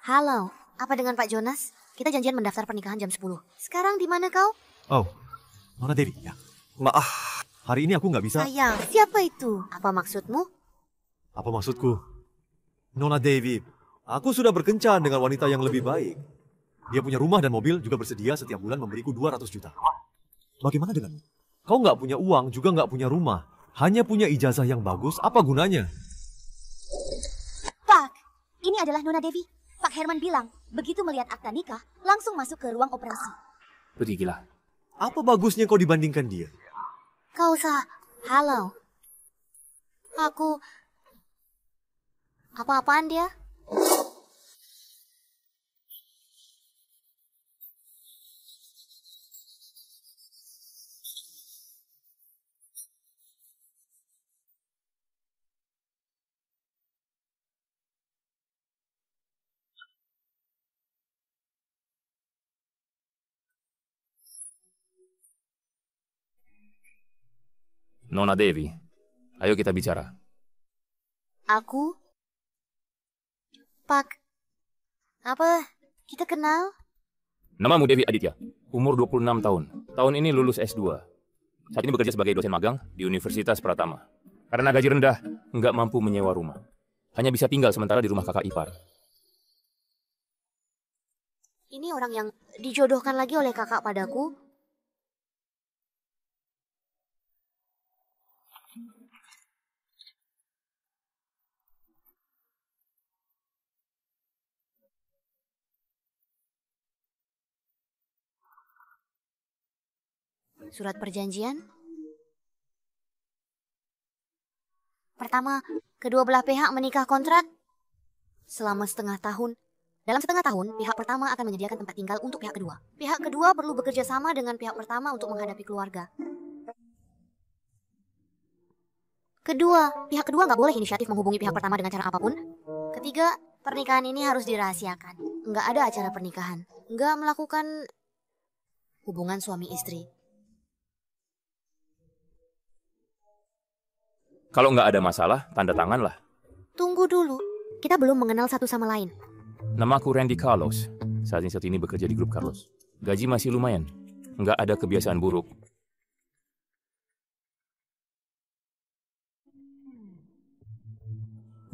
Halo, apa dengan Pak Jonas? Kita janjian mendaftar pernikahan jam 10. Sekarang di mana kau? Oh, Nona Dewi ya. Maaf, ah. hari ini aku nggak bisa. Sayang, siapa itu? Apa maksudmu? Apa maksudku? Nona Dewi, aku sudah berkencan dengan wanita yang lebih baik. Dia punya rumah dan mobil juga bersedia setiap bulan memberiku 200 juta. Bagaimana denganmu? Kau nggak punya uang, juga nggak punya rumah. Hanya punya ijazah yang bagus, apa gunanya? Pak, ini adalah Nona Devi. Pak Herman bilang, begitu melihat akta nikah, langsung masuk ke ruang operasi. Pergilah. Apa bagusnya kau dibandingkan dia? Kau sah. Halo. Aku... Apa-apaan dia? Nona Devi, ayo kita bicara. Aku? Pak, apa? Kita kenal? Namamu Devi Aditya, umur 26 tahun. Tahun ini lulus S2. Saat ini bekerja sebagai dosen magang di Universitas Pratama. Karena gaji rendah, nggak mampu menyewa rumah. Hanya bisa tinggal sementara di rumah kakak ipar. Ini orang yang dijodohkan lagi oleh kakak padaku Surat perjanjian? Pertama, kedua belah pihak menikah kontrak selama setengah tahun. Dalam setengah tahun, pihak pertama akan menyediakan tempat tinggal untuk pihak kedua. Pihak kedua perlu bekerja sama dengan pihak pertama untuk menghadapi keluarga. Kedua, pihak kedua nggak boleh inisiatif menghubungi pihak pertama dengan cara apapun. Ketiga, pernikahan ini harus dirahasiakan. Nggak ada acara pernikahan. Nggak melakukan hubungan suami istri. Kalau nggak ada masalah, tanda tangan lah. Tunggu dulu, kita belum mengenal satu sama lain. Nama aku Randy Carlos. Saat ini saat ini bekerja di grup Carlos. Gaji masih lumayan. Nggak ada kebiasaan buruk.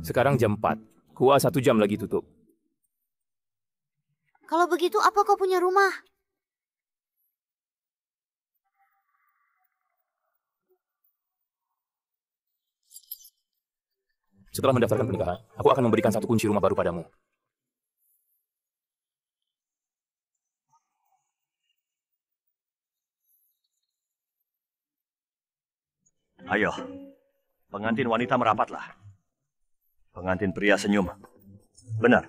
Sekarang jam 4. Kuah satu jam lagi tutup. Kalau begitu, apa kau punya rumah? Setelah mendaftarkan pernikahan, aku akan memberikan satu kunci rumah baru padamu. Ayo, pengantin wanita merapatlah. Pengantin pria senyum. Benar.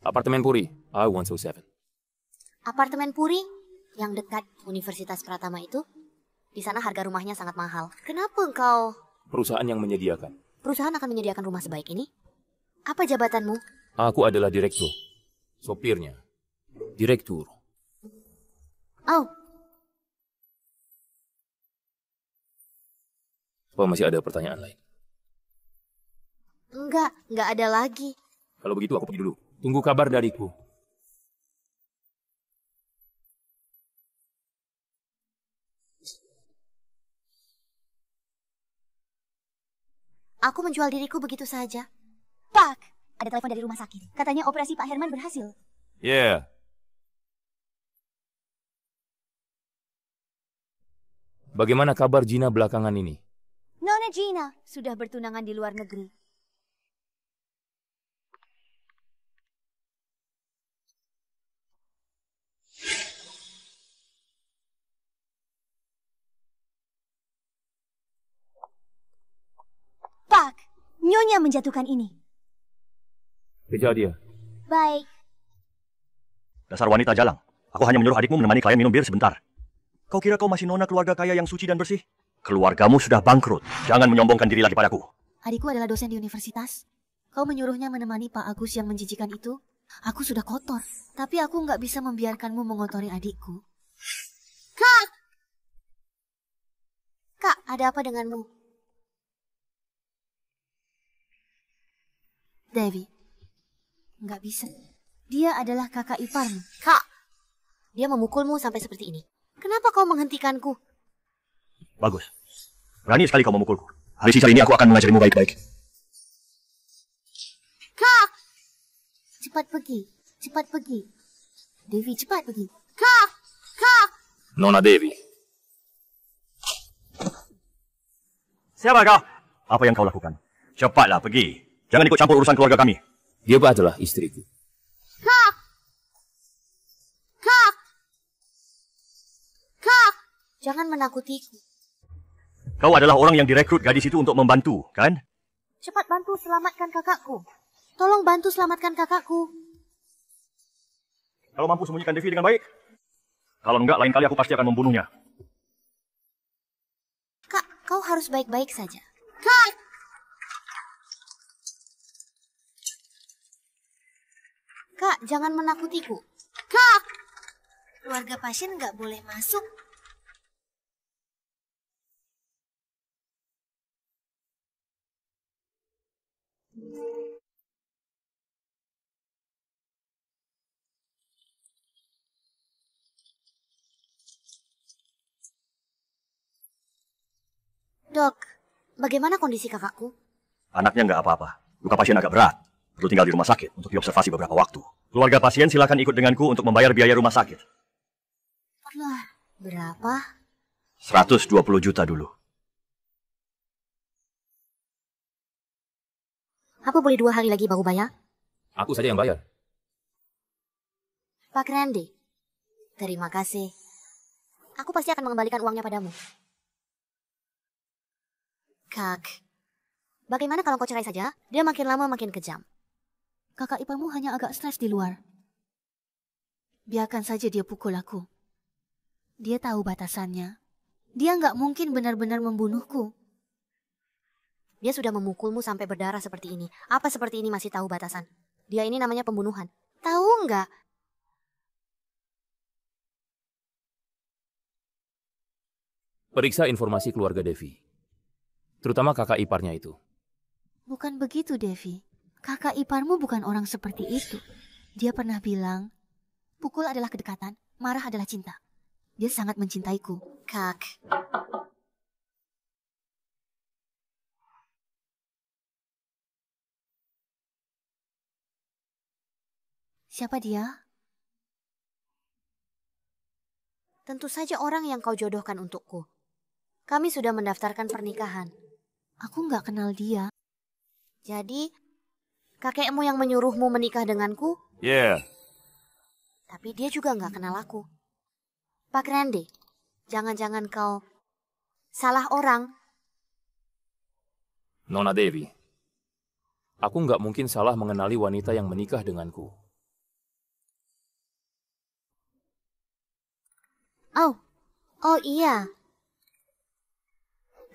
Apartemen Puri, I107. Apartemen Puri, yang dekat Universitas Pratama itu, di sana harga rumahnya sangat mahal. Kenapa engkau? Perusahaan yang menyediakan. Perusahaan akan menyediakan rumah sebaik ini? Apa jabatanmu? Aku adalah direktur. Sopirnya. Direktur. Oh. Apa masih ada pertanyaan lain? Enggak, enggak ada lagi. Kalau begitu aku pergi dulu. Tunggu kabar dariku. Aku menjual diriku begitu saja. Pak, ada telepon dari rumah sakit. Katanya operasi Pak Herman berhasil. Yeah. Bagaimana kabar Gina belakangan ini? Nona Gina sudah bertunangan di luar negeri. Pak, Nyonya menjatuhkan ini. Kejar dia. Baik. Dasar wanita jalang. Aku hanya menyuruh adikmu menemani klien minum bir sebentar. Kau kira kau masih nona keluarga kaya yang suci dan bersih? Keluargamu sudah bangkrut. Jangan menyombongkan diri lagi padaku. Adikku adalah dosen di universitas. Kau menyuruhnya menemani Pak Agus yang menjijikan itu. Aku sudah kotor, tapi aku nggak bisa membiarkanmu mengotori adikku. Kak! Kak, ada apa denganmu? Devi. Nggak bisa. Dia adalah kakak iparmu. Kak, dia memukulmu sampai seperti ini. Kenapa kau menghentikanku? Bagus. Berani sekali kau memukulku. Hari sisa ini aku akan mengajarimu baik-baik. Kak! Cepat pergi. Cepat pergi. Devi, cepat pergi. Kak! Kak! Nona Devi. Siapa kau? Apa yang kau lakukan? Cepatlah pergi. Jangan ikut campur urusan keluarga kami. Dia adalah istriku. Kak! Kak! Kak! Jangan menakutiku. Kau adalah orang yang direkrut gadis itu untuk membantu, kan? Cepat bantu selamatkan kakakku. Tolong bantu selamatkan kakakku. Kalau mampu sembunyikan Devi dengan baik. Kalau enggak, lain kali aku pasti akan membunuhnya. Kak, kau harus baik-baik saja. Kak! Kak, jangan menakutiku. Kak! Keluarga pasien nggak boleh masuk. Dok, bagaimana kondisi kakakku? Anaknya nggak apa-apa. Luka pasien agak berat perlu tinggal di rumah sakit untuk diobservasi beberapa waktu. Keluarga pasien silakan ikut denganku untuk membayar biaya rumah sakit. Perlu berapa? 120 juta dulu. Aku boleh dua hari lagi baru bayar? Aku saja yang bayar. Pak Randy, terima kasih. Aku pasti akan mengembalikan uangnya padamu. Kak, bagaimana kalau kau cerai saja? Dia makin lama makin kejam kakak iparmu hanya agak stres di luar. Biarkan saja dia pukul aku. Dia tahu batasannya. Dia nggak mungkin benar-benar membunuhku. Dia sudah memukulmu sampai berdarah seperti ini. Apa seperti ini masih tahu batasan? Dia ini namanya pembunuhan. Tahu nggak? Periksa informasi keluarga Devi. Terutama kakak iparnya itu. Bukan begitu, Devi. Kakak iparmu bukan orang seperti itu. Dia pernah bilang, pukul adalah kedekatan, marah adalah cinta. Dia sangat mencintaiku. Kak. Siapa dia? Tentu saja orang yang kau jodohkan untukku. Kami sudah mendaftarkan pernikahan. Aku nggak kenal dia. Jadi, Kakekmu yang menyuruhmu menikah denganku? Yeah. Tapi dia juga nggak kenal aku. Pak Rendy, jangan-jangan kau salah orang. Nona Devi, aku nggak mungkin salah mengenali wanita yang menikah denganku. Oh, oh iya.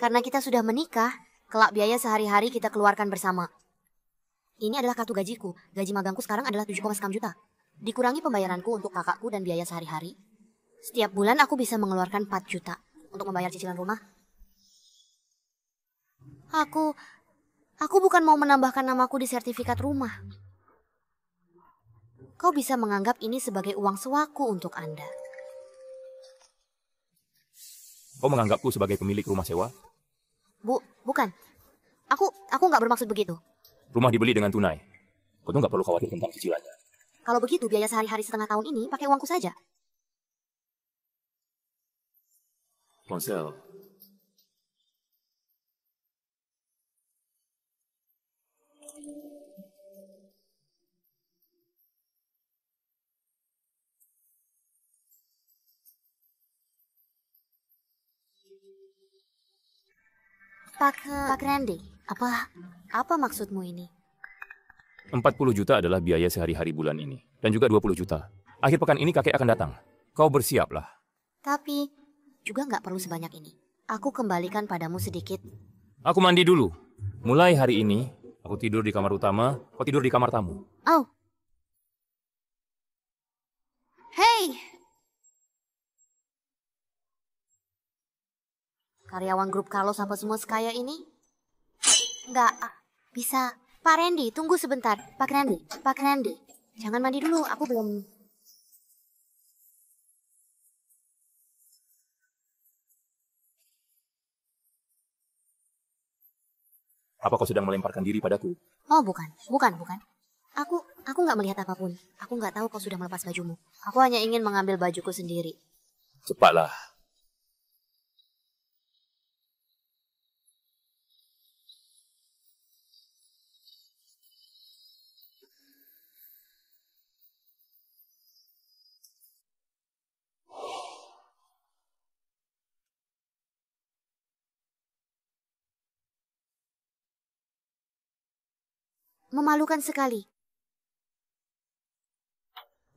Karena kita sudah menikah, kelak biaya sehari-hari kita keluarkan bersama. Ini adalah kartu gajiku. Gaji magangku sekarang adalah 7,6 juta. Dikurangi pembayaranku untuk kakakku dan biaya sehari-hari. Setiap bulan aku bisa mengeluarkan 4 juta untuk membayar cicilan rumah. Aku aku bukan mau menambahkan namaku di sertifikat rumah. Kau bisa menganggap ini sebagai uang sewaku untuk Anda. Kau menganggapku sebagai pemilik rumah sewa? Bu, bukan. Aku aku nggak bermaksud begitu. Rumah dibeli dengan tunai. Kau tuh nggak perlu khawatir tentang cicilannya. Kalau begitu, biaya sehari-hari setengah tahun ini pakai uangku saja. Ponsel. Pak, eh, Pak Randy. Apa apa maksudmu ini? 40 juta adalah biaya sehari-hari bulan ini dan juga 20 juta. Akhir pekan ini kakek akan datang. Kau bersiaplah. Tapi juga nggak perlu sebanyak ini. Aku kembalikan padamu sedikit. Aku mandi dulu. Mulai hari ini, aku tidur di kamar utama, kau tidur di kamar tamu. Oh. Hey, Karyawan grup Carlos apa semua sekaya ini? Nggak bisa. Pak Randy, tunggu sebentar. Pak Randy, Pak Randy. Jangan mandi dulu, aku belum... Apa kau sedang melemparkan diri padaku? Oh, bukan. Bukan, bukan. Aku aku nggak melihat apapun. Aku nggak tahu kau sudah melepas bajumu. Aku hanya ingin mengambil bajuku sendiri. Cepatlah, Memalukan sekali.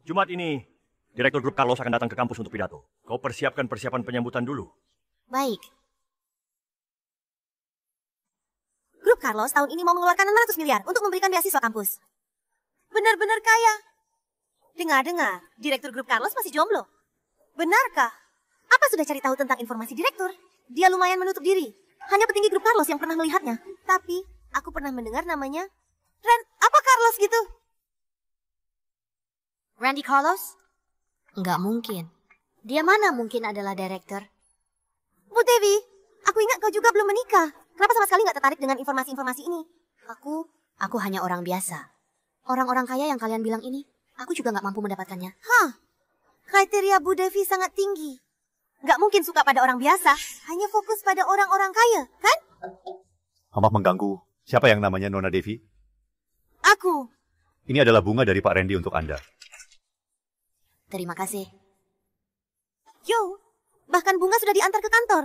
Jumat ini, Direktur Grup Carlos akan datang ke kampus untuk pidato. Kau persiapkan persiapan penyambutan dulu. Baik. Grup Carlos tahun ini mau mengeluarkan 600 miliar untuk memberikan beasiswa kampus. Benar-benar kaya. Dengar-dengar, Direktur Grup Carlos masih jomblo. Benarkah? Apa sudah cari tahu tentang informasi Direktur? Dia lumayan menutup diri. Hanya petinggi Grup Carlos yang pernah melihatnya. Tapi, aku pernah mendengar namanya Ren, apa Carlos gitu? Randy Carlos? Enggak mungkin. Dia mana mungkin adalah director? Bu Devi, aku ingat kau juga belum menikah. Kenapa sama sekali nggak tertarik dengan informasi-informasi ini? Aku, aku hanya orang biasa. Orang-orang kaya yang kalian bilang ini, aku juga nggak mampu mendapatkannya. Hah? Kriteria Bu Devi sangat tinggi. Nggak mungkin suka pada orang biasa, hanya fokus pada orang-orang kaya, kan? Amat mengganggu. Siapa yang namanya Nona Devi? aku. Ini adalah bunga dari Pak Randy untuk Anda. Terima kasih. Yo, bahkan bunga sudah diantar ke kantor.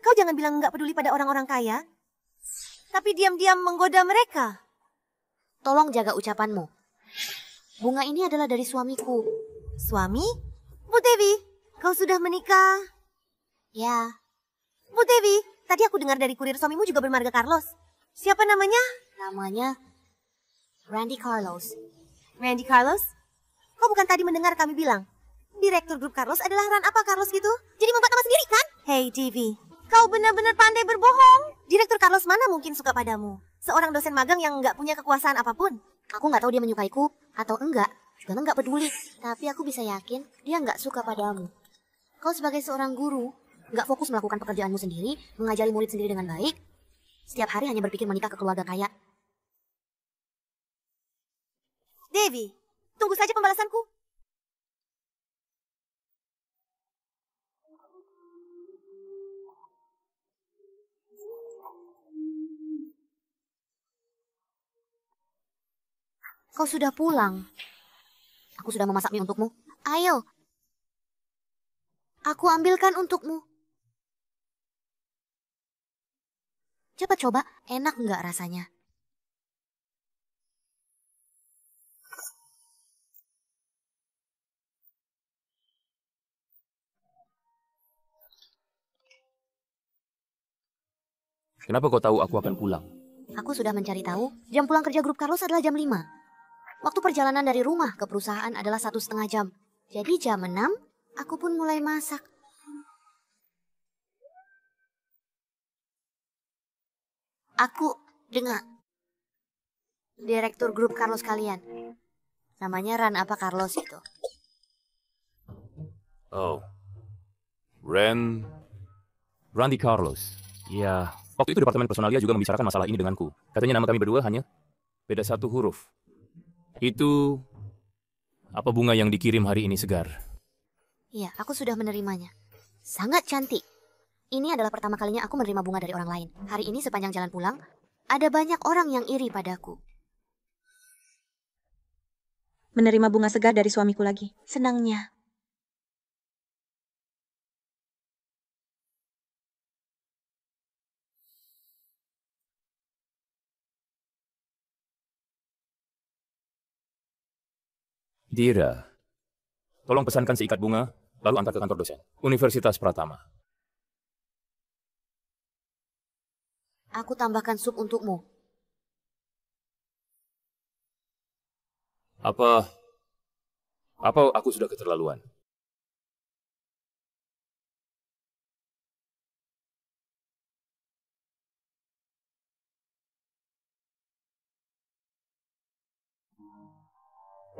Kau jangan bilang nggak peduli pada orang-orang kaya. Tapi diam-diam menggoda mereka. Tolong jaga ucapanmu. Bunga ini adalah dari suamiku. Suami? Bu Devi, kau sudah menikah? Ya. Bu Devi, tadi aku dengar dari kurir suamimu juga bermarga Carlos. Siapa namanya? Namanya Randy Carlos. Randy Carlos? Kok bukan tadi mendengar kami bilang? Direktur grup Carlos adalah Ran apa Carlos gitu? Jadi membuat nama sendiri kan? Hey TV, kau benar-benar pandai berbohong. Direktur Carlos mana mungkin suka padamu? Seorang dosen magang yang nggak punya kekuasaan apapun. Aku nggak tahu dia menyukaiku atau enggak, karena nggak peduli. Tapi aku bisa yakin dia nggak suka padamu. Kau sebagai seorang guru, nggak fokus melakukan pekerjaanmu sendiri, mengajari murid sendiri dengan baik, setiap hari hanya berpikir menikah ke keluarga kaya, Dewi, tunggu saja pembalasanku. Kau sudah pulang. Aku sudah memasak mie untukmu. Ayo. Aku ambilkan untukmu. Cepat coba, enak nggak rasanya? Kenapa kau tahu aku akan pulang? Aku sudah mencari tahu, jam pulang kerja grup Carlos adalah jam 5. Waktu perjalanan dari rumah ke perusahaan adalah satu setengah jam. Jadi jam 6, aku pun mulai masak. Aku dengar. Direktur grup Carlos kalian. Namanya Ran apa Carlos itu? Oh. Ran Randy Carlos. Ya, Waktu itu Departemen Personalia juga membicarakan masalah ini denganku. Katanya nama kami berdua hanya beda satu huruf. Itu apa bunga yang dikirim hari ini segar? Iya, aku sudah menerimanya. Sangat cantik. Ini adalah pertama kalinya aku menerima bunga dari orang lain. Hari ini sepanjang jalan pulang, ada banyak orang yang iri padaku. Menerima bunga segar dari suamiku lagi. Senangnya. Dira, tolong pesankan seikat bunga, lalu antar ke kantor dosen. Universitas Pratama. Aku tambahkan sup untukmu. Apa... Apa aku sudah keterlaluan?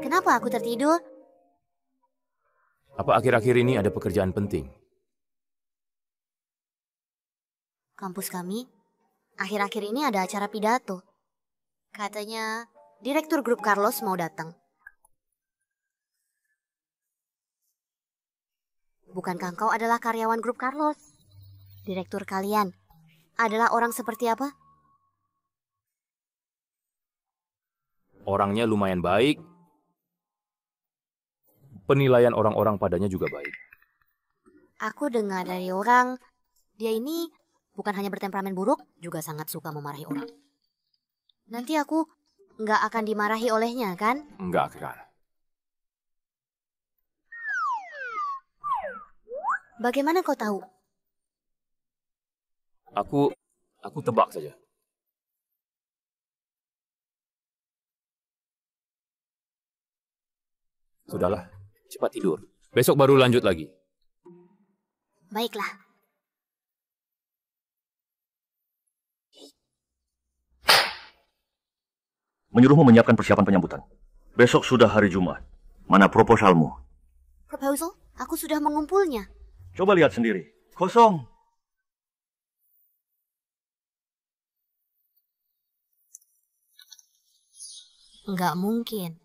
Kenapa aku tertidur? Apa akhir-akhir ini ada pekerjaan penting? Kampus kami, akhir-akhir ini ada acara pidato. Katanya, direktur grup Carlos mau datang. Bukankah kau adalah karyawan grup Carlos? Direktur kalian adalah orang seperti apa? Orangnya lumayan baik, penilaian orang-orang padanya juga baik. Aku dengar dari orang, dia ini bukan hanya bertemperamen buruk, juga sangat suka memarahi orang. Nanti aku nggak akan dimarahi olehnya, kan? Nggak akan. Bagaimana kau tahu? Aku, aku tebak saja. Sudahlah, cepat tidur. Besok baru lanjut lagi. Baiklah. Menyuruhmu menyiapkan persiapan penyambutan. Besok sudah hari Jumat. Mana proposalmu? Proposal? Aku sudah mengumpulnya. Coba lihat sendiri. Kosong. Enggak mungkin.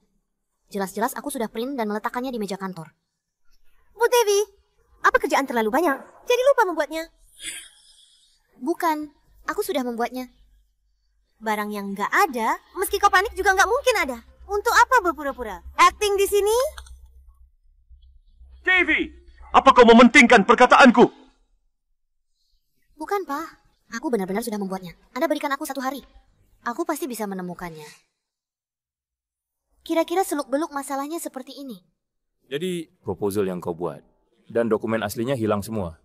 Jelas-jelas aku sudah print dan meletakkannya di meja kantor. Bu Devi, apa kerjaan terlalu banyak? Jadi lupa membuatnya. Bukan, aku sudah membuatnya. Barang yang nggak ada, meski kau panik juga nggak mungkin ada. Untuk apa berpura-pura? Acting di sini? Devi, apa kau mementingkan perkataanku? Bukan, Pak. Aku benar-benar sudah membuatnya. Anda berikan aku satu hari. Aku pasti bisa menemukannya. Kira-kira seluk-beluk masalahnya seperti ini. Jadi proposal yang kau buat dan dokumen aslinya hilang semua.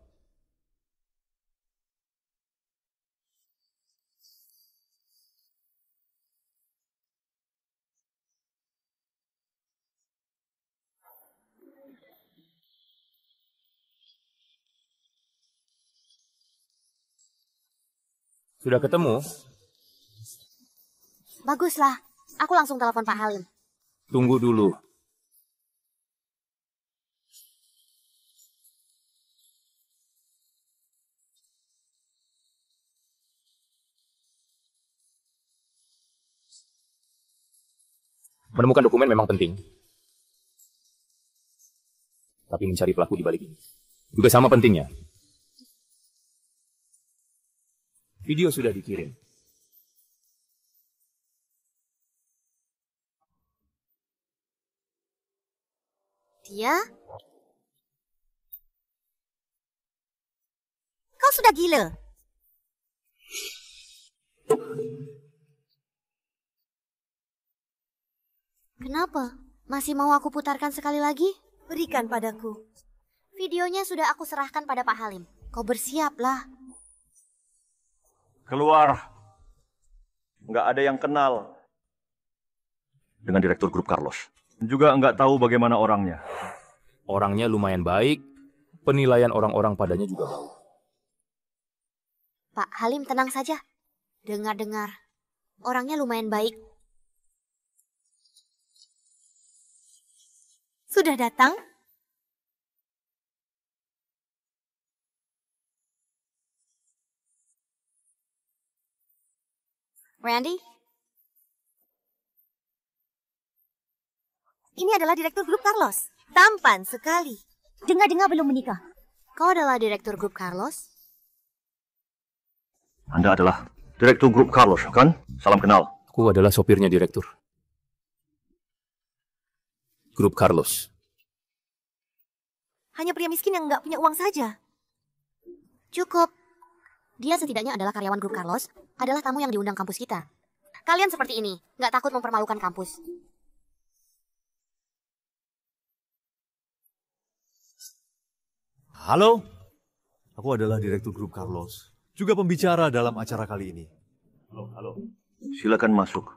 Sudah ketemu? Baguslah. Aku langsung telepon Pak Halim. Tunggu dulu. Menemukan dokumen memang penting. Tapi mencari pelaku di balik ini juga sama pentingnya. Video sudah dikirim. Ya, Kau sudah gila. Kenapa? Masih mau aku putarkan sekali lagi? Berikan padaku. Videonya sudah aku serahkan pada Pak Halim. Kau bersiaplah. Keluar. Nggak ada yang kenal. Dengan direktur grup Carlos. Juga nggak tahu bagaimana orangnya. Orangnya lumayan baik, penilaian orang-orang padanya juga baik. Pak Halim tenang saja. Dengar-dengar, orangnya lumayan baik. Sudah datang? Randy, ini adalah direktur grup Carlos. Tampan sekali. Dengar-dengar belum menikah. Kau adalah direktur grup Carlos? Anda adalah direktur grup Carlos, kan? Salam kenal. Aku adalah sopirnya direktur. Grup Carlos. Hanya pria miskin yang nggak punya uang saja. Cukup. Dia setidaknya adalah karyawan grup Carlos, adalah tamu yang diundang kampus kita. Kalian seperti ini, nggak takut mempermalukan kampus. Halo, aku adalah Direktur Grup Carlos, juga pembicara dalam acara kali ini. Halo, halo. Silakan masuk.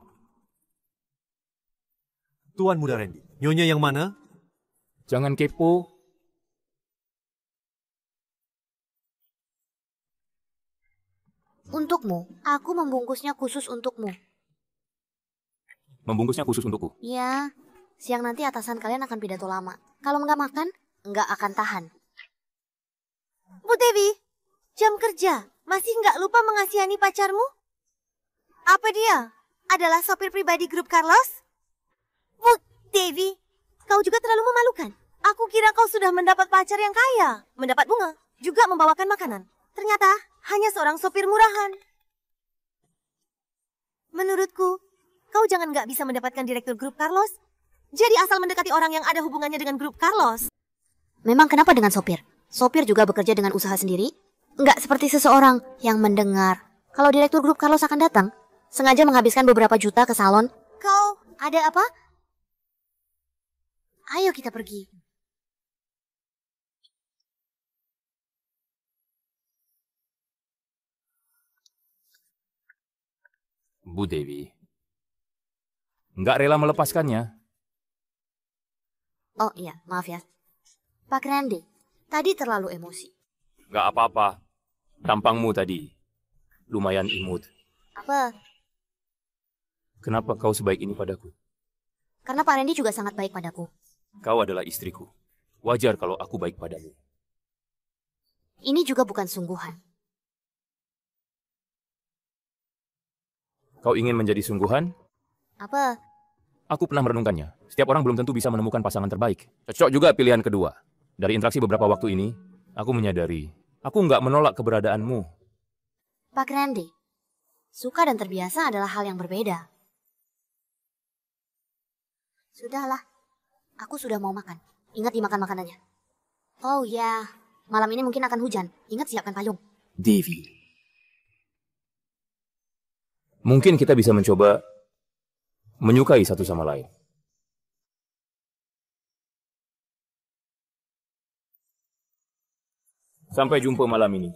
Tuan Muda Randy, nyonya yang mana? Jangan kepo. Untukmu, aku membungkusnya khusus untukmu. Membungkusnya khusus untukku? Iya, siang nanti atasan kalian akan pidato lama. Kalau nggak makan, nggak akan tahan. Bu Dewi, jam kerja masih nggak lupa mengasihani pacarmu? Apa dia? Adalah sopir pribadi grup Carlos? Bu Dewi, kau juga terlalu memalukan. Aku kira kau sudah mendapat pacar yang kaya, mendapat bunga, juga membawakan makanan. Ternyata hanya seorang sopir murahan. Menurutku, kau jangan nggak bisa mendapatkan direktur grup Carlos. Jadi asal mendekati orang yang ada hubungannya dengan grup Carlos. Memang kenapa dengan sopir? Sopir juga bekerja dengan usaha sendiri? Enggak seperti seseorang yang mendengar. Kalau direktur grup Carlos akan datang, sengaja menghabiskan beberapa juta ke salon. Kau ada apa? Ayo kita pergi. Bu Dewi. Nggak rela melepaskannya. Oh iya, maaf ya. Pak Randy, Tadi terlalu emosi. Gak apa-apa. Tampangmu tadi lumayan imut. Apa? Kenapa kau sebaik ini padaku? Karena Pak Randy juga sangat baik padaku. Kau adalah istriku. Wajar kalau aku baik padamu. Ini juga bukan sungguhan. Kau ingin menjadi sungguhan? Apa? Aku pernah merenungkannya. Setiap orang belum tentu bisa menemukan pasangan terbaik. Cocok juga pilihan kedua. Dari interaksi beberapa waktu ini, aku menyadari, aku nggak menolak keberadaanmu. Pak Randy, suka dan terbiasa adalah hal yang berbeda. Sudahlah, aku sudah mau makan. Ingat dimakan makanannya. Oh ya, malam ini mungkin akan hujan. Ingat siapkan payung. Devi. Mungkin kita bisa mencoba menyukai satu sama lain. Sampai jumpa malam ini.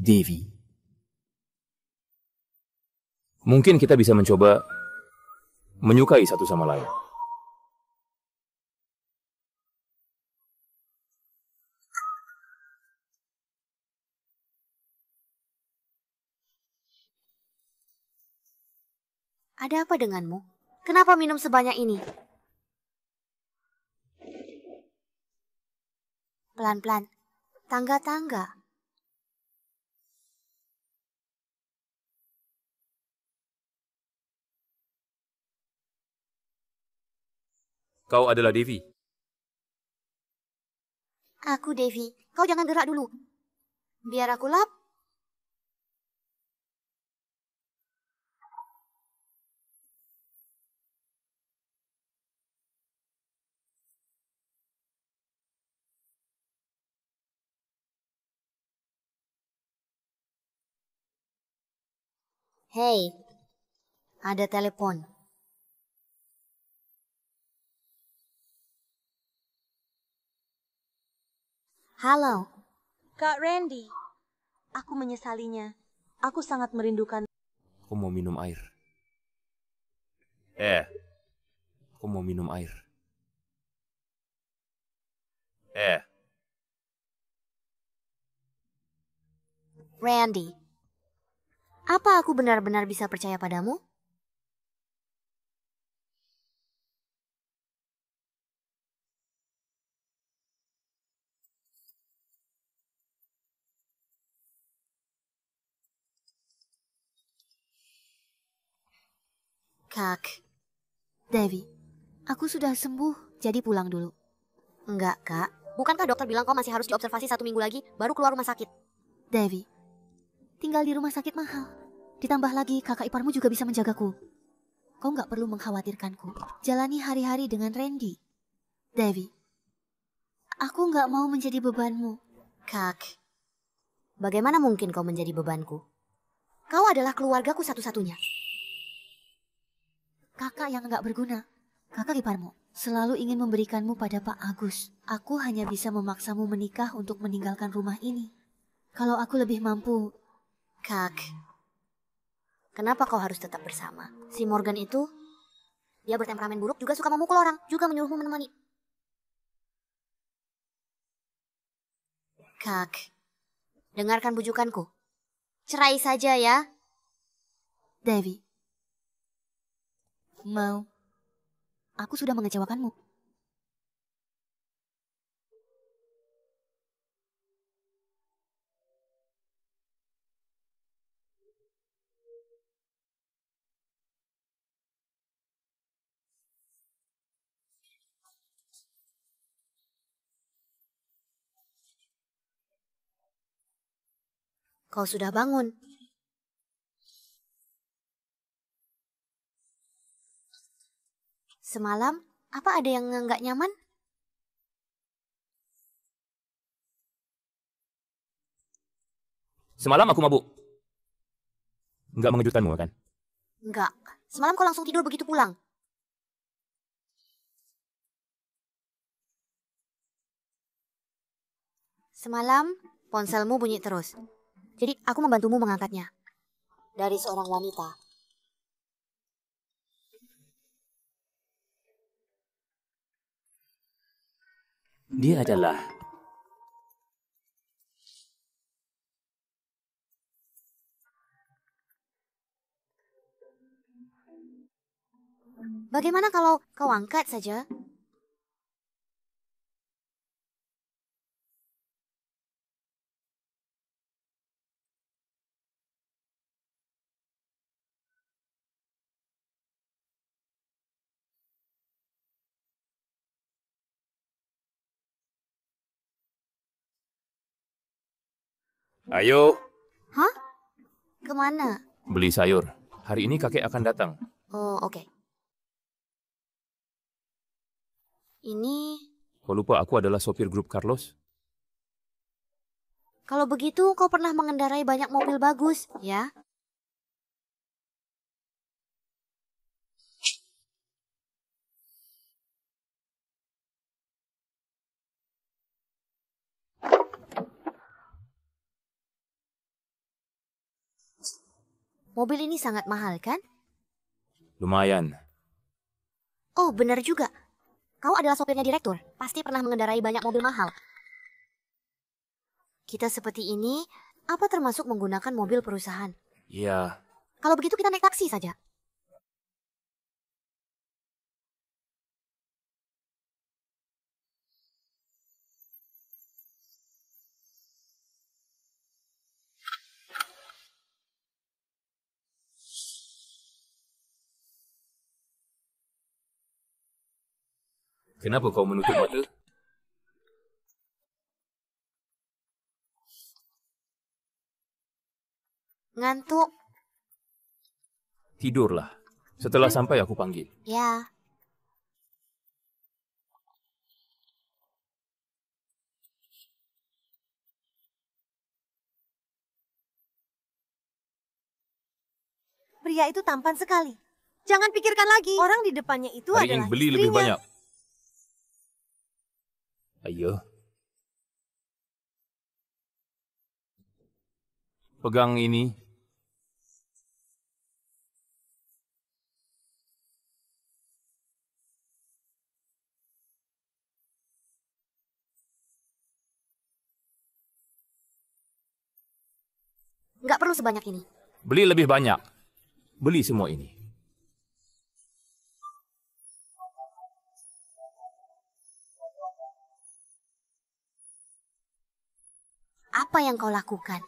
Devi. Mungkin kita bisa mencoba menyukai satu sama lain. Ada apa denganmu? Kenapa minum sebanyak ini? Pelan-pelan, tangga-tangga. Kau adalah Devi. Aku Devi. Kau jangan gerak dulu. Biar aku lap Hey, ada telepon. Halo. Kak Randy, aku menyesalinya. Aku sangat merindukan. Aku mau minum air. Eh. Aku mau minum air. Eh. Randy, apa aku benar-benar bisa percaya padamu? Kak, Devi, aku sudah sembuh, jadi pulang dulu. Enggak, Kak. Bukankah dokter bilang kau masih harus diobservasi satu minggu lagi, baru keluar rumah sakit? Devi, Tinggal di rumah sakit mahal. Ditambah lagi kakak iparmu juga bisa menjagaku. Kau nggak perlu mengkhawatirkanku. Jalani hari-hari dengan Randy. Devi, aku nggak mau menjadi bebanmu. Kak, bagaimana mungkin kau menjadi bebanku? Kau adalah keluargaku satu-satunya. Kakak yang nggak berguna. Kakak iparmu selalu ingin memberikanmu pada Pak Agus. Aku hanya bisa memaksamu menikah untuk meninggalkan rumah ini. Kalau aku lebih mampu, Kak, kenapa kau harus tetap bersama? Si Morgan itu, dia bertemperamen buruk juga suka memukul orang, juga menyuruhmu menemani. Kak, dengarkan bujukanku. Cerai saja ya. Devi. Mau. Aku sudah mengecewakanmu. kau sudah bangun. Semalam, apa ada yang nggak nyaman? Semalam aku mabuk. Nggak mengejutkanmu, kan? Nggak. Semalam kau langsung tidur begitu pulang. Semalam, ponselmu bunyi terus. Jadi aku membantumu mengangkatnya. Dari seorang wanita. Dia adalah Bagaimana kalau kau angkat saja? Ayo. Hah? Kemana? Beli sayur. Hari ini kakek akan datang. Oh, oke. Okay. Ini... Kau lupa aku adalah sopir grup Carlos? Kalau begitu, kau pernah mengendarai banyak mobil bagus, ya? Mobil ini sangat mahal kan? Lumayan. Oh, benar juga. Kau adalah sopirnya direktur. Pasti pernah mengendarai banyak mobil mahal. Kita seperti ini, apa termasuk menggunakan mobil perusahaan? Iya. Kalau begitu kita naik taksi saja. Kenapa kau menutup mata? Ngantuk. Tidurlah. Setelah hmm. sampai aku panggil. Ya. Pria itu tampan sekali. Jangan pikirkan lagi. Orang di depannya itu Hari adalah beli istrinya. lebih banyak. Ayo. Pegang ini. Nggak perlu sebanyak ini. Beli lebih banyak. Beli semua ini. apa yang kau lakukan?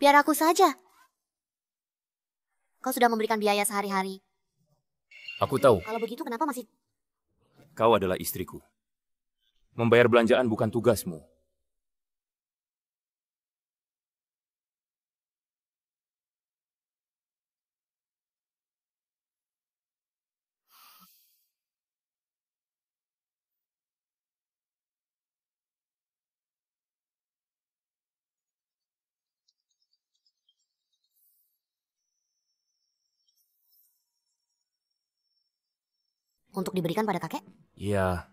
Biar aku saja. Kau sudah memberikan biaya sehari-hari. Aku tahu. Kalau begitu kenapa masih... Kau adalah istriku. Membayar belanjaan bukan tugasmu. untuk diberikan pada kakek? Iya.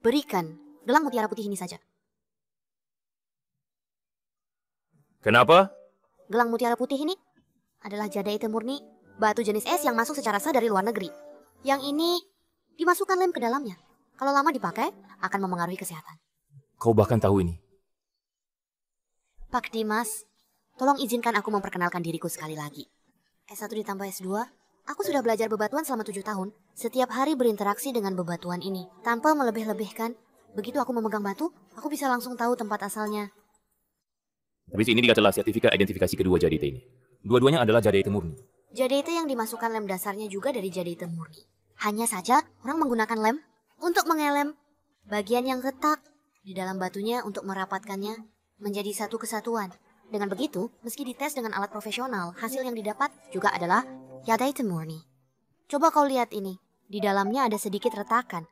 Berikan gelang mutiara putih ini saja. Kenapa? Gelang mutiara putih ini adalah jadaite murni batu jenis es yang masuk secara sah dari luar negeri. Yang ini dimasukkan lem ke dalamnya. Kalau lama dipakai, akan memengaruhi kesehatan. Kau bahkan tahu ini? Pak Dimas, tolong izinkan aku memperkenalkan diriku sekali lagi. S1 ditambah S2, aku sudah belajar bebatuan selama tujuh tahun. Setiap hari berinteraksi dengan bebatuan ini, tanpa melebih-lebihkan. Begitu aku memegang batu, aku bisa langsung tahu tempat asalnya. Habis ini dikatalah sertifikat identifikasi kedua jadi ini. Dua-duanya adalah jadi murni. Jadite yang dimasukkan lem dasarnya juga dari jadi murni. Hanya saja orang menggunakan lem untuk mengelem bagian yang retak di dalam batunya untuk merapatkannya menjadi satu kesatuan. Dengan begitu, meski dites dengan alat profesional, hasil yang didapat juga adalah yadai murni. Coba kau lihat ini, di dalamnya ada sedikit retakan.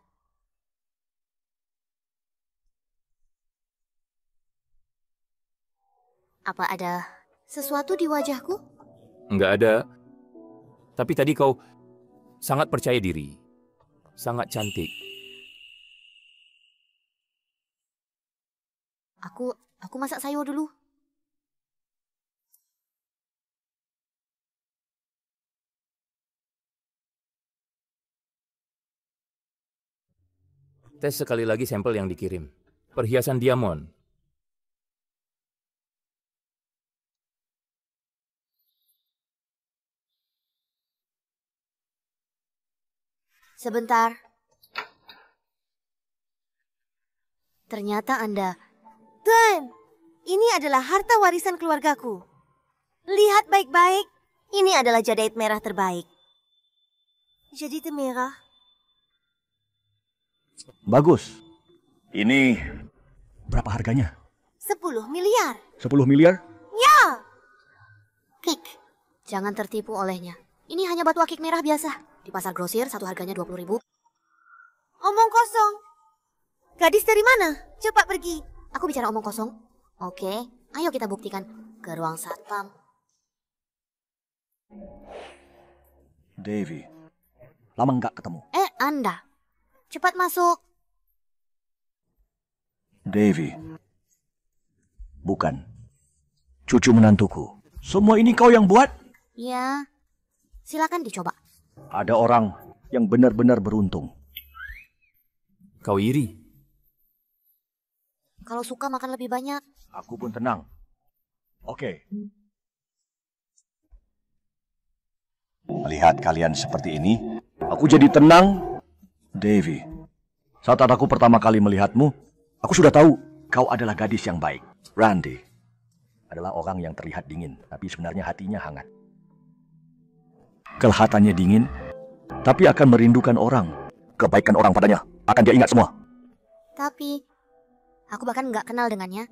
Apa ada sesuatu di wajahku? Enggak ada. Tapi tadi kau sangat percaya diri. Sangat cantik. Aku aku masak sayur dulu. Tes sekali lagi sampel yang dikirim. Perhiasan diamond. Sebentar. Ternyata Anda... Tuan, ini adalah harta warisan keluargaku. Lihat baik-baik. Ini adalah jadait merah terbaik. jadi merah Bagus. Ini... Berapa harganya? 10 miliar. 10 miliar? Ya. Kik, jangan tertipu olehnya. Ini hanya batu akik merah biasa. Di pasar grosir, satu harganya 20 ribu. Omong kosong. Gadis dari mana? Cepat pergi. Aku bicara omong kosong. Oke, ayo kita buktikan ke ruang satpam. Devi, lama nggak ketemu? Eh, Anda. Cepat masuk. Devi. Bukan. Cucu menantuku. Semua ini kau yang buat? Ya. Silakan dicoba. Ada orang yang benar-benar beruntung. Kau iri? Kalau suka makan lebih banyak. Aku pun tenang. Oke. Okay. Melihat kalian seperti ini, aku jadi tenang Devi, saat aku pertama kali melihatmu, aku sudah tahu kau adalah gadis yang baik. Randy adalah orang yang terlihat dingin, tapi sebenarnya hatinya hangat. Kelihatannya dingin, tapi akan merindukan orang. Kebaikan orang padanya akan dia ingat semua. Tapi, aku bahkan nggak kenal dengannya.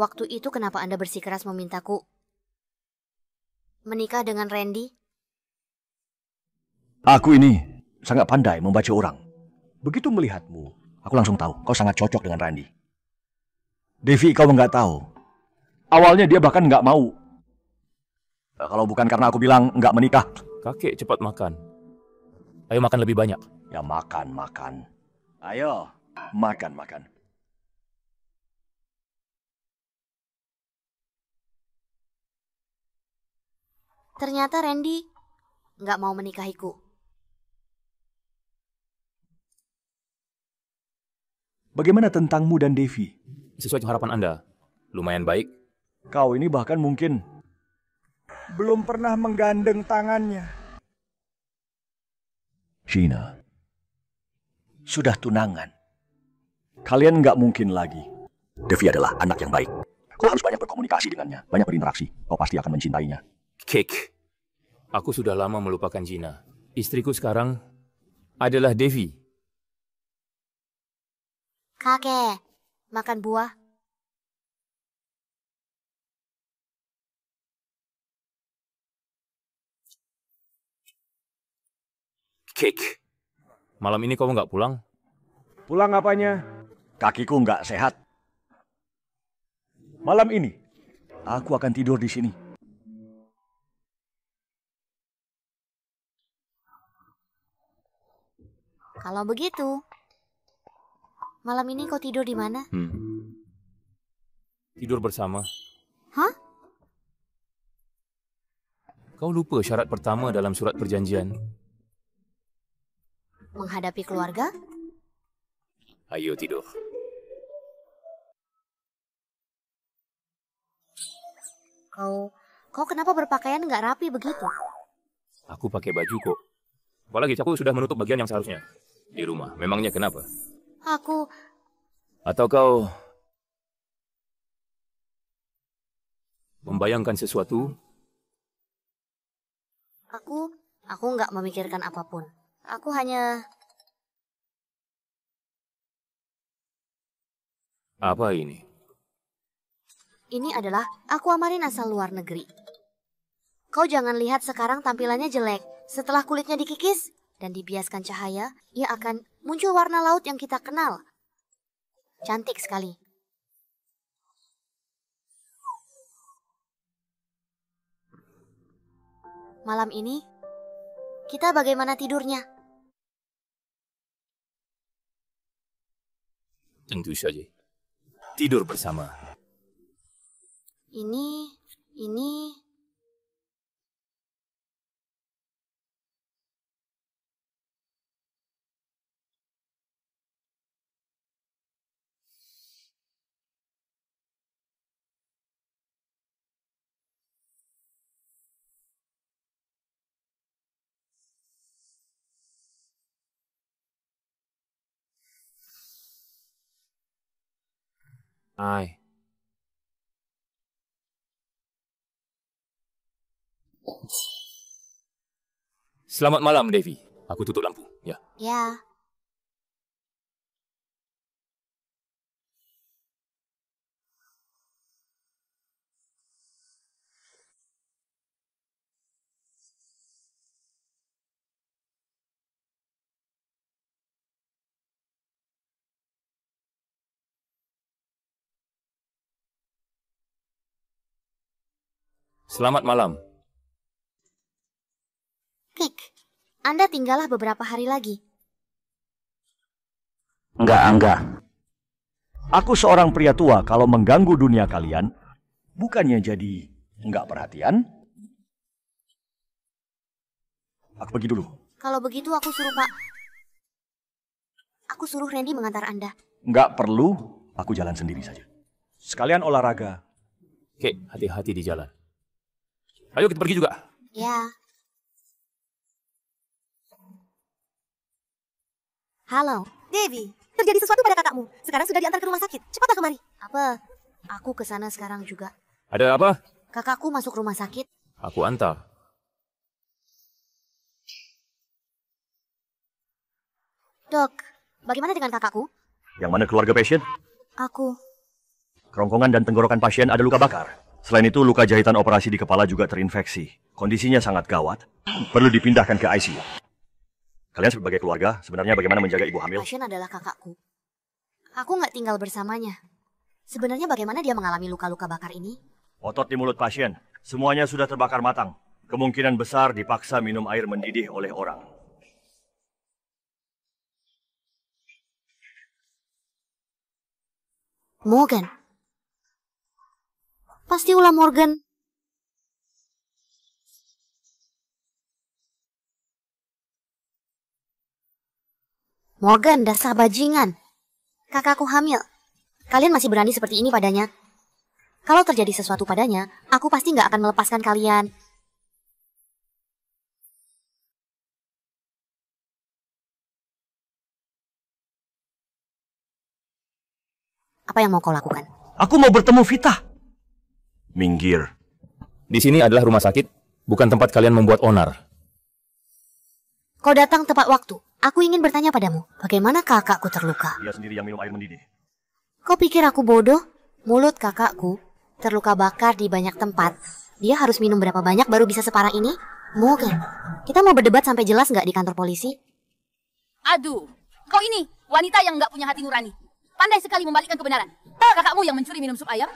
Waktu itu kenapa Anda bersikeras memintaku menikah dengan Randy? Aku ini sangat pandai membaca orang. Begitu melihatmu, aku langsung tahu kau sangat cocok dengan Randy. Devi kau nggak tahu. Awalnya dia bahkan nggak mau. Eh, kalau bukan karena aku bilang nggak menikah. Kakek cepat makan. Ayo makan lebih banyak. Ya makan, makan. Ayo, makan, makan. Ternyata Randy nggak mau menikahiku. Bagaimana tentangmu dan Devi? Sesuai harapan Anda, lumayan baik. Kau ini bahkan mungkin belum pernah menggandeng tangannya. Gina sudah tunangan. Kalian nggak mungkin lagi. Devi adalah anak yang baik. Kau harus banyak berkomunikasi dengannya, banyak berinteraksi. Kau pasti akan mencintainya. Cake, aku sudah lama melupakan Gina. Istriku sekarang adalah Devi kakek, makan buah. Kik, malam ini kamu nggak pulang? Pulang apanya? Kakiku nggak sehat. Malam ini, aku akan tidur di sini. Kalau begitu, Malam ini kau tidur di mana? Hmm. Tidur bersama. Hah? Kau lupa syarat pertama dalam surat perjanjian. Menghadapi keluarga? Ayo tidur. Kau, kau kenapa berpakaian nggak rapi begitu? Aku pakai baju kok. Apalagi aku sudah menutup bagian yang seharusnya. Di rumah, memangnya kenapa? Aku... Atau kau... Membayangkan sesuatu? Aku... Aku nggak memikirkan apapun. Aku hanya... Apa ini? Ini adalah Aquamarine asal luar negeri. Kau jangan lihat sekarang tampilannya jelek. Setelah kulitnya dikikis dan dibiaskan cahaya, ia akan muncul warna laut yang kita kenal. Cantik sekali. Malam ini, kita bagaimana tidurnya? Tentu saja. Tidur bersama. Ini, ini, Ai? Selamat malam, Devi. Aku tutup lampu. Ya. Ya. Yeah. Selamat malam. Nick, Anda tinggallah beberapa hari lagi. Enggak, enggak. Aku seorang pria tua kalau mengganggu dunia kalian, bukannya jadi enggak perhatian. Aku pergi dulu. Kalau begitu aku suruh Pak... Aku suruh Randy mengantar Anda. Enggak perlu, aku jalan sendiri saja. Sekalian olahraga. Oke, hati-hati di jalan. Ayo kita pergi juga. Ya. Halo, Devi. Terjadi sesuatu pada kakakmu. Sekarang sudah diantar ke rumah sakit. Cepatlah kemari. Apa? Aku ke sana sekarang juga. Ada apa? Kakakku masuk rumah sakit. Aku antar. Dok, bagaimana dengan kakakku? Yang mana keluarga pasien? Aku. Kerongkongan dan tenggorokan pasien ada luka bakar. Selain itu, luka jahitan operasi di kepala juga terinfeksi. Kondisinya sangat gawat. Perlu dipindahkan ke ICU. Kalian sebagai keluarga, sebenarnya bagaimana menjaga ibu hamil? Pasien adalah kakakku. Aku nggak tinggal bersamanya. Sebenarnya bagaimana dia mengalami luka-luka bakar ini? Otot di mulut pasien, semuanya sudah terbakar matang. Kemungkinan besar dipaksa minum air mendidih oleh orang. Morgan, Pasti ulah Morgan. Morgan, dasar bajingan. Kakakku hamil. Kalian masih berani seperti ini padanya. Kalau terjadi sesuatu padanya, aku pasti nggak akan melepaskan kalian. Apa yang mau kau lakukan? Aku mau bertemu Vita. Minggir. Di sini adalah rumah sakit, bukan tempat kalian membuat onar. Kau datang tepat waktu. Aku ingin bertanya padamu, bagaimana kakakku terluka? Dia sendiri yang minum air mendidih. Kau pikir aku bodoh? Mulut kakakku terluka bakar di banyak tempat. Dia harus minum berapa banyak baru bisa separah ini? Mungkin. Kita mau berdebat sampai jelas nggak di kantor polisi? Aduh, kau ini wanita yang nggak punya hati nurani. Pandai sekali membalikkan kebenaran. Kakakmu yang mencuri minum sup ayam,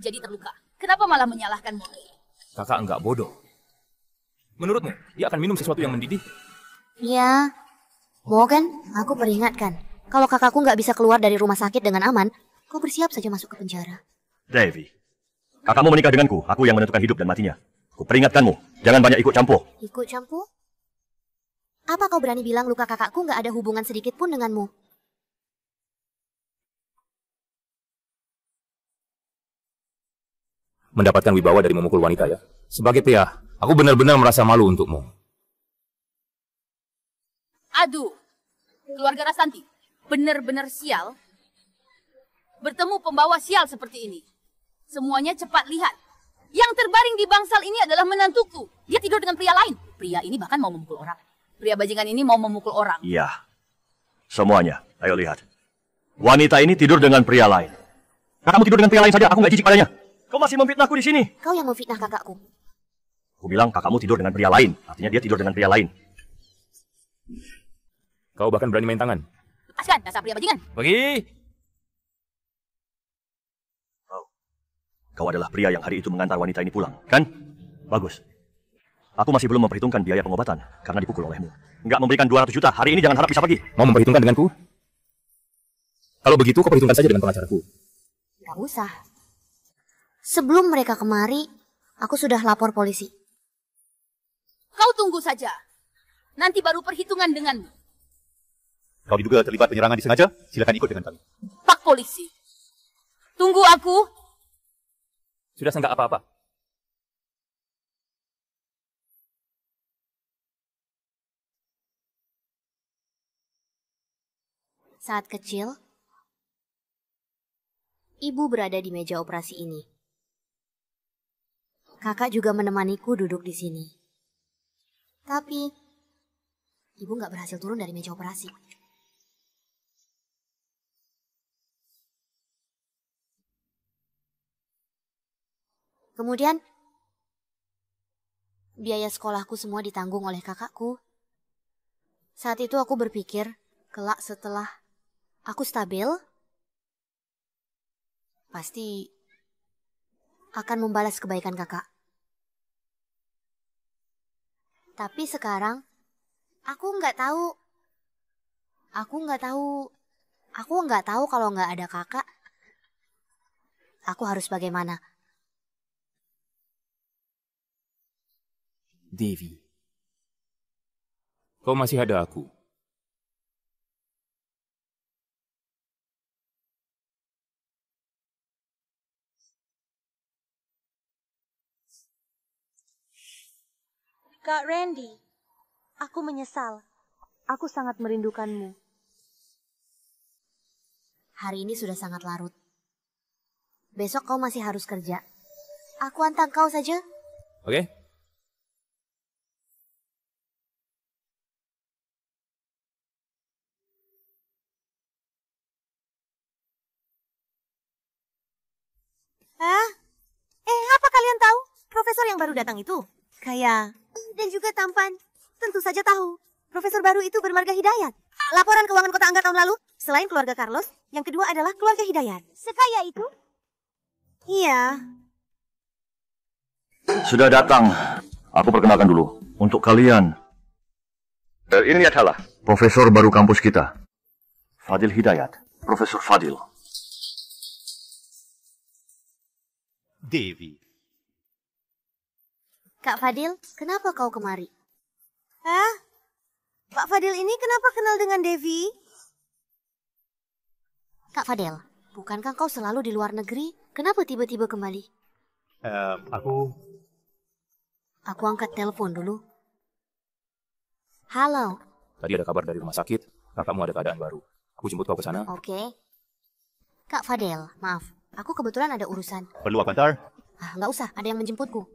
jadi terluka. Kenapa malah menyalahkan Mori? Kakak enggak bodoh. Menurutmu, dia akan minum sesuatu yang mendidih? Ya, Morgan, aku peringatkan. Kalau kakakku nggak bisa keluar dari rumah sakit dengan aman, kau bersiap saja masuk ke penjara. Davy, kakakmu menikah denganku. Aku yang menentukan hidup dan matinya. Aku peringatkanmu, jangan banyak ikut campur. Ikut campur? Apa kau berani bilang luka kakakku nggak ada hubungan sedikit pun denganmu? mendapatkan wibawa dari memukul wanita ya. Sebagai pria, aku benar-benar merasa malu untukmu. Aduh, keluarga Rasanti, benar-benar sial. Bertemu pembawa sial seperti ini. Semuanya cepat lihat. Yang terbaring di bangsal ini adalah menantuku. Dia tidur dengan pria lain. Pria ini bahkan mau memukul orang. Pria bajingan ini mau memukul orang. Iya. Semuanya. Ayo lihat. Wanita ini tidur dengan pria lain. Kamu tidur dengan pria lain saja. Aku nggak jijik padanya. Kau masih memfitnahku di sini. Kau yang memfitnah kakakku. Aku bilang kakakmu tidur dengan pria lain. Artinya dia tidur dengan pria lain. Kau bahkan berani main tangan. Lepaskan, dasar pria bajingan. Pergi. Kau. Kau adalah pria yang hari itu mengantar wanita ini pulang, kan? Bagus. Aku masih belum memperhitungkan biaya pengobatan karena dipukul olehmu. Enggak memberikan 200 juta. Hari ini jangan harap bisa pergi. Mau memperhitungkan denganku? Kalau begitu, kau perhitungkan saja dengan pengacaraku. Enggak usah. Sebelum mereka kemari, aku sudah lapor polisi. Kau tunggu saja. Nanti baru perhitungan denganmu. Kau diduga terlibat penyerangan disengaja? Silakan ikut dengan kami. Pak polisi. Tunggu aku. Sudah senggak apa-apa? Saat kecil, ibu berada di meja operasi ini kakak juga menemaniku duduk di sini. Tapi, ibu nggak berhasil turun dari meja operasi. Kemudian, biaya sekolahku semua ditanggung oleh kakakku. Saat itu aku berpikir, kelak setelah aku stabil, pasti akan membalas kebaikan kakak. Tapi sekarang, aku nggak tahu. Aku nggak tahu. Aku nggak tahu kalau nggak ada kakak. Aku harus bagaimana? Devi, kau masih ada aku. Kak Randy, aku menyesal. Aku sangat merindukanmu. Hari ini sudah sangat larut. Besok kau masih harus kerja. Aku antar kau saja. Oke. Okay. Hah? Eh, apa kalian tahu? Profesor yang baru datang itu? Kayak dan juga tampan. Tentu saja tahu, profesor baru itu bermarga Hidayat. Laporan keuangan kota Angga tahun lalu, selain keluarga Carlos, yang kedua adalah keluarga Hidayat. Sekaya itu? Iya. Sudah datang. Aku perkenalkan dulu. Untuk kalian. Dan eh, ini adalah? Profesor baru kampus kita. Fadil Hidayat. Profesor Fadil. Devi, Kak Fadil, kenapa kau kemari? Hah? Pak Fadil ini kenapa kenal dengan Devi? Kak Fadil, bukankah kau selalu di luar negeri? Kenapa tiba-tiba kembali? Uh, aku... Aku angkat telepon dulu. Halo. Tadi ada kabar dari rumah sakit. Kakakmu ada keadaan baru. Aku jemput kau ke sana. Oke. Okay. Kak Fadil, maaf. Aku kebetulan ada urusan. Perlu aku antar? Ah, nggak usah, ada yang menjemputku.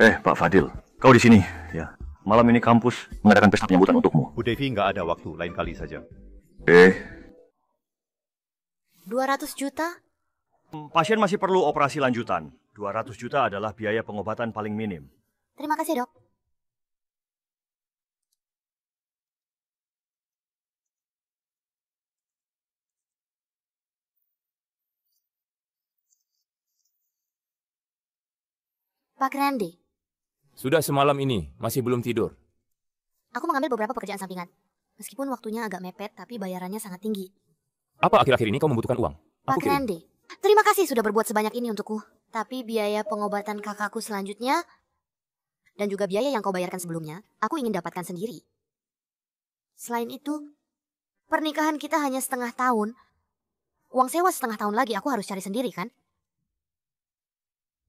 Eh, Pak Fadil, kau di sini. Ya, malam ini kampus mengadakan pesta penyambutan untukmu. Bu Devi nggak ada waktu, lain kali saja. Eh. 200 juta? Pasien masih perlu operasi lanjutan. 200 juta adalah biaya pengobatan paling minim. Terima kasih, dok. Pak Randy, sudah semalam ini, masih belum tidur. Aku mengambil beberapa pekerjaan sampingan. Meskipun waktunya agak mepet, tapi bayarannya sangat tinggi. Apa akhir-akhir ini kau membutuhkan uang? Pak Rande, terima kasih sudah berbuat sebanyak ini untukku. Tapi biaya pengobatan kakakku selanjutnya dan juga biaya yang kau bayarkan sebelumnya, aku ingin dapatkan sendiri. Selain itu, pernikahan kita hanya setengah tahun. Uang sewa setengah tahun lagi aku harus cari sendiri kan?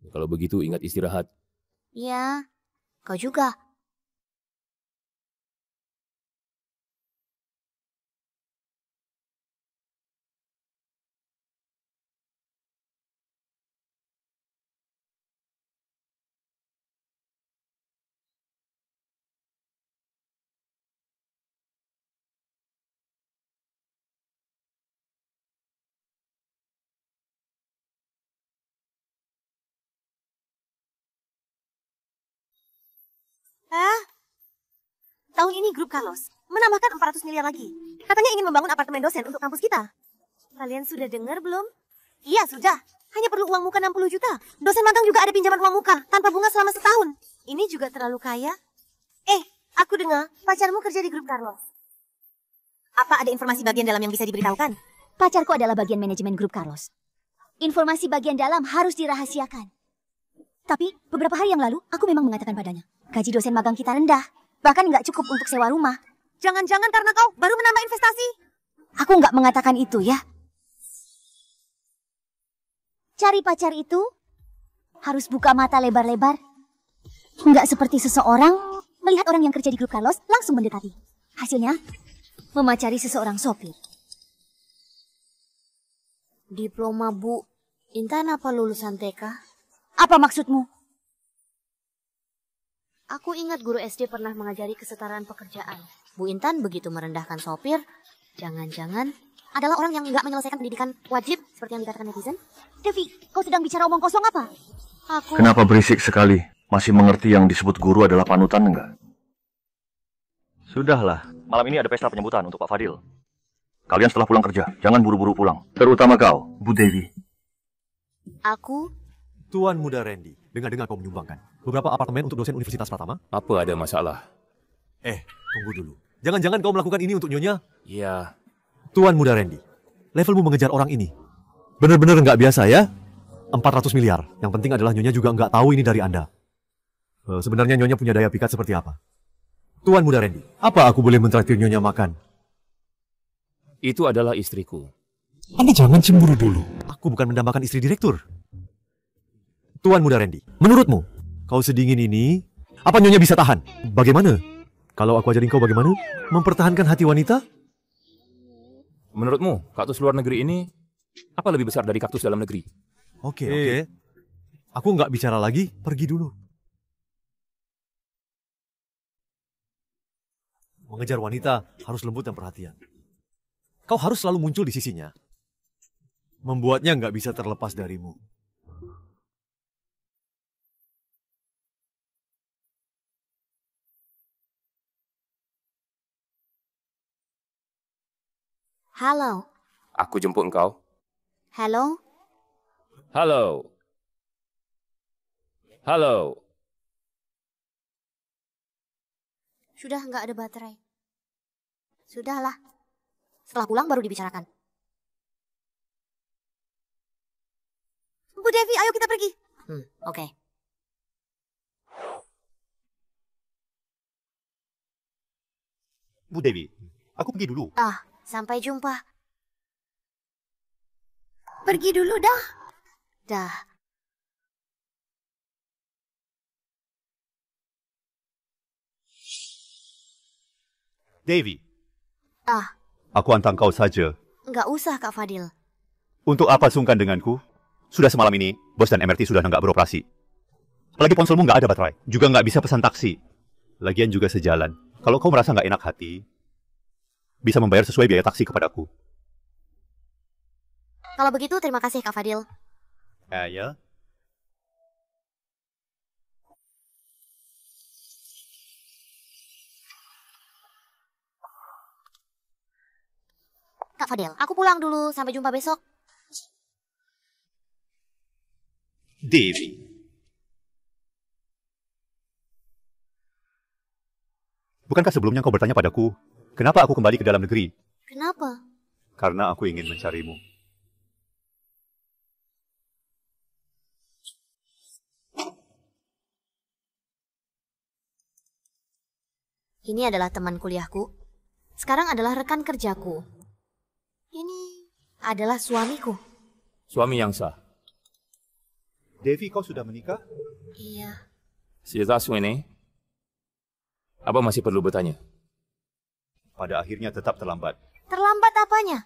Kalau begitu ingat istirahat. Iya, Kau juga. Hah? Eh? Tahun ini grup Carlos menambahkan 400 miliar lagi. Katanya ingin membangun apartemen dosen untuk kampus kita. Kalian sudah dengar belum? Iya, sudah. Hanya perlu uang muka 60 juta. Dosen magang juga ada pinjaman uang muka tanpa bunga selama setahun. Ini juga terlalu kaya. Eh, aku dengar pacarmu kerja di grup Carlos. Apa ada informasi bagian dalam yang bisa diberitahukan? Pacarku adalah bagian manajemen grup Carlos. Informasi bagian dalam harus dirahasiakan. Tapi beberapa hari yang lalu, aku memang mengatakan padanya. Gaji dosen magang kita rendah. Bahkan nggak cukup untuk sewa rumah. Jangan-jangan karena kau baru menambah investasi. Aku nggak mengatakan itu ya. Cari pacar itu harus buka mata lebar-lebar. Nggak seperti seseorang melihat orang yang kerja di grup Carlos langsung mendekati. Hasilnya, memacari seseorang sopir. Diploma Bu, Intan apa lulusan TK? Apa maksudmu? Aku ingat guru SD pernah mengajari kesetaraan pekerjaan. Bu Intan begitu merendahkan sopir, jangan-jangan adalah orang yang nggak menyelesaikan pendidikan wajib seperti yang dikatakan netizen. Devi, kau sedang bicara omong kosong apa? Aku... Kenapa berisik sekali? Masih mengerti yang disebut guru adalah panutan enggak? Sudahlah, malam ini ada pesta penyebutan untuk Pak Fadil. Kalian setelah pulang kerja, jangan buru-buru pulang. Terutama kau, Bu Devi. Aku Tuan Muda Randy, dengar-dengar kau menyumbangkan. Beberapa apartemen untuk dosen Universitas Pratama? Apa ada masalah? Eh, tunggu dulu. Jangan-jangan kau melakukan ini untuk Nyonya? Iya. Tuan Muda Randy, levelmu mengejar orang ini. Benar-benar nggak biasa ya? 400 miliar. Yang penting adalah Nyonya juga nggak tahu ini dari Anda. Uh, sebenarnya Nyonya punya daya pikat seperti apa? Tuan Muda Randy, apa aku boleh mentraktir Nyonya makan? Itu adalah istriku. Anda jangan cemburu dulu. Aku bukan mendambakan istri direktur. Tuan Muda Randy. Menurutmu, kau sedingin ini, apa Nyonya bisa tahan? Bagaimana? Kalau aku ajarin kau bagaimana mempertahankan hati wanita? Menurutmu, kaktus luar negeri ini apa lebih besar dari kaktus dalam negeri? Oke, okay, oke. Okay. Eh. Aku nggak bicara lagi, pergi dulu. Mengejar wanita harus lembut dan perhatian. Kau harus selalu muncul di sisinya. Membuatnya nggak bisa terlepas darimu. Halo. Aku jemput engkau. Halo. Halo. Halo. Sudah nggak ada baterai. Sudahlah. Setelah pulang baru dibicarakan. Bu Devi, ayo kita pergi. Hmm, oke. Okay. Bu Devi, aku pergi dulu. Ah, Sampai jumpa. Pergi dulu dah. Dah. Davy. Ah. Aku hantar kau saja. Enggak usah, Kak Fadil. Untuk apa sungkan denganku? Sudah semalam ini, bos dan MRT sudah enggak beroperasi. Lagi ponselmu enggak ada baterai, juga enggak bisa pesan taksi. Lagian juga sejalan. Kalau kau merasa enggak enak hati, bisa membayar sesuai biaya taksi kepadaku. Kalau begitu, terima kasih Kak Fadil. Eh, ya. Kak Fadil, aku pulang dulu. Sampai jumpa besok. Devi. Bukankah sebelumnya kau bertanya padaku Kenapa aku kembali ke dalam negeri? Kenapa? Karena aku ingin mencarimu. Ini adalah teman kuliahku. Sekarang adalah rekan kerjaku. Ini adalah suamiku. Suami yang sah. Devi, kau sudah menikah? Iya. Sejak ini, apa masih perlu bertanya? pada akhirnya tetap terlambat. Terlambat apanya?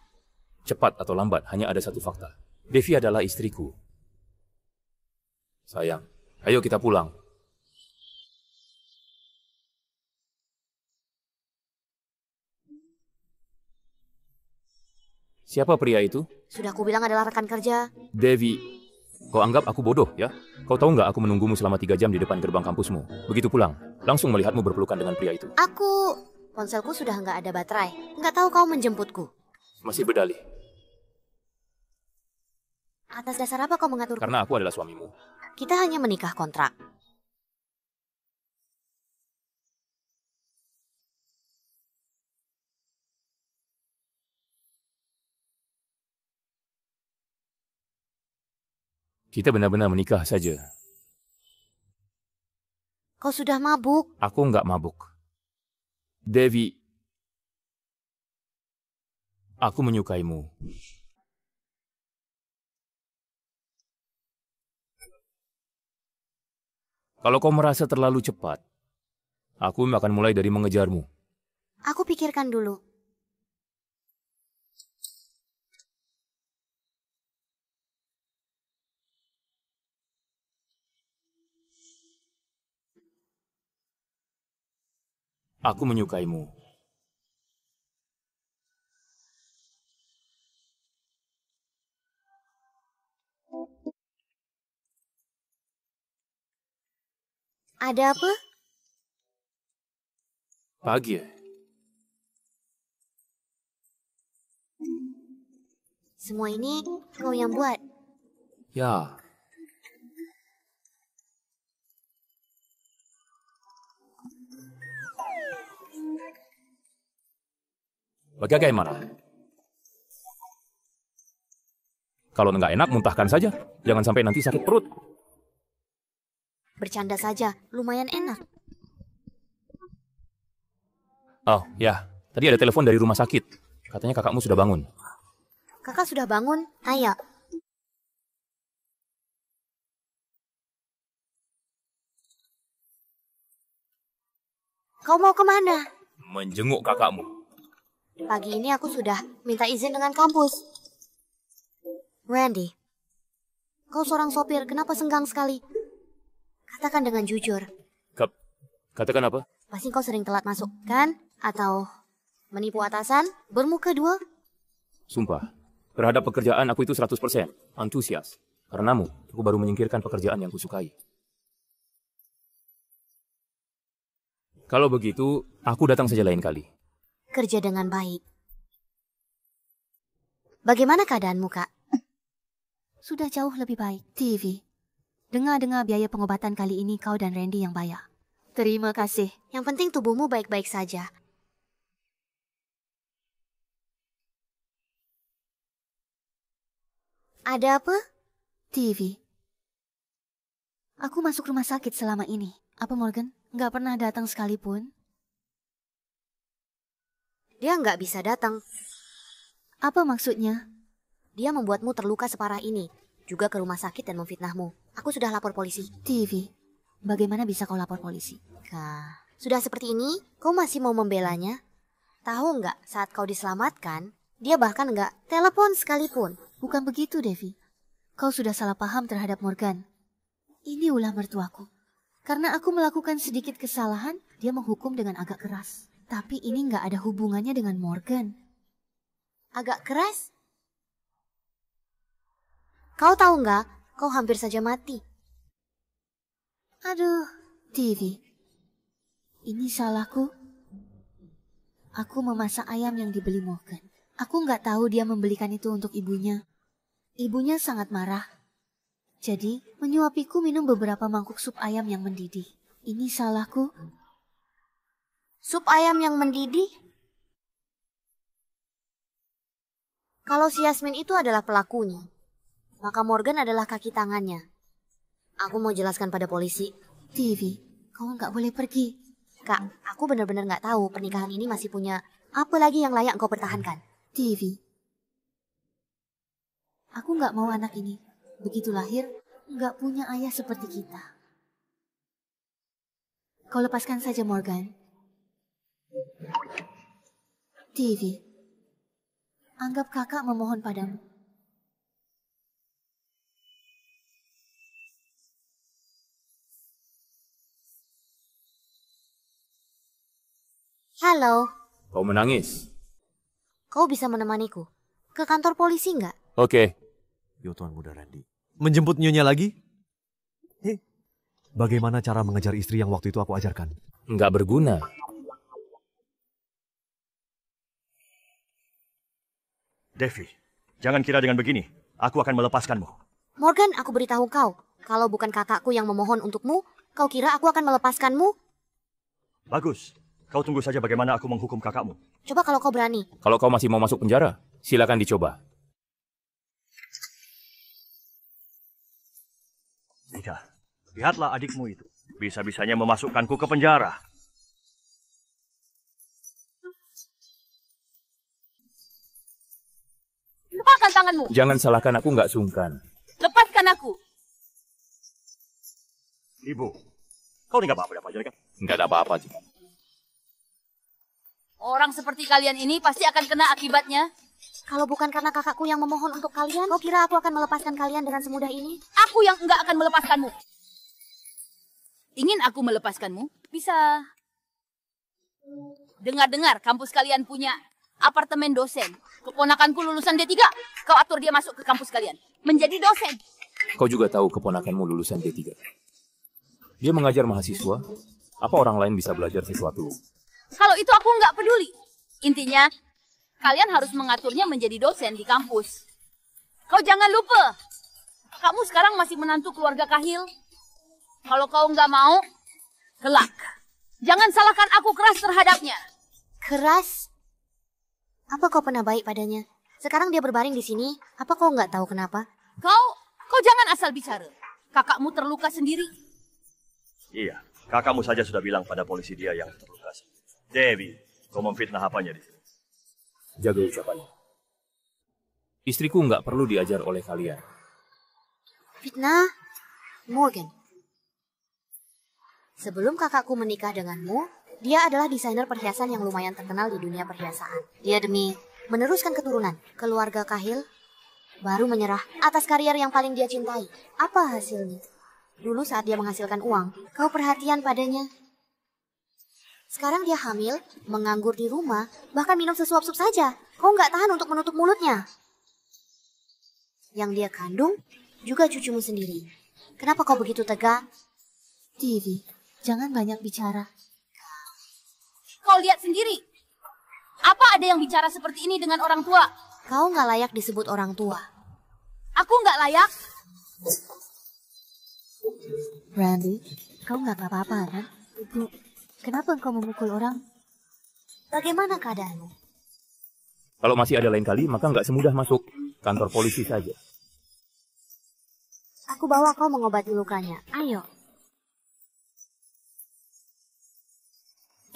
Cepat atau lambat, hanya ada satu fakta. Devi adalah istriku. Sayang, ayo kita pulang. Siapa pria itu? Sudah aku bilang adalah rekan kerja. Devi, kau anggap aku bodoh ya? Kau tahu nggak aku menunggumu selama tiga jam di depan gerbang kampusmu. Begitu pulang, langsung melihatmu berpelukan dengan pria itu. Aku Ponselku sudah nggak ada baterai. Nggak tahu kau menjemputku. Masih berdalih. Atas dasar apa kau mengatur? Karena aku adalah suamimu. Kita hanya menikah kontrak. Kita benar-benar menikah saja. Kau sudah mabuk. Aku nggak mabuk. Devi, aku menyukaimu. Kalau kau merasa terlalu cepat, aku akan mulai dari mengejarmu. Aku pikirkan dulu. aku menyukaimu. Ada apa? Pagi. Semua ini kau yang buat? Ya. Yeah. Bagaimana? Kalau nggak enak, muntahkan saja. Jangan sampai nanti sakit perut. Bercanda saja, lumayan enak. Oh, ya. Tadi ada telepon dari rumah sakit. Katanya kakakmu sudah bangun. Kakak sudah bangun, ayo. Kau mau kemana? Menjenguk kakakmu. Pagi ini aku sudah minta izin dengan kampus. Randy, kau seorang sopir, kenapa senggang sekali? Katakan dengan jujur. Kap, katakan apa? Pasti kau sering telat masuk, kan? Atau menipu atasan, bermuka dua? Sumpah, terhadap pekerjaan aku itu 100% antusias. Karenamu, aku baru menyingkirkan pekerjaan yang kusukai. Kalau begitu, aku datang saja lain kali bekerja dengan baik. Bagaimana keadaanmu, Kak? Sudah jauh lebih baik. TV. Dengar-dengar biaya pengobatan kali ini kau dan Randy yang bayar. Terima kasih. Yang penting tubuhmu baik-baik saja. Ada apa? TV. Aku masuk rumah sakit selama ini. Apa Morgan? Nggak pernah datang sekalipun. Dia nggak bisa datang. Apa maksudnya? Dia membuatmu terluka separah ini, juga ke rumah sakit dan memfitnahmu. Aku sudah lapor polisi. TV, bagaimana bisa kau lapor polisi? Kah, sudah seperti ini, kau masih mau membelanya? Tahu nggak, saat kau diselamatkan, dia bahkan nggak telepon sekalipun. Bukan begitu, Devi. Kau sudah salah paham terhadap Morgan. Ini ulah mertuaku. Karena aku melakukan sedikit kesalahan, dia menghukum dengan agak keras. Tapi ini nggak ada hubungannya dengan Morgan. Agak keras. Kau tahu nggak, kau hampir saja mati. Aduh, Tivi Ini salahku. Aku memasak ayam yang dibeli Morgan. Aku nggak tahu dia membelikan itu untuk ibunya. Ibunya sangat marah. Jadi, menyuapiku minum beberapa mangkuk sup ayam yang mendidih. Ini salahku. Sup ayam yang mendidih? Kalau si Yasmin itu adalah pelakunya, maka Morgan adalah kaki tangannya. Aku mau jelaskan pada polisi. TV, kamu nggak boleh pergi. Kak, aku benar-benar nggak tahu pernikahan ini masih punya apa lagi yang layak kau pertahankan. TV, aku nggak mau anak ini. Begitu lahir, nggak punya ayah seperti kita. Kau lepaskan saja Morgan. Tivi, anggap kakak memohon padamu. Halo. Kau menangis? Kau bisa menemaniku. Ke kantor polisi nggak? Oke. Okay. Yo Tuan Muda Randy. Menjemput nyonya lagi? Bagaimana cara mengejar istri yang waktu itu aku ajarkan? Nggak berguna. Devi, jangan kira dengan begini. Aku akan melepaskanmu. Morgan, aku beritahu kau. Kalau bukan kakakku yang memohon untukmu, kau kira aku akan melepaskanmu? Bagus. Kau tunggu saja bagaimana aku menghukum kakakmu. Coba kalau kau berani. Kalau kau masih mau masuk penjara, silakan dicoba. Tidak. Lihatlah adikmu itu. Bisa-bisanya memasukkanku ke penjara. Lepaskan tanganmu. Jangan salahkan aku nggak sungkan. Lepaskan aku. Ibu, kau ini nggak apa-apa ya, Pak Nggak ada apa-apa, sih. Orang seperti kalian ini pasti akan kena akibatnya. Kalau bukan karena kakakku yang memohon untuk kalian, kau kira aku akan melepaskan kalian dengan semudah ini? Aku yang enggak akan melepaskanmu. Ingin aku melepaskanmu? Bisa. Dengar-dengar kampus kalian punya apartemen dosen. Keponakanku lulusan D3, kau atur dia masuk ke kampus kalian. Menjadi dosen. Kau juga tahu keponakanmu lulusan D3. Dia mengajar mahasiswa, apa orang lain bisa belajar sesuatu? Kalau itu aku nggak peduli. Intinya, kalian harus mengaturnya menjadi dosen di kampus. Kau jangan lupa, kamu sekarang masih menantu keluarga Kahil. Kalau kau nggak mau, kelak. Jangan salahkan aku keras terhadapnya. Keras apa kau pernah baik padanya? Sekarang dia berbaring di sini, apa kau nggak tahu kenapa? Kau, kau jangan asal bicara. Kakakmu terluka sendiri. Iya, kakakmu saja sudah bilang pada polisi dia yang terluka. Dewi, kau memfitnah apanya di sini? Jaga ucapannya. Istriku nggak perlu diajar oleh kalian. Fitnah? Morgan. Sebelum kakakku menikah denganmu, dia adalah desainer perhiasan yang lumayan terkenal di dunia perhiasan. Dia demi meneruskan keturunan keluarga Kahil, baru menyerah atas karier yang paling dia cintai. Apa hasilnya? Dulu saat dia menghasilkan uang, kau perhatian padanya. Sekarang dia hamil, menganggur di rumah, bahkan minum sesuap-sup saja. Kau nggak tahan untuk menutup mulutnya. Yang dia kandung, juga cucumu sendiri. Kenapa kau begitu tegang? Tiri, jangan banyak bicara. Kau lihat sendiri. Apa ada yang bicara seperti ini dengan orang tua? Kau nggak layak disebut orang tua. Aku nggak layak. Randy, kau nggak apa-apa kan? Ibu, kenapa engkau memukul orang? Bagaimana keadaanmu? Kalau masih ada lain kali, maka nggak semudah masuk kantor polisi saja. Aku bawa kau mengobati lukanya. Ayo.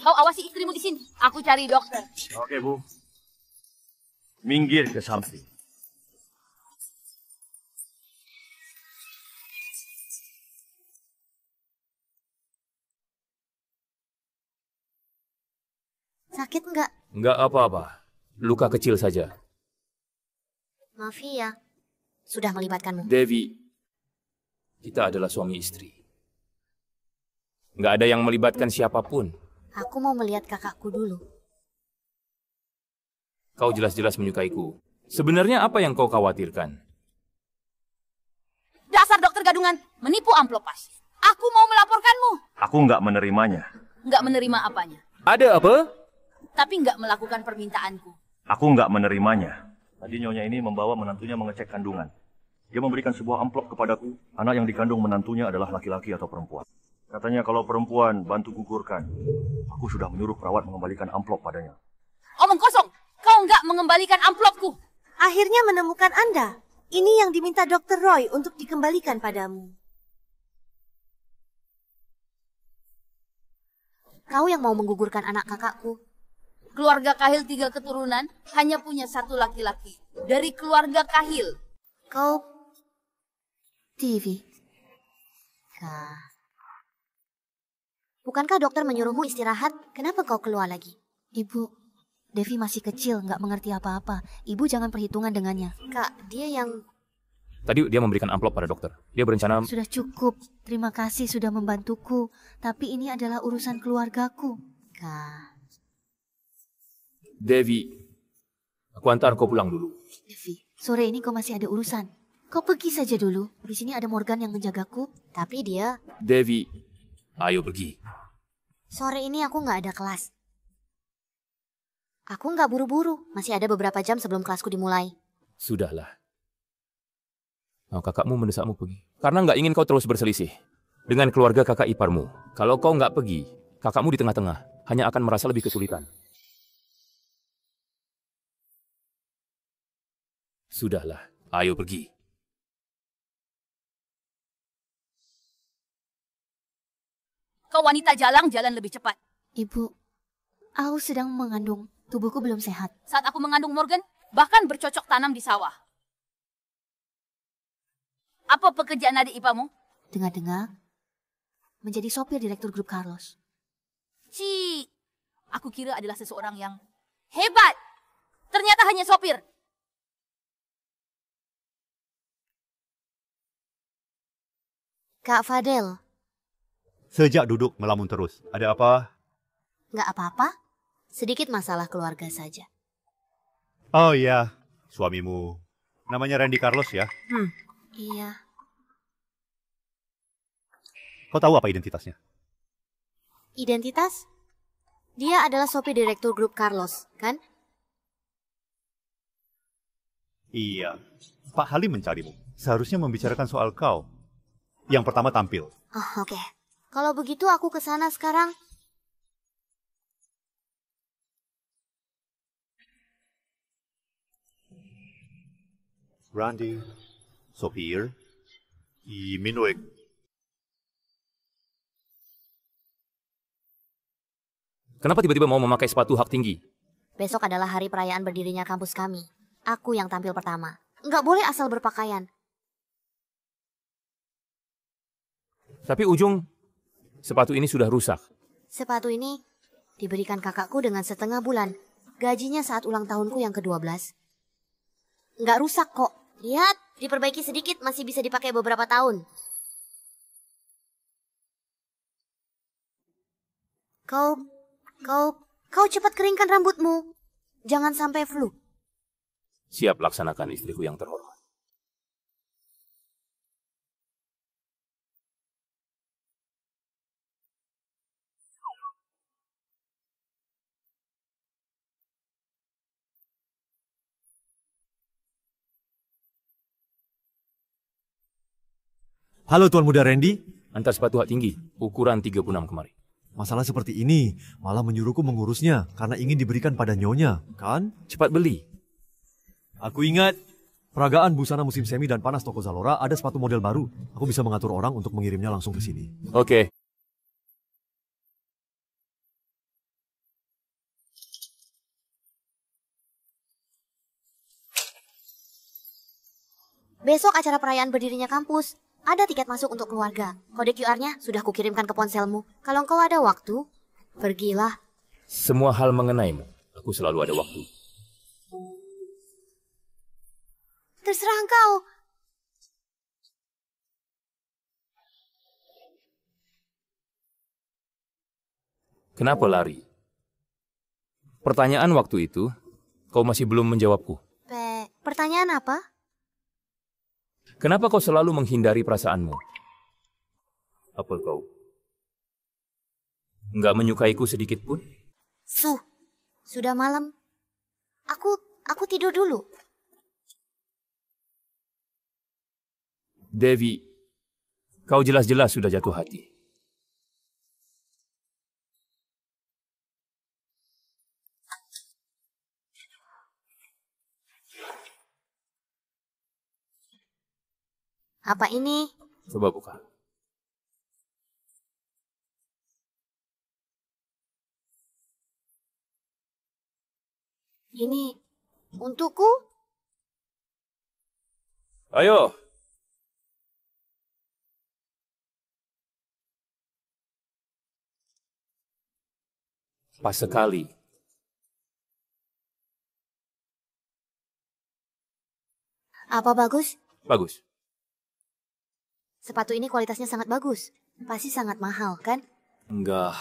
Kau awasi istrimu di sini. Aku cari dokter. Oke, Bu. Minggir ke samping. Sakit nggak? Nggak apa-apa. Luka kecil saja. Maaf ya. Sudah melibatkanmu. Devi, kita adalah suami istri. Nggak ada yang melibatkan siapapun. Aku mau melihat kakakku dulu. Kau jelas-jelas menyukaiku. Sebenarnya apa yang kau khawatirkan? Dasar dokter gadungan, menipu amplop pasien. Aku mau melaporkanmu. Aku nggak menerimanya. Nggak menerima apanya? Ada apa? Tapi nggak melakukan permintaanku. Aku nggak menerimanya. Tadi nyonya ini membawa menantunya mengecek kandungan. Dia memberikan sebuah amplop kepadaku. Anak yang dikandung menantunya adalah laki-laki atau perempuan. Katanya kalau perempuan bantu gugurkan. Aku sudah menyuruh perawat mengembalikan amplop padanya. Omong kosong, kau enggak mengembalikan amplopku. Akhirnya menemukan Anda. Ini yang diminta Dr. Roy untuk dikembalikan padamu. Kau yang mau menggugurkan anak kakakku. Keluarga Kahil tiga keturunan hanya punya satu laki-laki dari keluarga Kahil. Kau TV. Kah. Bukankah dokter menyuruhmu istirahat? Kenapa kau keluar lagi? Ibu, Devi masih kecil, nggak mengerti apa-apa. Ibu jangan perhitungan dengannya. Kak, dia yang... Tadi dia memberikan amplop pada dokter. Dia berencana... Sudah cukup. Terima kasih sudah membantuku. Tapi ini adalah urusan keluargaku. Kak... Devi, aku antar kau pulang dulu. Devi, sore ini kau masih ada urusan. Kau pergi saja dulu. Di sini ada Morgan yang menjagaku. Tapi dia... Devi, Ayo pergi. Sore ini aku nggak ada kelas. Aku nggak buru-buru, masih ada beberapa jam sebelum kelasku dimulai. Sudahlah. Oh, kakakmu mendesakmu pergi. Karena nggak ingin kau terus berselisih dengan keluarga kakak iparmu. Kalau kau nggak pergi, kakakmu di tengah-tengah hanya akan merasa lebih kesulitan. Sudahlah, ayo pergi. Kau wanita jalang jalan lebih cepat. Ibu, aku sedang mengandung. Tubuhku belum sehat. Saat aku mengandung Morgan, bahkan bercocok tanam di sawah. Apa pekerjaan adik ipamu? Dengar-dengar, menjadi sopir direktur grup Carlos. Ci, aku kira adalah seseorang yang hebat. Ternyata hanya sopir. Kak Fadel, Sejak duduk melamun terus. Ada apa? Gak apa-apa. Sedikit masalah keluarga saja. Oh iya, suamimu. Namanya Randy Carlos ya? Hmm, iya. Kau tahu apa identitasnya? Identitas? Dia adalah sopir direktur grup Carlos, kan? Iya. Pak Halim mencarimu. Seharusnya membicarakan soal kau. Yang pertama tampil. Oh, oke. Okay. Kalau begitu aku ke sana sekarang. Randy, Sophia, i Kenapa tiba-tiba mau memakai sepatu hak tinggi? Besok adalah hari perayaan berdirinya kampus kami. Aku yang tampil pertama. Nggak boleh asal berpakaian. Tapi Ujung, Sepatu ini sudah rusak. Sepatu ini diberikan kakakku dengan setengah bulan. Gajinya saat ulang tahunku yang ke-12. Nggak rusak kok. Lihat, diperbaiki sedikit masih bisa dipakai beberapa tahun. Kau, kau, kau cepat keringkan rambutmu. Jangan sampai flu. Siap laksanakan istriku yang terhormat. Halo Tuan Muda Randy. Antar sepatu hak tinggi, ukuran 36 kemarin. Masalah seperti ini, malah menyuruhku mengurusnya karena ingin diberikan pada nyonya, kan? Cepat beli. Aku ingat, peragaan busana musim semi dan panas toko Zalora ada sepatu model baru. Aku bisa mengatur orang untuk mengirimnya langsung ke sini. Oke. Okay. Besok acara perayaan berdirinya kampus. Ada tiket masuk untuk keluarga. Kode QR-nya sudah kukirimkan ke ponselmu. Kalau engkau ada waktu, pergilah. Semua hal mengenaimu, aku selalu ada waktu. Terserah engkau. Kenapa lari? Pertanyaan waktu itu, kau masih belum menjawabku. Pe, pertanyaan apa? Kenapa kau selalu menghindari perasaanmu? Apa kau? Enggak menyukaiku sedikit pun? Su, sudah malam. Aku aku tidur dulu. Devi, kau jelas-jelas sudah jatuh hati. Apa ini? Coba buka. Ini untukku? Ayo, pas sekali. Apa bagus? Bagus. Sepatu ini kualitasnya sangat bagus. Pasti sangat mahal, kan? Enggak.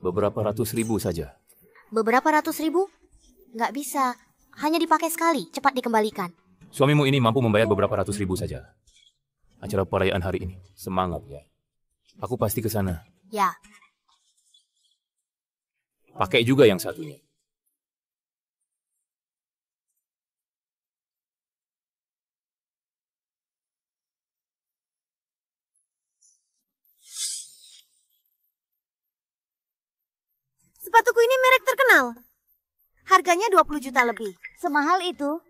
Beberapa ratus ribu saja. Beberapa ratus ribu? Enggak bisa. Hanya dipakai sekali, cepat dikembalikan. Suamimu ini mampu membayar beberapa ratus ribu saja. Acara perayaan hari ini. Semangat ya. Aku pasti ke sana. Ya. Pakai juga yang satunya. Sepatuku ini merek terkenal. Harganya 20 juta lebih. Semahal itu.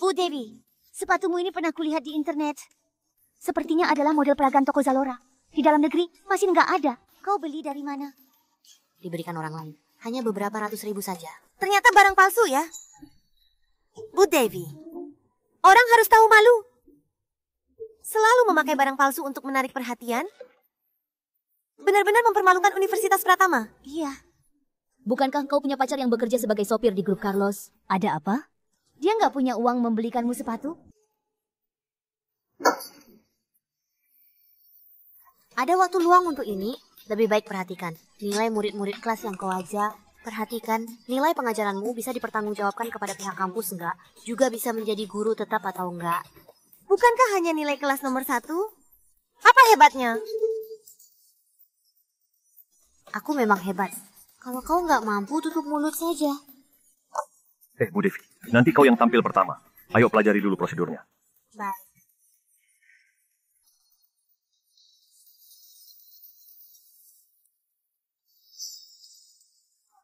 Bu Dewi, sepatumu ini pernah kulihat di internet. Sepertinya adalah model peragaan toko Zalora. Di dalam negeri masih nggak ada. Kau beli dari mana? Diberikan orang lain. Hanya beberapa ratus ribu saja. Ternyata barang palsu ya? Bu Devi, orang harus tahu malu. Selalu memakai barang palsu untuk menarik perhatian, Benar-benar mempermalukan Universitas Pratama. Iya. Bukankah kau punya pacar yang bekerja sebagai sopir di grup Carlos? Ada apa? Dia nggak punya uang membelikanmu sepatu? Ada waktu luang untuk ini? Lebih baik perhatikan. Nilai murid-murid kelas yang kau aja. perhatikan. Nilai pengajaranmu bisa dipertanggungjawabkan kepada pihak kampus enggak? Juga bisa menjadi guru tetap atau enggak? Bukankah hanya nilai kelas nomor satu? Apa hebatnya? Aku memang hebat. Kalau kau nggak mampu, tutup mulut saja. Eh, Bu Devi, nanti kau yang tampil pertama. Ayo pelajari dulu prosedurnya. Baik.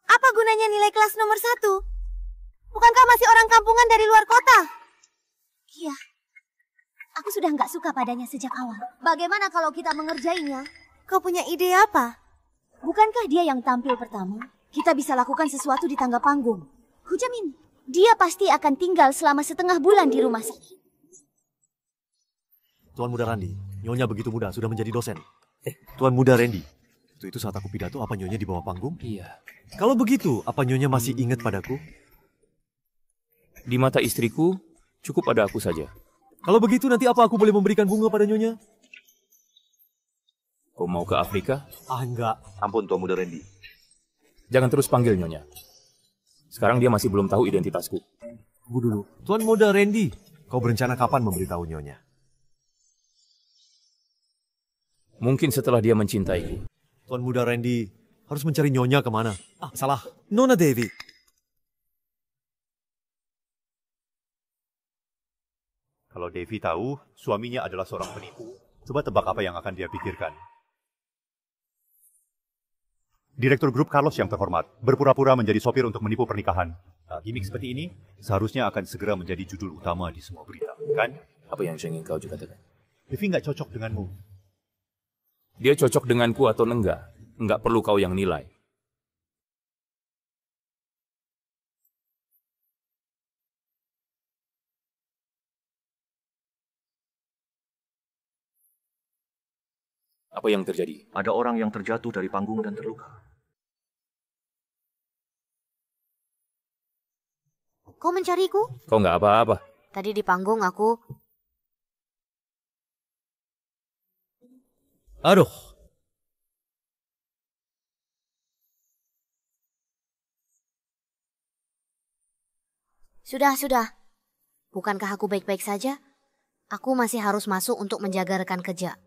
Apa gunanya nilai kelas nomor satu? Bukankah masih orang kampungan dari luar kota? Iya. Aku sudah nggak suka padanya sejak awal. Bagaimana kalau kita mengerjainya? Kau punya ide apa? Bukankah dia yang tampil pertama? Kita bisa lakukan sesuatu di tangga panggung. Hujamin, dia pasti akan tinggal selama setengah bulan di rumah sakit. Tuan Muda Randi, Nyonya begitu muda, sudah menjadi dosen. Eh, Tuan Muda Randy, itu itu saat aku pidato apa Nyonya di bawah panggung? Iya. Kalau begitu, apa Nyonya masih ingat padaku? Di mata istriku, cukup ada aku saja. Kalau begitu nanti apa aku boleh memberikan bunga pada Nyonya? Kau mau ke Afrika? Ah, enggak. Ampun, Tuan Muda Randy. Jangan terus panggil Nyonya. Sekarang dia masih belum tahu identitasku. Tunggu dulu. Tuan Muda Randy, kau berencana kapan memberitahu Nyonya? Mungkin setelah dia mencintaiku. Tuan Muda Randy, harus mencari Nyonya kemana? Ah, salah. Nona Devi. Kalau Devi tahu suaminya adalah seorang penipu, coba tebak apa yang akan dia pikirkan. Direktur grup Carlos yang terhormat berpura-pura menjadi sopir untuk menipu pernikahan. Nah, gimmick seperti ini seharusnya akan segera menjadi judul utama di semua berita, kan? Apa yang ingin kau juga katakan? Devi nggak cocok denganmu. Dia cocok denganku atau enggak, nggak perlu kau yang nilai. Apa yang terjadi? Ada orang yang terjatuh dari panggung dan terluka. Kau mencariku? Kau nggak apa-apa. Tadi di panggung aku... Aduh. Sudah, sudah. Bukankah aku baik-baik saja? Aku masih harus masuk untuk menjaga rekan kerja.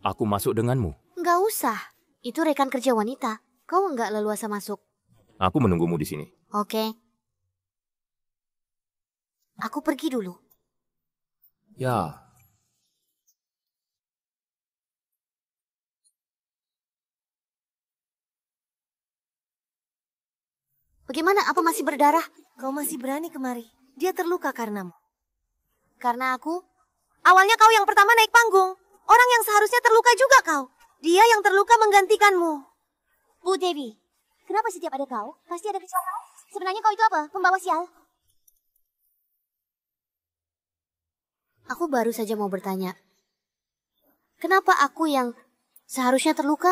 Aku masuk denganmu. Nggak usah. Itu rekan kerja wanita. Kau nggak leluasa masuk. Aku menunggumu di sini. Oke. Aku pergi dulu. Ya, Bagaimana? Apa masih berdarah? Kau masih berani kemari. Dia terluka karenamu. Karena aku? Awalnya kau yang pertama naik panggung. Orang yang seharusnya terluka juga kau. Dia yang terluka menggantikanmu. Bu Dewi, kenapa setiap ada kau, pasti ada kecelakaan? Sebenarnya kau itu apa? Pembawa sial? Aku baru saja mau bertanya. Kenapa aku yang seharusnya terluka?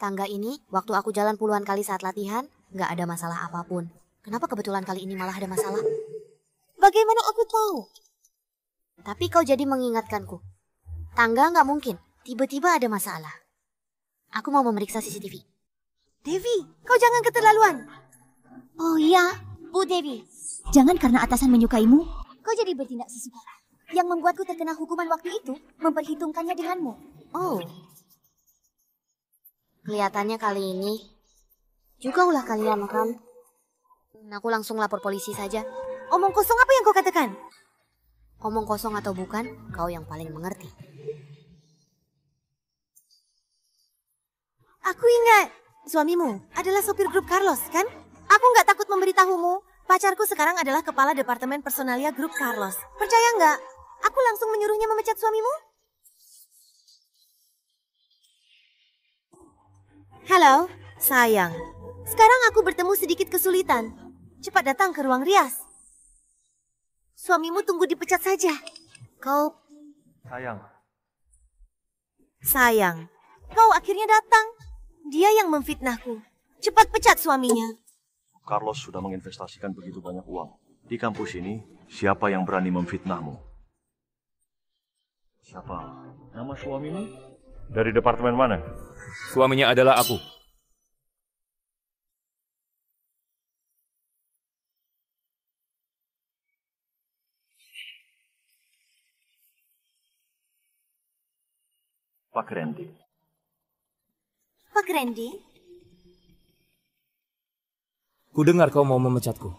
Tangga ini, waktu aku jalan puluhan kali saat latihan, gak ada masalah apapun. Kenapa kebetulan kali ini malah ada masalah? Bagaimana aku tahu? Tapi kau jadi mengingatkanku. Tangga nggak mungkin. Tiba-tiba ada masalah. Aku mau memeriksa CCTV. Devi, kau jangan keterlaluan. Oh iya, Bu Devi. Jangan karena atasan menyukaimu, kau jadi bertindak sesuka. Yang membuatku terkena hukuman waktu itu, memperhitungkannya denganmu. Oh. Kelihatannya kali ini, juga ulah kalian, Ram. Aku langsung lapor polisi saja. Omong kosong apa yang kau katakan? Omong kosong atau bukan, kau yang paling mengerti. Aku ingat, suamimu adalah sopir grup Carlos, kan? Aku nggak takut memberitahumu, pacarku sekarang adalah kepala departemen personalia grup Carlos. Percaya nggak? Aku langsung menyuruhnya memecat suamimu. Halo, sayang. Sekarang aku bertemu sedikit kesulitan. Cepat datang ke ruang rias. Suamimu tunggu dipecat saja. Kau... Sayang. Sayang, kau akhirnya datang. Dia yang memfitnahku. Cepat pecat suaminya. Carlos sudah menginvestasikan begitu banyak uang. Di kampus ini, siapa yang berani memfitnahmu? Siapa? Nama suamimu? Dari departemen mana? Suaminya adalah aku. Pak Randy. Pak Randy? Kudengar kau mau memecatku.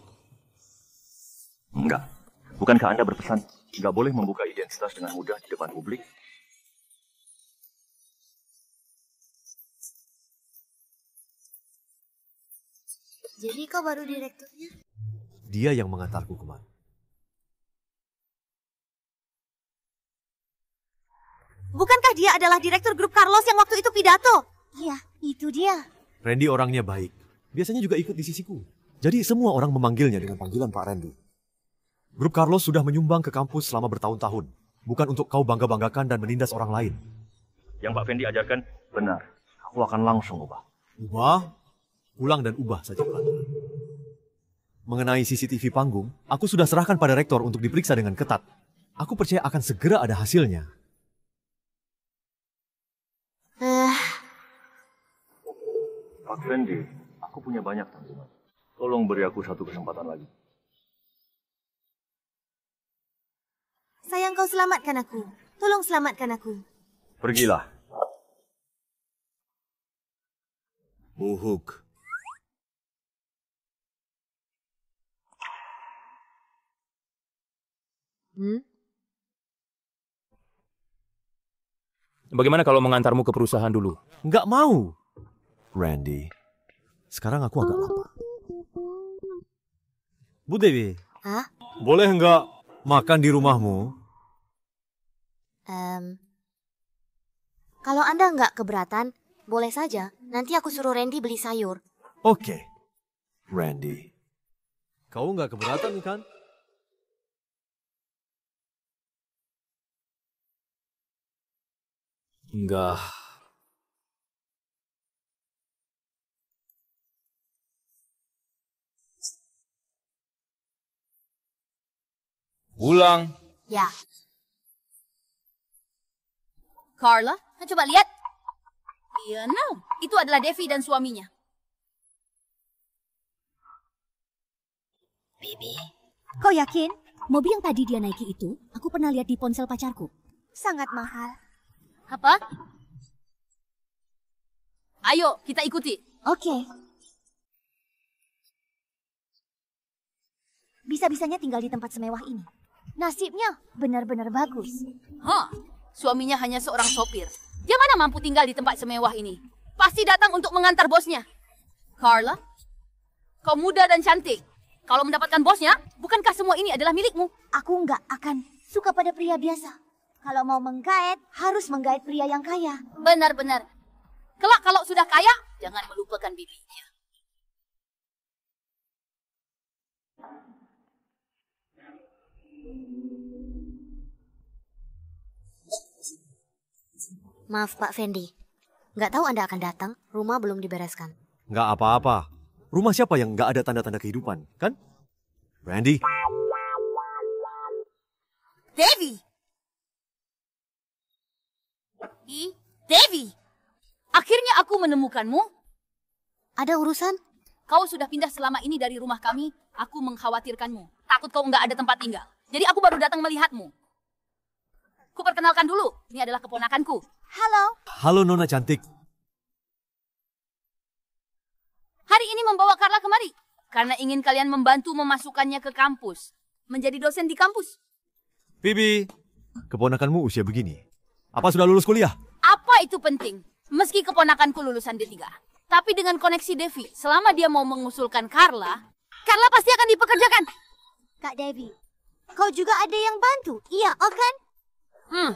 Enggak. Bukankah Anda berpesan tidak boleh membuka identitas dengan mudah di depan publik? Jadi kau baru direkturnya? Dia yang mengantarku kemari. Bukankah dia adalah direktur grup Carlos yang waktu itu pidato? Iya, itu dia. Randy orangnya baik. Biasanya juga ikut di sisiku. Jadi semua orang memanggilnya dengan panggilan Pak Randy. Grup Carlos sudah menyumbang ke kampus selama bertahun-tahun. Bukan untuk kau bangga-banggakan dan menindas orang lain. Yang Pak Fendi ajarkan, benar. Aku akan langsung ubah. Ubah? Ulang dan ubah saja Pak. Mengenai CCTV panggung, aku sudah serahkan pada rektor untuk diperiksa dengan ketat. Aku percaya akan segera ada hasilnya. Pak eh. Fendi, aku punya banyak tanggungan. Tolong beri aku satu kesempatan lagi. Sayang kau selamatkan aku. Tolong selamatkan aku. Pergilah. Uhuk. Hmm? Bagaimana kalau mengantarmu ke perusahaan dulu? Nggak mau. Randy, sekarang aku agak lapar. Bu Dewi. Hah? Boleh nggak makan di rumahmu? Um, kalau Anda nggak keberatan, boleh saja. Nanti aku suruh Randy beli sayur. Oke. Okay. Randy. Kau nggak keberatan kan? Enggak. Pulang. Ya. Carla, nah coba lihat. Iya, no. Itu adalah Devi dan suaminya. Bibi. Kau yakin? Mobil yang tadi dia naiki itu, aku pernah lihat di ponsel pacarku. Sangat mahal. Apa? Ayo, kita ikuti. Oke. Bisa-bisanya tinggal di tempat semewah ini. Nasibnya benar-benar bagus. Hah, suaminya hanya seorang sopir. Dia mana mampu tinggal di tempat semewah ini? Pasti datang untuk mengantar bosnya. Carla, kau muda dan cantik. Kalau mendapatkan bosnya, bukankah semua ini adalah milikmu? Aku nggak akan suka pada pria biasa. Kalau mau menggait, harus menggait pria yang kaya. Benar-benar. Kelak kalau sudah kaya, jangan melupakan bibinya. Maaf Pak Fendi, nggak tahu Anda akan datang, rumah belum dibereskan. Nggak apa-apa, rumah siapa yang nggak ada tanda-tanda kehidupan, kan? Randy. Devi, I, Devi! Akhirnya aku menemukanmu. Ada urusan? Kau sudah pindah selama ini dari rumah kami. Aku mengkhawatirkanmu. Takut kau nggak ada tempat tinggal. Jadi aku baru datang melihatmu. Kuperkenalkan dulu. Ini adalah keponakanku. Halo. Halo Nona cantik. Hari ini membawa Carla kemari karena ingin kalian membantu memasukkannya ke kampus, menjadi dosen di kampus. Bibi, keponakanmu usia begini. Apa sudah lulus kuliah? Apa itu penting? Meski keponakanku lulusan D3, tapi dengan koneksi Devi, selama dia mau mengusulkan Carla, Carla pasti akan dipekerjakan. Kak Devi, kau juga ada yang bantu, iya, oh kan? Hmm.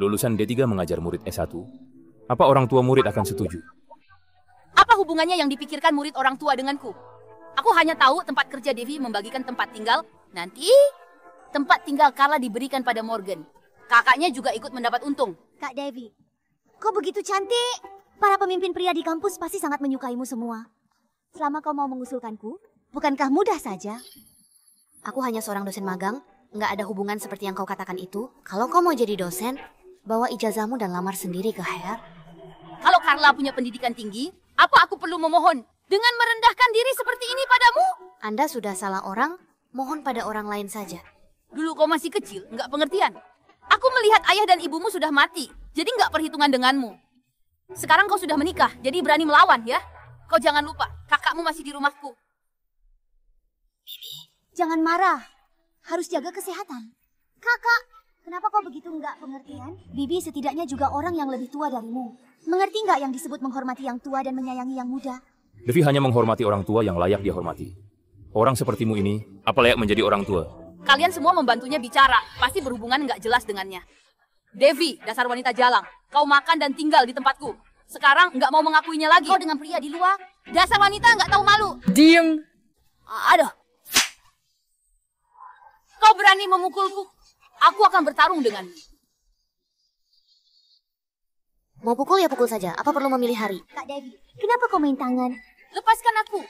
Lulusan D3 mengajar murid S1. Apa orang tua murid akan setuju? Apa hubungannya yang dipikirkan murid orang tua denganku? Aku hanya tahu tempat kerja Devi membagikan tempat tinggal. Nanti tempat tinggal Carla diberikan pada Morgan. Kakaknya juga ikut mendapat untung. Kak Devi, kau begitu cantik. Para pemimpin pria di kampus pasti sangat menyukaimu semua. Selama kau mau mengusulkanku, bukankah mudah saja? Aku hanya seorang dosen magang, nggak ada hubungan seperti yang kau katakan itu. Kalau kau mau jadi dosen, bawa ijazahmu dan lamar sendiri ke HR. Kalau Carla punya pendidikan tinggi, apa aku perlu memohon? Dengan merendahkan diri seperti ini padamu? Anda sudah salah orang, mohon pada orang lain saja. Dulu kau masih kecil, nggak pengertian. Aku melihat ayah dan ibumu sudah mati, jadi nggak perhitungan denganmu. Sekarang kau sudah menikah, jadi berani melawan ya. Kau jangan lupa, kakakmu masih di rumahku. Bibi, jangan marah. Harus jaga kesehatan. Kakak, kenapa kau begitu nggak pengertian? Bibi setidaknya juga orang yang lebih tua darimu. Mengerti nggak yang disebut menghormati yang tua dan menyayangi yang muda? Devi hanya menghormati orang tua yang layak dihormati. Orang sepertimu ini, apa layak menjadi orang tua? Kalian semua membantunya bicara, pasti berhubungan nggak jelas dengannya. Devi, dasar wanita jalang, kau makan dan tinggal di tempatku. Sekarang nggak mau mengakuinya lagi. Kau dengan pria di luar, dasar wanita nggak tahu malu. Diem. Aduh. Kau berani memukulku? Aku akan bertarung denganmu. Mau pukul ya pukul saja. Apa perlu memilih hari? Kak Devi, kenapa kau main tangan? Lepaskan aku.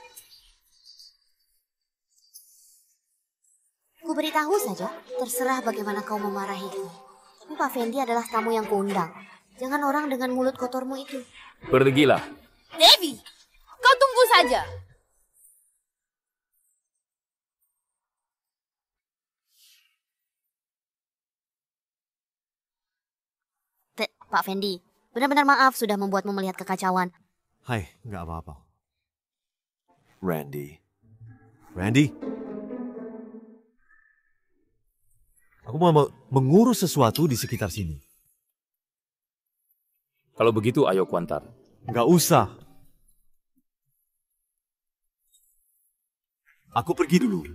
Ku beritahu saja, terserah bagaimana kau memarahiku. Pak Fendi adalah tamu yang kuundang. Jangan orang dengan mulut kotormu itu. Pergilah. Devi, kau tunggu saja. T Pak Fendi, benar-benar maaf sudah membuatmu melihat kekacauan. Hai, nggak apa-apa. Randy. Randy? Aku mau mengurus sesuatu di sekitar sini. Kalau begitu, ayo Kuantar. Nggak usah. Aku pergi dulu.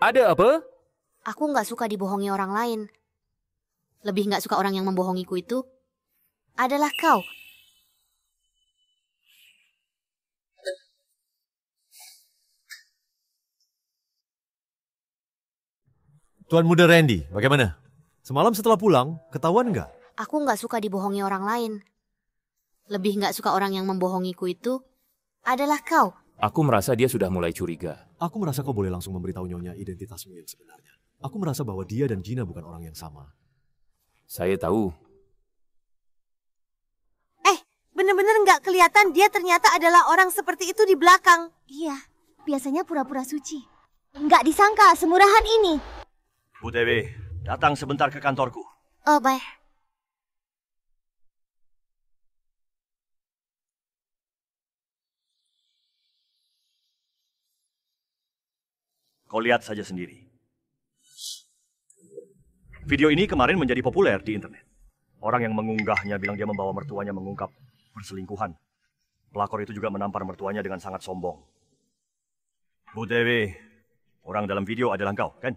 Ada apa? Aku nggak suka dibohongi orang lain. Lebih nggak suka orang yang membohongiku itu adalah kau. Tuan Muda Randy, bagaimana? Semalam setelah pulang, ketahuan nggak? Aku nggak suka dibohongi orang lain. Lebih nggak suka orang yang membohongiku itu adalah kau. Aku merasa dia sudah mulai curiga. Aku merasa kau boleh langsung memberitahu nyonya identitasmu yang sebenarnya. Aku merasa bahwa dia dan Gina bukan orang yang sama. Saya tahu. Eh, bener-bener nggak kelihatan dia ternyata adalah orang seperti itu di belakang. Iya, biasanya pura-pura suci. Nggak disangka semurahan ini. Bu Dewi, datang sebentar ke kantorku. Oh, baik. Kau lihat saja sendiri. Video ini kemarin menjadi populer di internet. Orang yang mengunggahnya bilang dia membawa mertuanya mengungkap perselingkuhan. Pelakor itu juga menampar mertuanya dengan sangat sombong. Bu Dewi, orang dalam video adalah engkau, kan?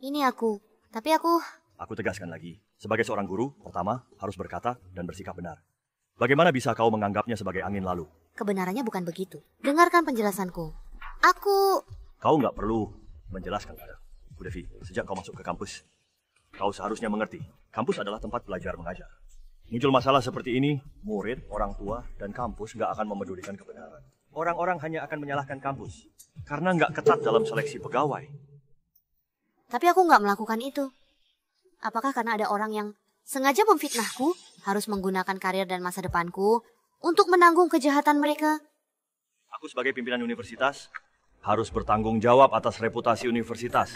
Ini aku, tapi aku... Aku tegaskan lagi, sebagai seorang guru, pertama harus berkata dan bersikap benar. Bagaimana bisa kau menganggapnya sebagai angin lalu? Kebenarannya bukan begitu. Dengarkan penjelasanku. Aku... Kau nggak perlu menjelaskan, Bu Devi. Sejak kau masuk ke kampus, Kau seharusnya mengerti, kampus adalah tempat belajar mengajar. Muncul masalah seperti ini, murid, orang tua, dan kampus nggak akan memedulikan kebenaran. Orang-orang hanya akan menyalahkan kampus, karena nggak ketat dalam seleksi pegawai. Tapi aku nggak melakukan itu. Apakah karena ada orang yang sengaja memfitnahku harus menggunakan karir dan masa depanku untuk menanggung kejahatan mereka? Aku sebagai pimpinan universitas harus bertanggung jawab atas reputasi universitas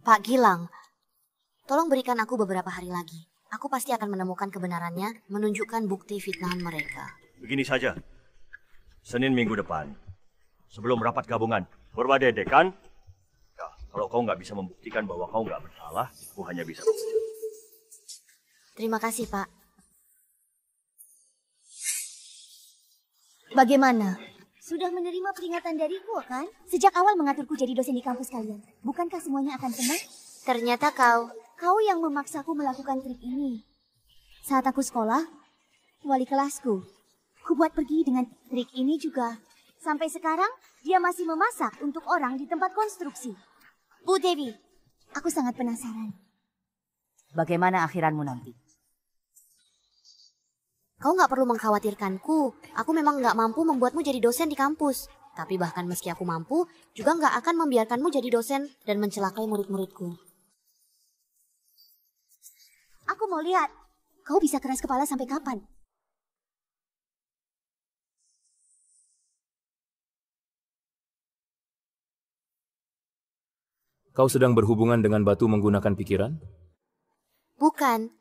Pak Gilang, tolong berikan aku beberapa hari lagi. Aku pasti akan menemukan kebenarannya, menunjukkan bukti fitnah mereka. Begini saja, Senin minggu depan, sebelum rapat gabungan, berwadai dekan, ya, kalau kau nggak bisa membuktikan bahwa kau nggak bersalah, aku hanya bisa Terima kasih, Pak. Bagaimana? Sudah menerima peringatan dariku, kan? Sejak awal mengaturku jadi dosen di kampus kalian. Bukankah semuanya akan senang? Ternyata kau. Kau yang memaksaku melakukan trik ini. Saat aku sekolah, wali kelasku. Kubuat pergi dengan trik ini juga. Sampai sekarang, dia masih memasak untuk orang di tempat konstruksi. Bu Dewi, aku sangat penasaran. Bagaimana akhiranmu nanti? Kau nggak perlu mengkhawatirkanku. Aku memang nggak mampu membuatmu jadi dosen di kampus. Tapi bahkan meski aku mampu, juga nggak akan membiarkanmu jadi dosen dan mencelakai murid-muridku. Aku mau lihat, kau bisa keras kepala sampai kapan? Kau sedang berhubungan dengan batu menggunakan pikiran? Bukan.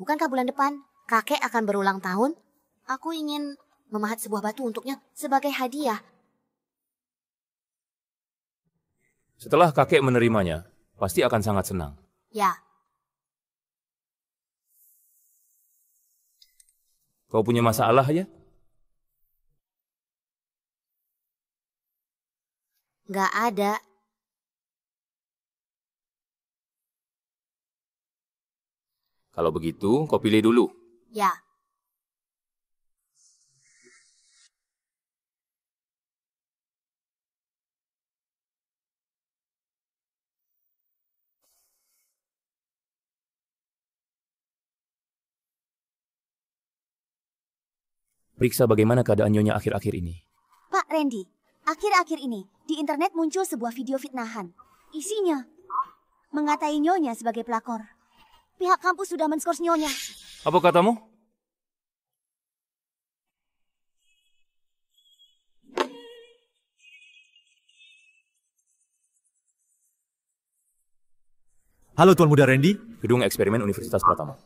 Bukankah bulan depan kakek akan berulang tahun, aku ingin memahat sebuah batu untuknya sebagai hadiah. Setelah kakek menerimanya, pasti akan sangat senang. Ya. Kau punya masalah ya? Gak ada. Kalau begitu, kau pilih dulu. Ya. Periksa bagaimana keadaan Nyonya akhir-akhir ini. Pak Randy, akhir-akhir ini di internet muncul sebuah video fitnahan. Isinya mengatai Nyonya sebagai pelakor. Pihak kampus sudah menskors Nyonya apa katamu? Halo Tuan Muda Randy. Gedung eksperimen Universitas Pratama.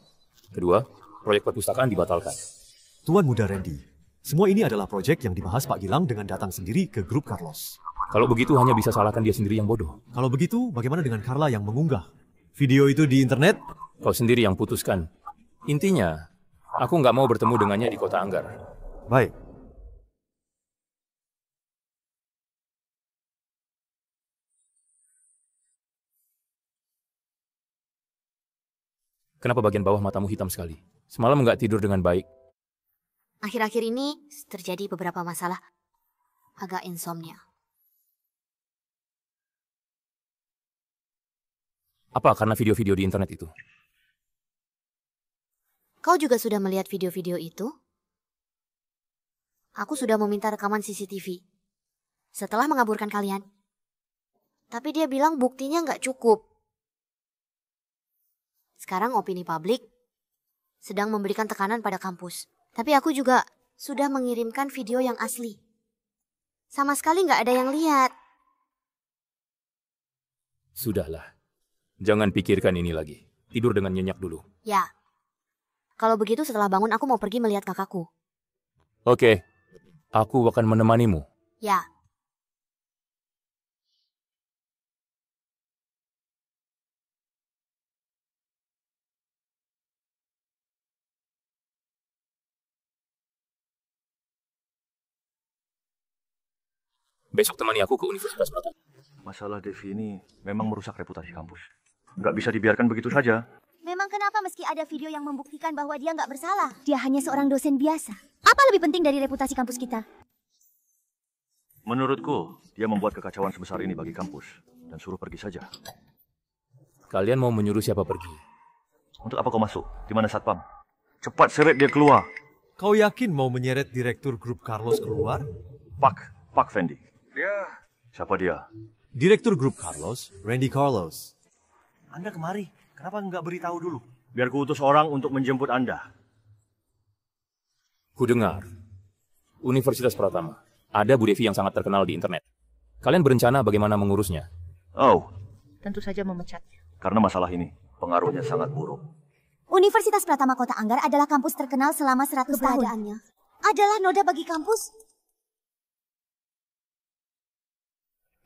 Kedua, proyek perpustakaan dibatalkan. Tuan Muda Randy, semua ini adalah proyek yang dibahas Pak Gilang dengan datang sendiri ke grup Carlos. Kalau begitu hanya bisa salahkan dia sendiri yang bodoh. Kalau begitu, bagaimana dengan Carla yang mengunggah? Video itu di internet? Kau sendiri yang putuskan Intinya, aku nggak mau bertemu dengannya di kota Anggar. Baik. Kenapa bagian bawah matamu hitam sekali? Semalam nggak tidur dengan baik. Akhir-akhir ini terjadi beberapa masalah. Agak insomnia. Apa karena video-video di internet itu? Kau juga sudah melihat video-video itu? Aku sudah meminta rekaman CCTV. Setelah mengaburkan kalian. Tapi dia bilang buktinya nggak cukup. Sekarang opini publik sedang memberikan tekanan pada kampus. Tapi aku juga sudah mengirimkan video yang asli. Sama sekali nggak ada yang lihat. Sudahlah, jangan pikirkan ini lagi. Tidur dengan nyenyak dulu. Ya. Kalau begitu setelah bangun aku mau pergi melihat kakakku. Oke, aku akan menemanimu. Ya. Besok temani aku ke Universitas Mata. Masalah Devi ini memang merusak reputasi kampus. Nggak bisa dibiarkan begitu saja. Memang kenapa meski ada video yang membuktikan bahwa dia nggak bersalah, dia hanya seorang dosen biasa. Apa lebih penting dari reputasi kampus kita? Menurutku, dia membuat kekacauan sebesar ini bagi kampus. Dan suruh pergi saja. Kalian mau menyuruh siapa pergi? Untuk apa kau masuk? Di mana Satpam? Cepat seret dia keluar. Kau yakin mau menyeret direktur grup Carlos keluar? Pak, Pak Fendi. Dia... Siapa dia? Direktur grup Carlos, Randy Carlos. Anda kemari. Kenapa nggak beritahu dulu? Biar kuutus orang untuk menjemput Anda. Kudengar Universitas Pratama, ada Bu Devi yang sangat terkenal di internet. Kalian berencana bagaimana mengurusnya? Oh. Tentu saja memecatnya. Karena masalah ini, pengaruhnya sangat buruk. Universitas Pratama Kota Anggar adalah kampus terkenal selama 100 tahun. Keberadaannya adalah noda bagi kampus.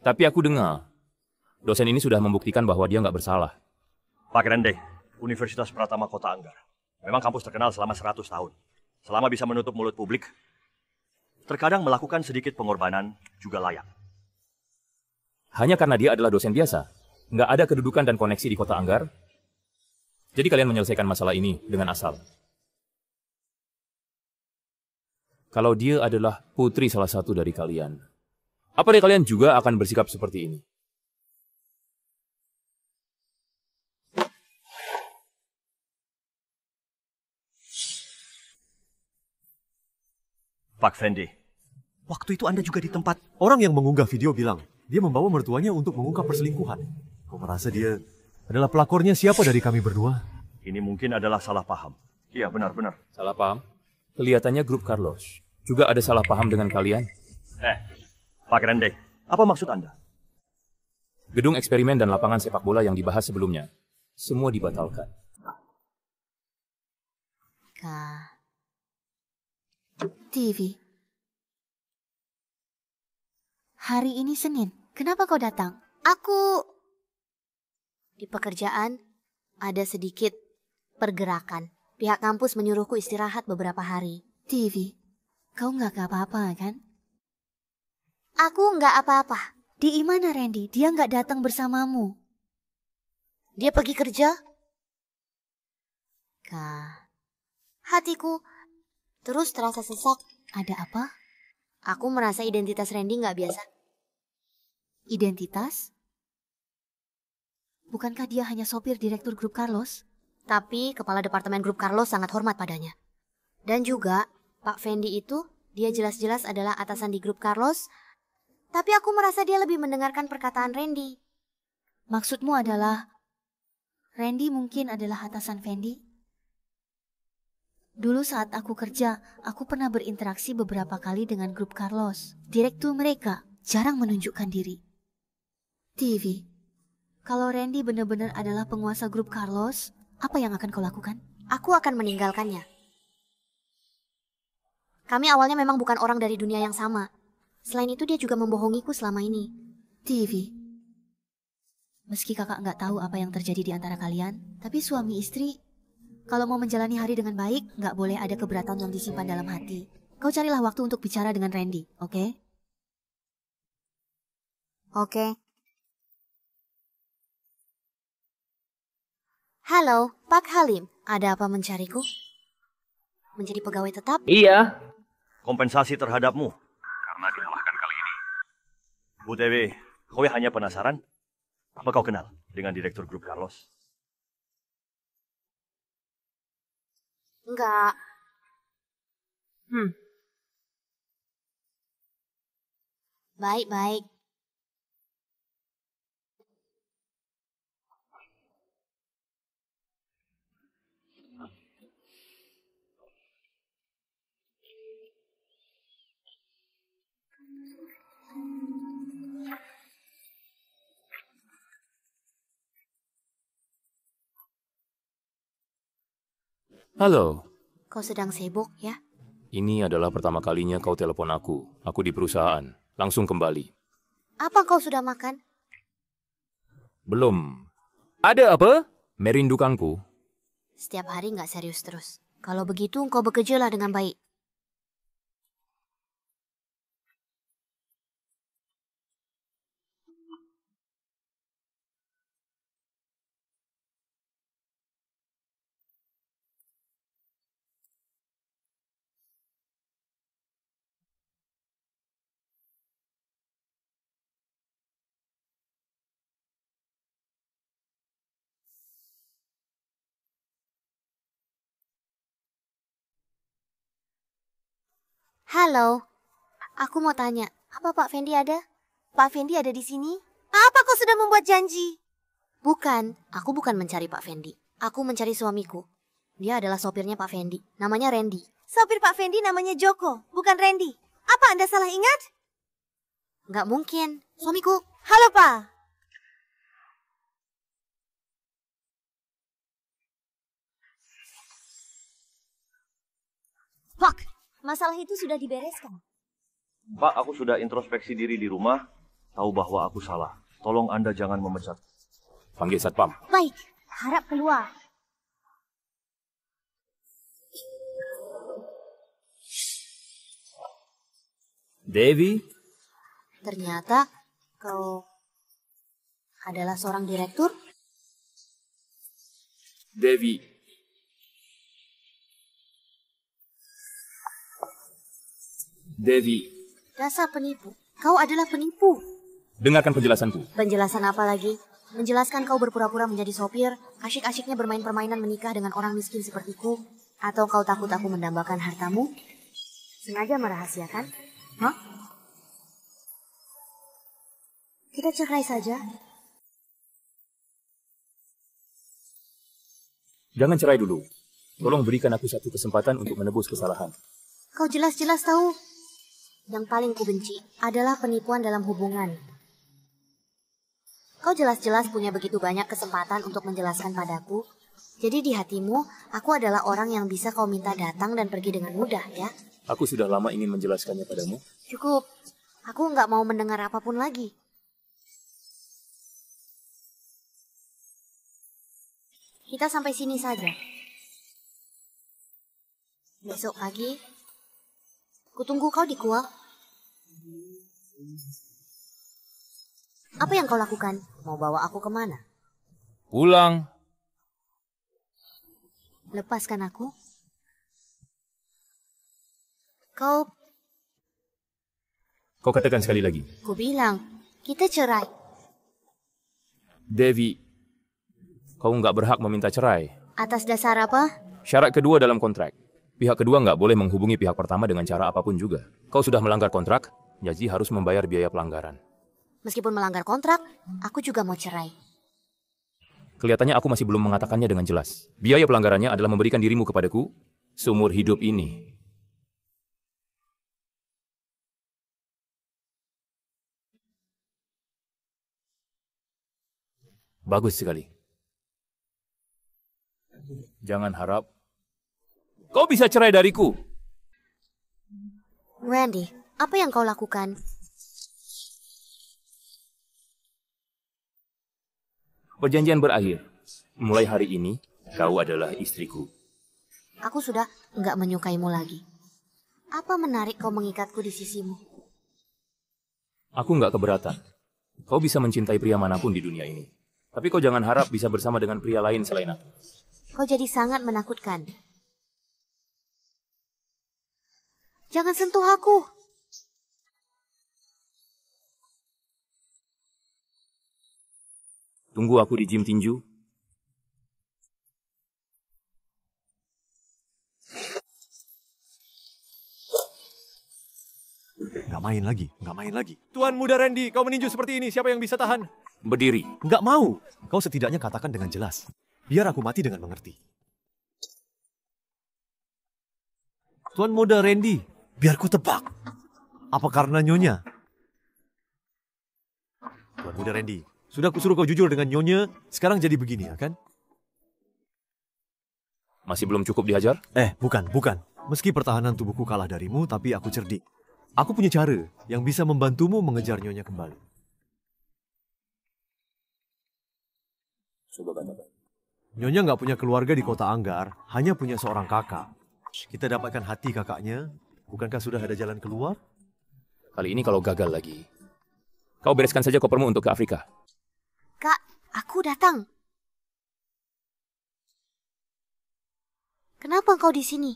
Tapi aku dengar, dosen ini sudah membuktikan bahwa dia nggak bersalah. Pak Grande, Universitas Pratama Kota Anggar. Memang kampus terkenal selama 100 tahun. Selama bisa menutup mulut publik, terkadang melakukan sedikit pengorbanan juga layak. Hanya karena dia adalah dosen biasa, nggak ada kedudukan dan koneksi di kota Anggar, jadi kalian menyelesaikan masalah ini dengan asal. Kalau dia adalah putri salah satu dari kalian, apa dari kalian juga akan bersikap seperti ini? Pak Fendi. Waktu itu Anda juga di tempat orang yang mengunggah video bilang dia membawa mertuanya untuk mengungkap perselingkuhan. Kau merasa dia adalah pelakornya siapa dari kami berdua? Ini mungkin adalah salah paham. Iya, benar-benar. Salah paham? Kelihatannya grup Carlos juga ada salah paham dengan kalian. Eh, Pak Rendeng, apa maksud Anda? Gedung eksperimen dan lapangan sepak bola yang dibahas sebelumnya, semua dibatalkan. Kak, TV. Hari ini Senin. Kenapa kau datang? Aku di pekerjaan ada sedikit pergerakan. Pihak kampus menyuruhku istirahat beberapa hari. TV, kau nggak apa-apa kan? Aku nggak apa-apa. Di mana Randy? Dia nggak datang bersamamu. Dia pergi kerja? Kak, hatiku Terus terasa sesak. Ada apa? Aku merasa identitas Randy nggak biasa. Identitas? Bukankah dia hanya sopir direktur grup Carlos? Tapi kepala departemen grup Carlos sangat hormat padanya. Dan juga, Pak Fendi itu, dia jelas-jelas adalah atasan di grup Carlos, tapi aku merasa dia lebih mendengarkan perkataan Randy. Maksudmu adalah, Randy mungkin adalah atasan Fendi? Dulu saat aku kerja, aku pernah berinteraksi beberapa kali dengan grup Carlos. Direktur mereka jarang menunjukkan diri. TV. Kalau Randy benar-benar adalah penguasa grup Carlos, apa yang akan kau lakukan? Aku akan meninggalkannya. Kami awalnya memang bukan orang dari dunia yang sama. Selain itu dia juga membohongiku selama ini. TV. Meski kakak nggak tahu apa yang terjadi di antara kalian, tapi suami istri kalau mau menjalani hari dengan baik, nggak boleh ada keberatan yang disimpan dalam hati. Kau carilah waktu untuk bicara dengan Randy, oke? Okay? Oke. Okay. Halo, Pak Halim. Ada apa mencariku? Menjadi pegawai tetap? Iya. Kompensasi terhadapmu. Karena dikalahkan kali ini. Bu Dewi, kau hanya penasaran? Apa kau kenal dengan direktur grup Carlos? Enggak. Hmm. Baik-baik. Halo. Kau sedang sibuk ya? Ini adalah pertama kalinya kau telepon aku. Aku di perusahaan. Langsung kembali. Apa kau sudah makan? Belum. Ada apa? Merindukanku. Setiap hari nggak serius terus. Kalau begitu, kau bekerjalah dengan baik. Halo, aku mau tanya, apa Pak Fendi ada? Pak Fendi ada di sini? Apa kau sudah membuat janji? Bukan, aku bukan mencari Pak Fendi. Aku mencari suamiku. Dia adalah sopirnya Pak Fendi. Namanya Randy. Sopir Pak Fendi namanya Joko, bukan Randy. Apa Anda salah ingat? Nggak mungkin. Suamiku. Halo, Pak. Fuck! Masalah itu sudah dibereskan. Pak, aku sudah introspeksi diri di rumah, tahu bahwa aku salah. Tolong Anda jangan memecat. Panggil Satpam. Baik, harap keluar. Devi? Ternyata kau adalah seorang direktur? Devi, Devi. Dasar penipu. Kau adalah penipu. Dengarkan penjelasanku. Penjelasan apa lagi? Menjelaskan kau berpura-pura menjadi sopir, asyik-asyiknya bermain permainan menikah dengan orang miskin sepertiku, atau kau takut aku mendambakan hartamu? Sengaja merahasiakan? Hah? Kita cerai saja. Jangan cerai dulu. Tolong berikan aku satu kesempatan untuk menebus kesalahan. Kau jelas-jelas tahu yang paling kubenci adalah penipuan dalam hubungan. Kau jelas-jelas punya begitu banyak kesempatan untuk menjelaskan padaku. Jadi di hatimu, aku adalah orang yang bisa kau minta datang dan pergi dengan mudah, ya? Aku sudah lama ingin menjelaskannya padamu. Cukup. Aku nggak mau mendengar apapun lagi. Kita sampai sini saja. Besok pagi, Kutunggu kau di gua. Apa yang kau lakukan? Mau bawa aku kemana? Pulang. Lepaskan aku. Kau... Kau katakan sekali lagi. Ku bilang, kita cerai. Devi, kau nggak berhak meminta cerai. Atas dasar apa? Syarat kedua dalam kontrak. Pihak kedua nggak boleh menghubungi pihak pertama dengan cara apapun juga. Kau sudah melanggar kontrak, Yaji harus membayar biaya pelanggaran. Meskipun melanggar kontrak, aku juga mau cerai. Kelihatannya aku masih belum mengatakannya dengan jelas. Biaya pelanggarannya adalah memberikan dirimu kepadaku seumur hidup ini. Bagus sekali. Jangan harap Kau bisa cerai dariku. Randy, apa yang kau lakukan? Perjanjian berakhir. Mulai hari ini, kau adalah istriku. Aku sudah nggak menyukaimu lagi. Apa menarik kau mengikatku di sisimu? Aku nggak keberatan. Kau bisa mencintai pria manapun di dunia ini. Tapi kau jangan harap bisa bersama dengan pria lain selain aku. Kau jadi sangat menakutkan. Jangan sentuh aku. Tunggu aku di gym tinju. Gak main lagi, gak main lagi. Tuan muda Randy, kau meninju seperti ini. Siapa yang bisa tahan? Berdiri. Gak mau. Kau setidaknya katakan dengan jelas. Biar aku mati dengan mengerti. Tuan muda Randy, Biar ku tebak. Apa karena nyonya? Tuan muda Randy, sudah aku suruh kau jujur dengan nyonya, sekarang jadi begini ya kan? Masih belum cukup dihajar? Eh, bukan, bukan. Meski pertahanan tubuhku kalah darimu, tapi aku cerdik. Aku punya cara yang bisa membantumu mengejar nyonya kembali. Nyonya nggak punya keluarga di kota Anggar, hanya punya seorang kakak. Kita dapatkan hati kakaknya, Bukankah sudah ada jalan keluar? Kali ini kalau gagal lagi, kau bereskan saja kopermu untuk ke Afrika. Kak, aku datang. Kenapa kau di sini?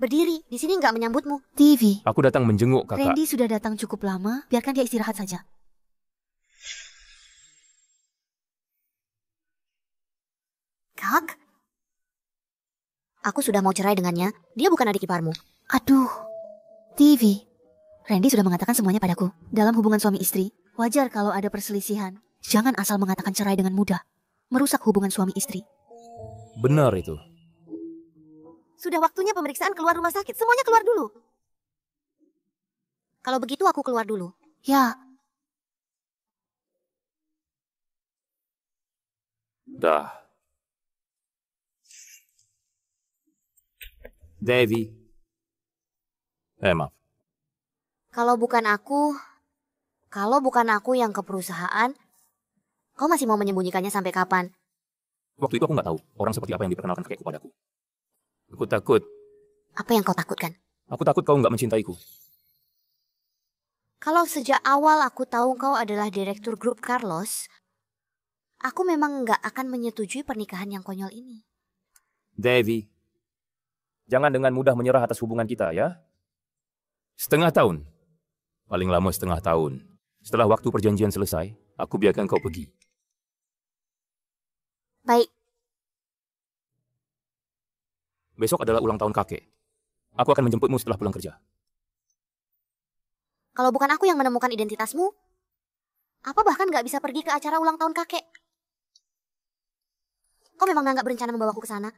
Berdiri, di sini nggak menyambutmu. TV. Aku datang menjenguk kakak. Randy sudah datang cukup lama, biarkan dia istirahat saja. Kak, aku sudah mau cerai dengannya. Dia bukan adik iparmu. Aduh, TV. Randy sudah mengatakan semuanya padaku. Dalam hubungan suami istri, wajar kalau ada perselisihan. Jangan asal mengatakan cerai dengan mudah. Merusak hubungan suami istri. Benar itu. Sudah waktunya pemeriksaan keluar rumah sakit. Semuanya keluar dulu. Kalau begitu aku keluar dulu. Ya. Dah. Devi, Emma. Eh, kalau bukan aku, kalau bukan aku yang ke perusahaan, kau masih mau menyembunyikannya sampai kapan? Waktu itu aku nggak tahu orang seperti apa yang diperkenalkan kakekku padaku. Aku takut. Apa yang kau takutkan? Aku takut kau nggak mencintaiku. Kalau sejak awal aku tahu kau adalah direktur grup Carlos, aku memang nggak akan menyetujui pernikahan yang konyol ini. Devi, jangan dengan mudah menyerah atas hubungan kita ya. Setengah tahun. Paling lama setengah tahun. Setelah waktu perjanjian selesai, aku biarkan kau pergi. Baik. Besok adalah ulang tahun kakek. Aku akan menjemputmu setelah pulang kerja. Kalau bukan aku yang menemukan identitasmu, apa bahkan gak bisa pergi ke acara ulang tahun kakek? Kau memang gak berencana membawaku ke sana?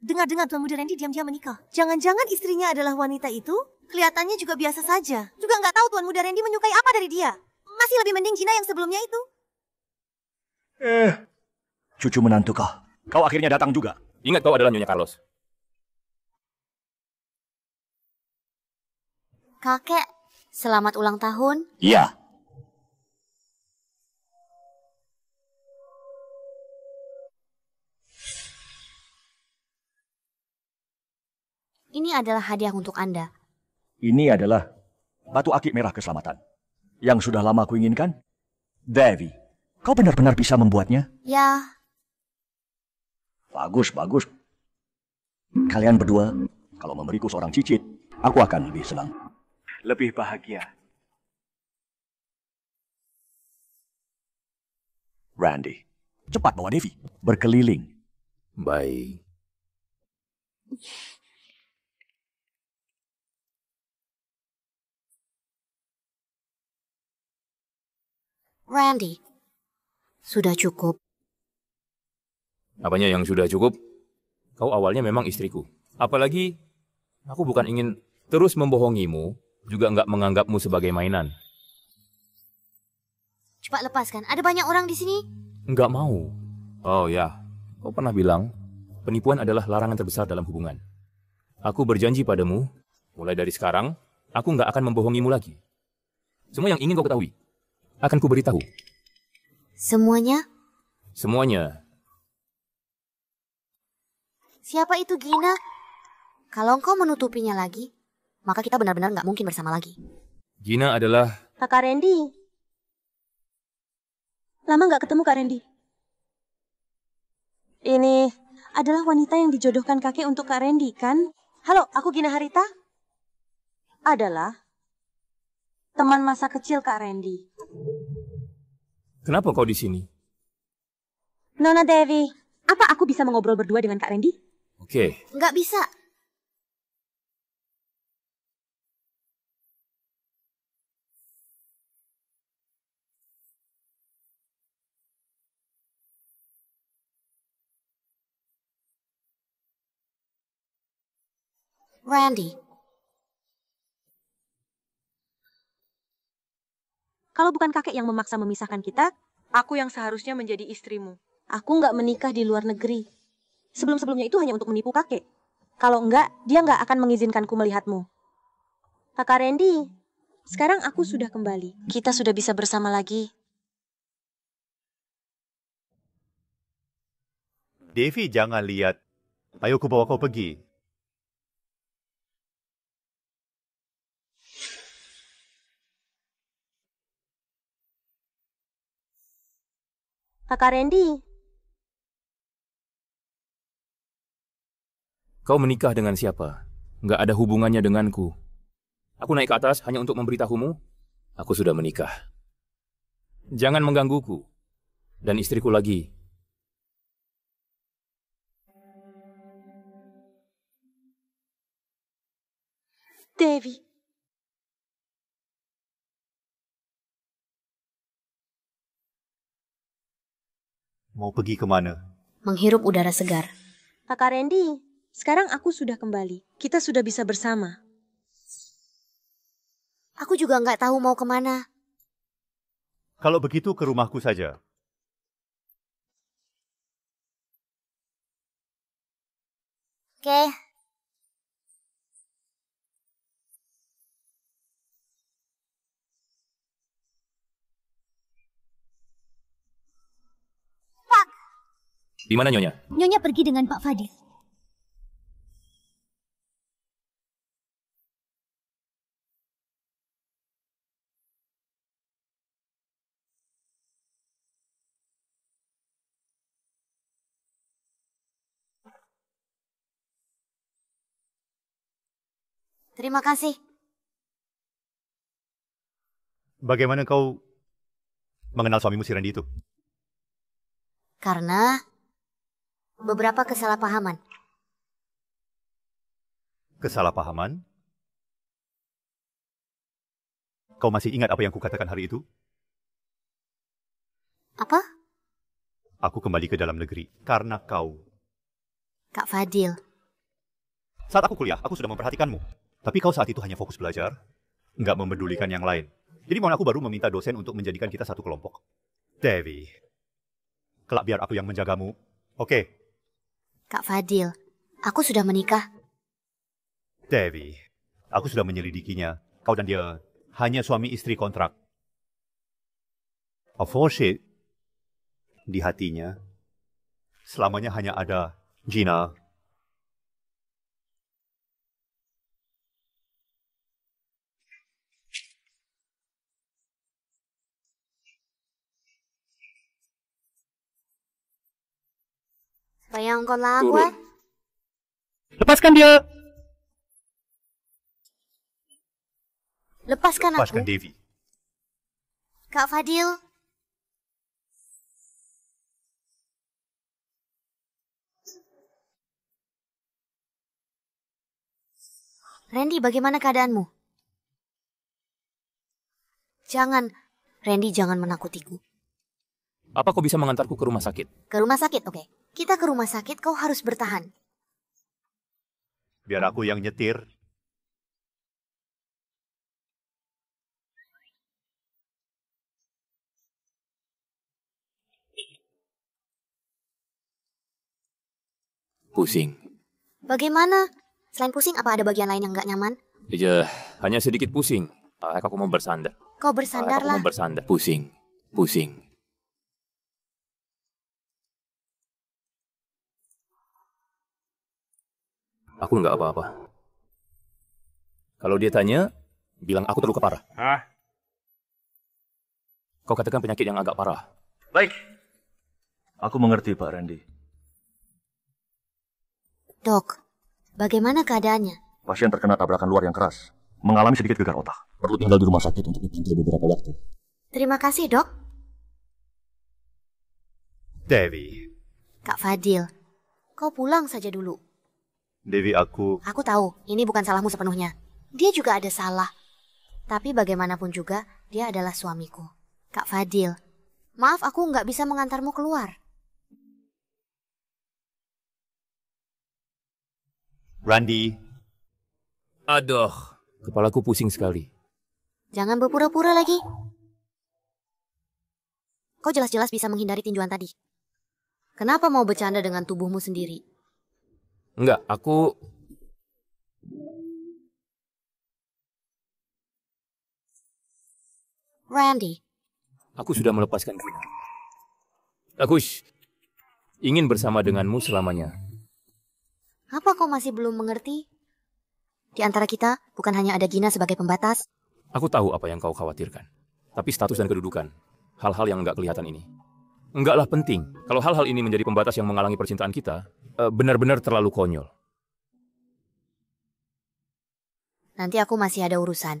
Dengar-dengar Tuan Muda Randy diam-diam menikah. Jangan-jangan istrinya adalah wanita itu? Kelihatannya juga biasa saja. Juga nggak tahu Tuan Muda Randy menyukai apa dari dia. Masih lebih mending Cina yang sebelumnya itu. Eh, cucu menantu kau. Kau akhirnya datang juga. Ingat kau adalah Nyonya Carlos. Kakek, selamat ulang tahun. Iya, Ini adalah hadiah untuk Anda. Ini adalah batu akik merah keselamatan. Yang sudah lama aku inginkan. Devi, kau benar-benar bisa membuatnya? Ya. Bagus, bagus. Kalian berdua, kalau memberiku seorang cicit, aku akan lebih senang. Lebih bahagia. Randy, cepat bawa Devi. Berkeliling. Baik. Randy. Sudah cukup. Apanya yang sudah cukup? Kau awalnya memang istriku. Apalagi, aku bukan ingin terus membohongimu, juga nggak menganggapmu sebagai mainan. Cepat lepaskan, ada banyak orang di sini. Nggak mau. Oh ya, kau pernah bilang, penipuan adalah larangan terbesar dalam hubungan. Aku berjanji padamu, mulai dari sekarang, aku nggak akan membohongimu lagi. Semua yang ingin kau ketahui, akan kuberitahu. Semuanya? Semuanya. Siapa itu Gina? Kalau engkau menutupinya lagi, maka kita benar-benar nggak mungkin bersama lagi. Gina adalah... Kakak Randy. Lama nggak ketemu Kak Randy. Ini adalah wanita yang dijodohkan kakek untuk Kak Randy, kan? Halo, aku Gina Harita. Adalah teman masa kecil Kak Randy. Kenapa kau di sini? Nona Devi, apa aku bisa mengobrol berdua dengan Kak Randy? Oke. Okay. Nggak bisa. Randy, Kalau bukan kakek yang memaksa memisahkan kita, aku yang seharusnya menjadi istrimu. Aku nggak menikah di luar negeri. Sebelum-sebelumnya itu hanya untuk menipu kakek. Kalau enggak, dia nggak akan mengizinkanku melihatmu. Kakak Randy, sekarang aku sudah kembali. Kita sudah bisa bersama lagi. Devi jangan lihat. Ayo ku bawa kau pergi. Kakak Randy. Kau menikah dengan siapa? Enggak ada hubungannya denganku. Aku naik ke atas hanya untuk memberitahumu, aku sudah menikah. Jangan menggangguku. Dan istriku lagi, Devi, Mau pergi kemana? Menghirup udara segar. Kakak Randy, sekarang aku sudah kembali. Kita sudah bisa bersama. Aku juga nggak tahu mau kemana. Kalau begitu ke rumahku saja. Oke, Di mana Nyonya? Nyonya pergi dengan Pak Fadil. Terima kasih. Bagaimana kau mengenal suamimu si Randy itu? Karena beberapa kesalahpahaman. Kesalahpahaman? Kau masih ingat apa yang kukatakan hari itu? Apa? Aku kembali ke dalam negeri karena kau. Kak Fadil. Saat aku kuliah, aku sudah memperhatikanmu. Tapi kau saat itu hanya fokus belajar, nggak memedulikan yang lain. Jadi mohon aku baru meminta dosen untuk menjadikan kita satu kelompok. Devi, kelak biar aku yang menjagamu. Oke, Kak Fadil, aku sudah menikah. Dewi, aku sudah menyelidikinya. Kau dan dia hanya suami istri kontrak. forsheet. di hatinya selamanya hanya ada Gina Bayang kau eh. Lepaskan dia. Lepaskan, Lepaskan aku. Lepaskan Devi. Kak Fadil. Randy, bagaimana keadaanmu? Jangan, Randy jangan menakutiku. Apa kau bisa mengantarku ke rumah sakit? Ke rumah sakit, oke. Okay. Kita ke rumah sakit, kau harus bertahan. Biar aku yang nyetir. Pusing. Bagaimana? Selain pusing, apa ada bagian lain yang nggak nyaman? Iya, hanya sedikit pusing. Aku mau bersandar. Kau bersandarlah. Aku mau bersandar. Pusing, pusing, Aku nggak apa-apa. Kalau dia tanya, bilang aku terluka parah. Hah? Kau katakan penyakit yang agak parah. Baik. Aku mengerti, Pak Randy. Dok, bagaimana keadaannya? Pasien terkena tabrakan luar yang keras. Mengalami sedikit gegar otak. Perlu tinggal di rumah sakit untuk dipantau beberapa waktu. Terima kasih, dok. Dewi. Kak Fadil, kau pulang saja dulu. Dewi aku... Aku tahu, ini bukan salahmu sepenuhnya. Dia juga ada salah. Tapi bagaimanapun juga, dia adalah suamiku. Kak Fadil, maaf aku nggak bisa mengantarmu keluar. Randy. Aduh, kepalaku pusing sekali. Jangan berpura-pura lagi. Kau jelas-jelas bisa menghindari tinjuan tadi. Kenapa mau bercanda dengan tubuhmu sendiri? Enggak, aku Randy. Aku sudah melepaskan Gina. Aku ingin bersama denganmu selamanya. Apa kau masih belum mengerti? Di antara kita, bukan hanya ada Gina sebagai pembatas. Aku tahu apa yang kau khawatirkan. Tapi status dan kedudukan, hal-hal yang enggak kelihatan ini. Enggaklah penting. Kalau hal-hal ini menjadi pembatas yang menghalangi percintaan kita, Eh, benar-benar terlalu konyol. Nanti aku masih ada urusan.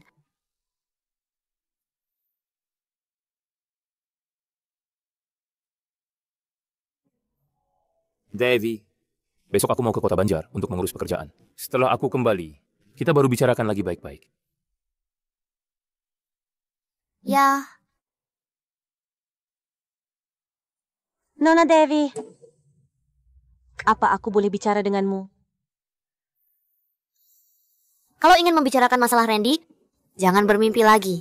Devi, besok aku mau ke kota Banjar untuk mengurus pekerjaan. Setelah aku kembali, kita baru bicarakan lagi baik-baik. Ya. Nona Devi. Apa aku boleh bicara denganmu? Kalau ingin membicarakan masalah Randy, jangan bermimpi lagi.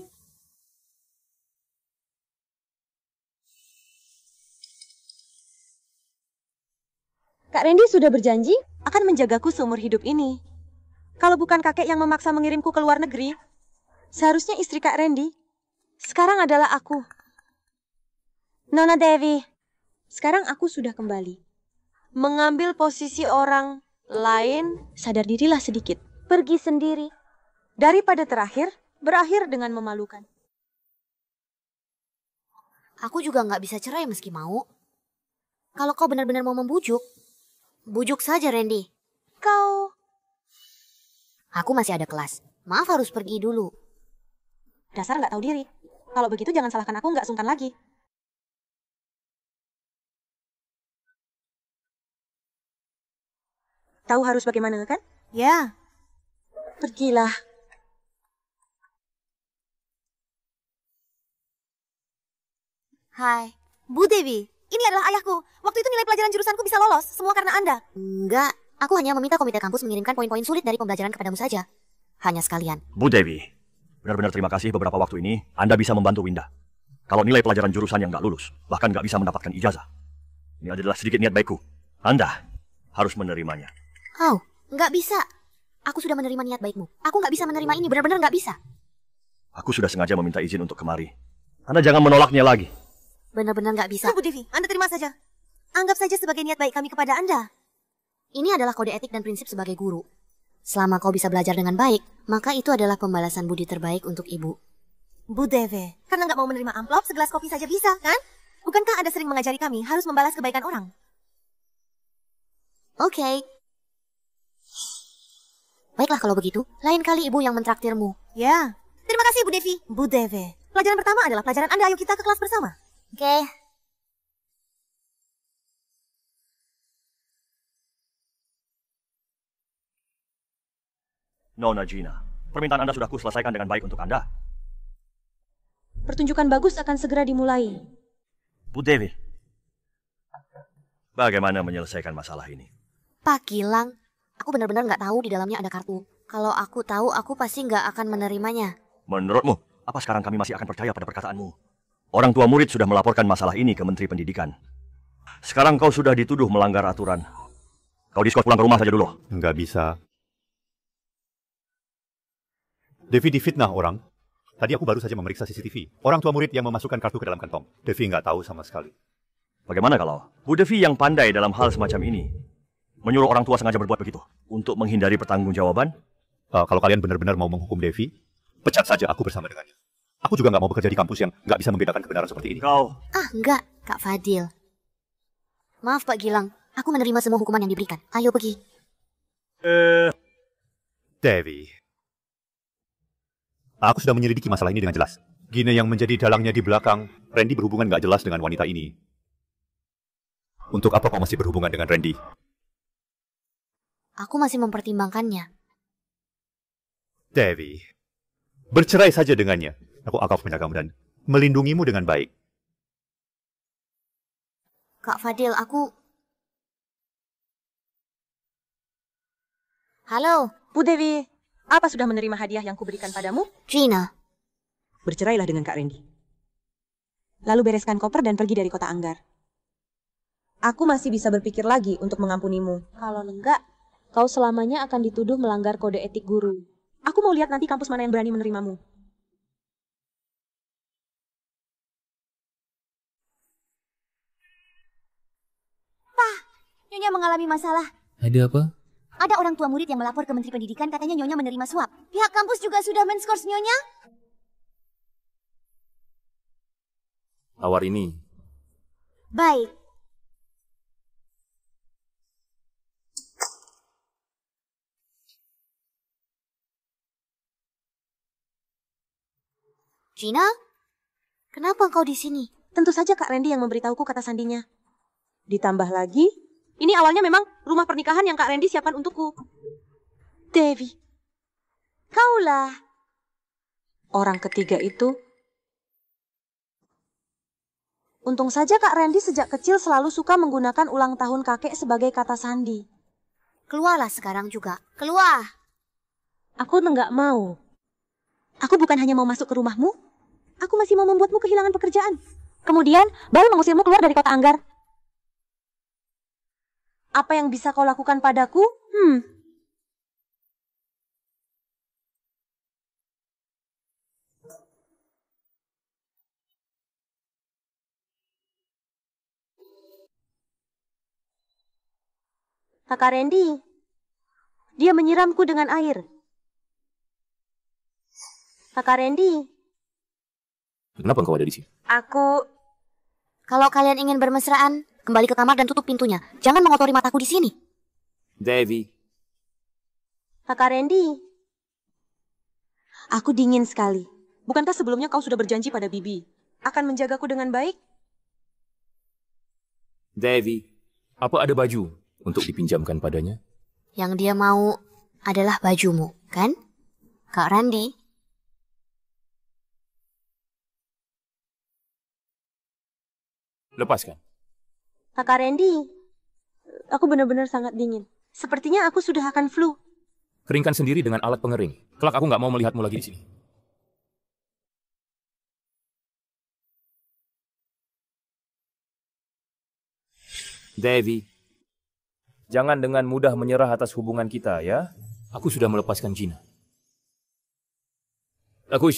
Kak Randy sudah berjanji akan menjagaku seumur hidup ini. Kalau bukan kakek yang memaksa mengirimku ke luar negeri, seharusnya istri Kak Randy. Sekarang adalah aku. Nona Devi, sekarang aku sudah kembali mengambil posisi orang lain, sadar dirilah sedikit. Pergi sendiri. Daripada terakhir, berakhir dengan memalukan. Aku juga nggak bisa cerai meski mau. Kalau kau benar-benar mau membujuk, bujuk saja Randy. Kau... Aku masih ada kelas. Maaf harus pergi dulu. Dasar nggak tahu diri. Kalau begitu jangan salahkan aku nggak sungkan lagi. Tahu harus bagaimana, kan? Ya. Pergilah. Hai, Bu Dewi. Ini adalah ayahku. Waktu itu nilai pelajaran jurusanku bisa lolos, semua karena Anda. Enggak, aku hanya meminta komite kampus mengirimkan poin-poin sulit dari pembelajaran kepadamu saja. Hanya sekalian. Bu Dewi, benar-benar terima kasih beberapa waktu ini Anda bisa membantu Winda. Kalau nilai pelajaran jurusan yang nggak lulus, bahkan nggak bisa mendapatkan ijazah. Ini adalah sedikit niat baikku. Anda harus menerimanya. Oh, nggak bisa. Aku sudah menerima niat baikmu. Aku nggak bisa menerima ini, benar-benar nggak bisa. Aku sudah sengaja meminta izin untuk kemari. Anda jangan menolaknya lagi. Benar-benar nggak bisa. Bu Devi, Anda terima saja. Anggap saja sebagai niat baik kami kepada Anda. Ini adalah kode etik dan prinsip sebagai guru. Selama kau bisa belajar dengan baik, maka itu adalah pembalasan budi terbaik untuk ibu. Bu Deve, karena nggak mau menerima amplop, segelas kopi saja bisa, kan? Bukankah Anda sering mengajari kami harus membalas kebaikan orang? Oke, okay, Baiklah kalau begitu, lain kali ibu yang mentraktirmu. Ya. Terima kasih Bu Devi. Bu Devi. Pelajaran pertama adalah pelajaran Anda. Ayo kita ke kelas bersama. Oke. Okay. Nona Gina, permintaan Anda sudah kuselesaikan dengan baik untuk Anda. Pertunjukan bagus akan segera dimulai. Bu Devi, bagaimana menyelesaikan masalah ini? Pak Gilang, Aku benar-benar nggak tahu di dalamnya ada kartu. Kalau aku tahu, aku pasti nggak akan menerimanya. Menurutmu, apa sekarang kami masih akan percaya pada perkataanmu? Orang tua murid sudah melaporkan masalah ini ke Menteri Pendidikan. Sekarang kau sudah dituduh melanggar aturan. Kau diskot pulang ke rumah saja dulu. Nggak bisa. Devi difitnah orang. Tadi aku baru saja memeriksa CCTV. Orang tua murid yang memasukkan kartu ke dalam kantong. Devi nggak tahu sama sekali. Bagaimana kalau Bu Devi yang pandai dalam hal semacam ini menyuruh orang tua sengaja berbuat begitu untuk menghindari pertanggungjawaban? Uh, kalau kalian benar-benar mau menghukum Devi, pecat saja aku bersama dengannya. Aku juga nggak mau bekerja di kampus yang nggak bisa membedakan kebenaran seperti ini. Kau? Ah, nggak, Kak Fadil. Maaf Pak Gilang, aku menerima semua hukuman yang diberikan. Ayo pergi. Eh, Devi. Aku sudah menyelidiki masalah ini dengan jelas. Gina yang menjadi dalangnya di belakang, Randy berhubungan nggak jelas dengan wanita ini. Untuk apa kau masih berhubungan dengan Randy? Aku masih mempertimbangkannya. Devi, bercerai saja dengannya. Aku akan kamu dan melindungimu dengan baik. Kak Fadil, aku... Halo? Bu Devi, apa sudah menerima hadiah yang kuberikan padamu? Gina. Bercerailah dengan Kak Randy. Lalu bereskan koper dan pergi dari kota Anggar. Aku masih bisa berpikir lagi untuk mengampunimu. Kalau enggak, kau selamanya akan dituduh melanggar kode etik guru. Aku mau lihat nanti kampus mana yang berani menerimamu. Pak, Nyonya mengalami masalah. Ada apa? Ada orang tua murid yang melapor ke Menteri Pendidikan katanya Nyonya menerima suap. Pihak kampus juga sudah menskors Nyonya. Tawar ini. Baik, Gina, kenapa engkau di sini? Tentu saja Kak Randy yang memberitahuku kata sandinya. Ditambah lagi, ini awalnya memang rumah pernikahan yang Kak Randy siapkan untukku. Devi, kaulah. Orang ketiga itu. Untung saja Kak Randy sejak kecil selalu suka menggunakan ulang tahun kakek sebagai kata sandi. Keluarlah sekarang juga. Keluar. Aku enggak mau. Aku bukan hanya mau masuk ke rumahmu, Aku masih mau membuatmu kehilangan pekerjaan. Kemudian, baru mengusirmu keluar dari kota Anggar. Apa yang bisa kau lakukan padaku? Hmm. Kakak Randy, dia menyiramku dengan air. Kakak Randy, Kenapa kau ada di sini? Aku... Kalau kalian ingin bermesraan, kembali ke kamar dan tutup pintunya. Jangan mengotori mataku di sini. Devi. Kakak Randy. Aku dingin sekali. Bukankah sebelumnya kau sudah berjanji pada Bibi? Akan menjagaku dengan baik? Devi, apa ada baju untuk dipinjamkan padanya? Yang dia mau adalah bajumu, kan? Kak Randy. Lepaskan. Kakak Randy, aku benar-benar sangat dingin. Sepertinya aku sudah akan flu. Keringkan sendiri dengan alat pengering. Kelak aku nggak mau melihatmu lagi di sini. Devi, jangan dengan mudah menyerah atas hubungan kita ya. Aku sudah melepaskan Gina. Aku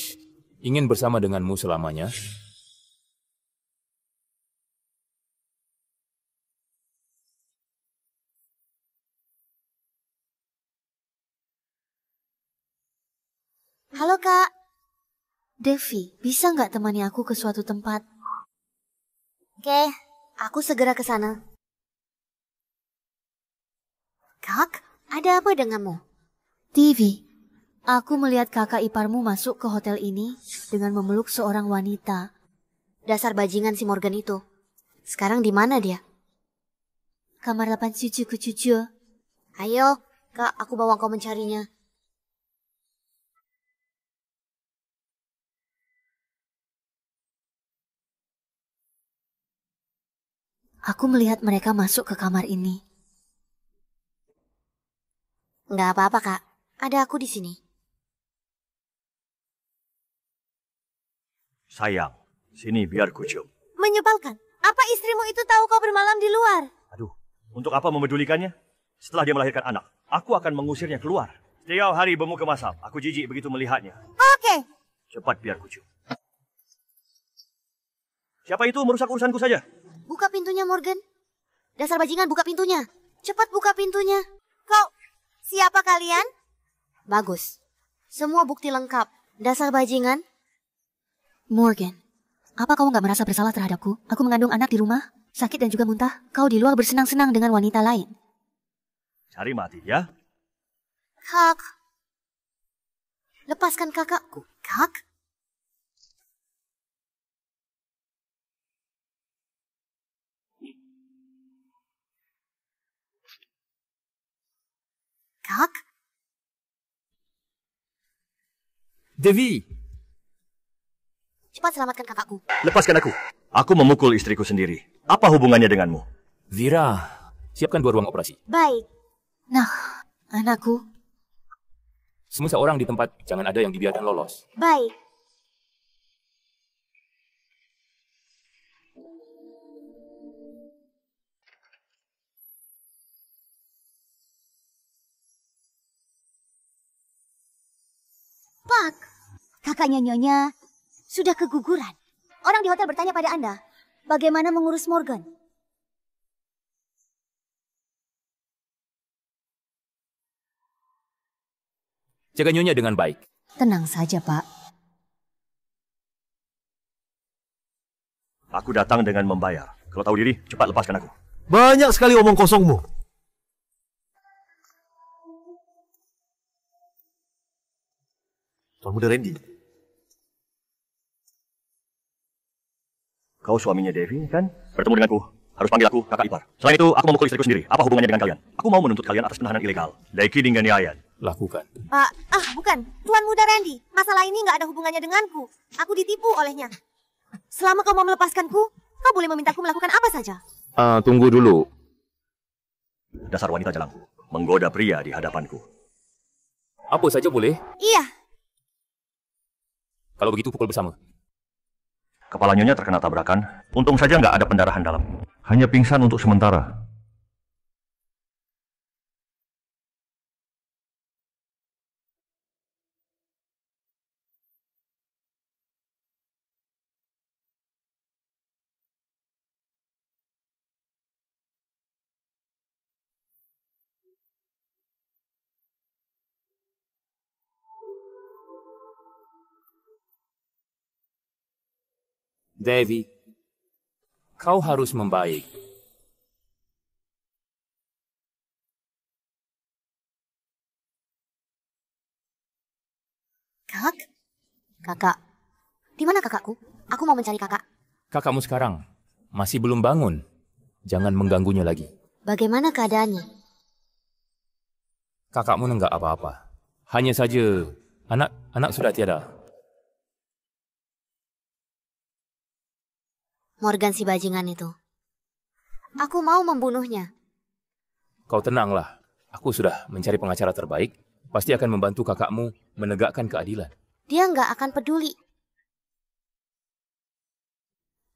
ingin bersama denganmu selamanya. Devi, bisa nggak temani aku ke suatu tempat? Oke, aku segera ke sana. Kak, ada apa denganmu? Devi, aku melihat kakak iparmu masuk ke hotel ini dengan memeluk seorang wanita. Dasar bajingan si Morgan itu. Sekarang di mana dia? Kamar 8 cucu ke cucu. Ayo, Kak, aku bawa kau mencarinya. Aku melihat mereka masuk ke kamar ini. Nggak apa-apa, Kak. Ada aku di sini. Sayang, sini biar kucium. Menyebalkan. Apa istrimu itu tahu kau bermalam di luar? Aduh, untuk apa memedulikannya? Setelah dia melahirkan anak, aku akan mengusirnya keluar. Setiap hari bermuka masam, aku jijik begitu melihatnya. Oke. Cepat biar kucium. Siapa itu merusak urusanku saja? Buka pintunya, Morgan. Dasar bajingan, buka pintunya. Cepat buka pintunya. Kau, siapa kalian? Bagus. Semua bukti lengkap. Dasar bajingan. Morgan, apa kau nggak merasa bersalah terhadapku? Aku mengandung anak di rumah, sakit dan juga muntah. Kau di luar bersenang-senang dengan wanita lain. Cari mati ya. Kak. Lepaskan kakakku. Kak. tak? Devi! Cepat selamatkan kakakku. Lepaskan aku. Aku memukul istriku sendiri. Apa hubungannya denganmu? Zira, siapkan dua ruang operasi. Baik. Nah, anakku. Semua seorang di tempat, jangan ada yang dibiarkan lolos. Baik. kakaknya Nyonya sudah keguguran. Orang di hotel bertanya pada Anda, bagaimana mengurus Morgan? Jaga Nyonya dengan baik. Tenang saja, Pak. Aku datang dengan membayar. Kalau tahu diri, cepat lepaskan aku. Banyak sekali omong kosongmu. Kamu udah ready? Kau suaminya Devi, kan? Bertemu denganku. Harus panggil aku kakak ipar. Selain itu, aku memukul istriku sendiri. Apa hubungannya dengan kalian? Aku mau menuntut kalian atas penahanan ilegal. Daiki dengan Yayan. Lakukan. Uh, ah, bukan. Tuan muda Randy, masalah ini nggak ada hubungannya denganku. Aku ditipu olehnya. Selama kau mau melepaskanku, kau boleh memintaku melakukan apa saja. Uh, tunggu dulu. Dasar wanita jalanku, menggoda pria di hadapanku. Apa saja boleh? Iya, kalau begitu pukul bersama. Kepala nyonya terkena tabrakan. Untung saja nggak ada pendarahan dalam. Hanya pingsan untuk sementara. Devi, kau harus membaik. Kak? Kakak. Di mana kakakku? Aku mau mencari kakak. Kakakmu sekarang masih belum bangun. Jangan mengganggunya lagi. Bagaimana keadaannya? Kakakmu enggak apa-apa. Hanya saja anak-anak sudah tiada. Morgan si bajingan itu. Aku mau membunuhnya. Kau tenanglah. Aku sudah mencari pengacara terbaik. Pasti akan membantu kakakmu menegakkan keadilan. Dia nggak akan peduli.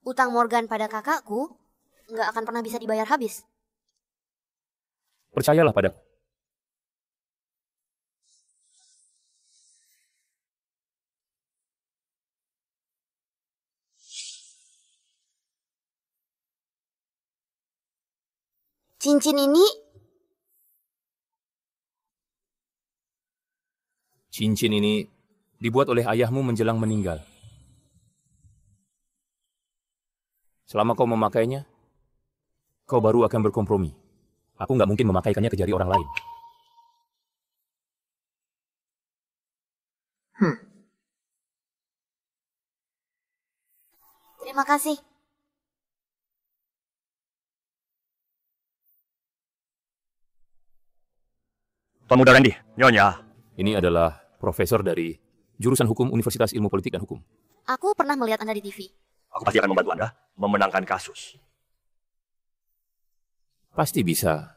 Utang Morgan pada kakakku nggak akan pernah bisa dibayar habis. Percayalah padaku. cincin ini? Cincin ini dibuat oleh ayahmu menjelang meninggal. Selama kau memakainya, kau baru akan berkompromi. Aku nggak mungkin memakaikannya ke jari orang lain. Hmm. Terima kasih. Tuan muda Randy, Nyonya. Ini adalah profesor dari jurusan hukum Universitas Ilmu Politik dan Hukum. Aku pernah melihat Anda di TV. Aku pasti akan membantu Anda memenangkan kasus. Pasti bisa.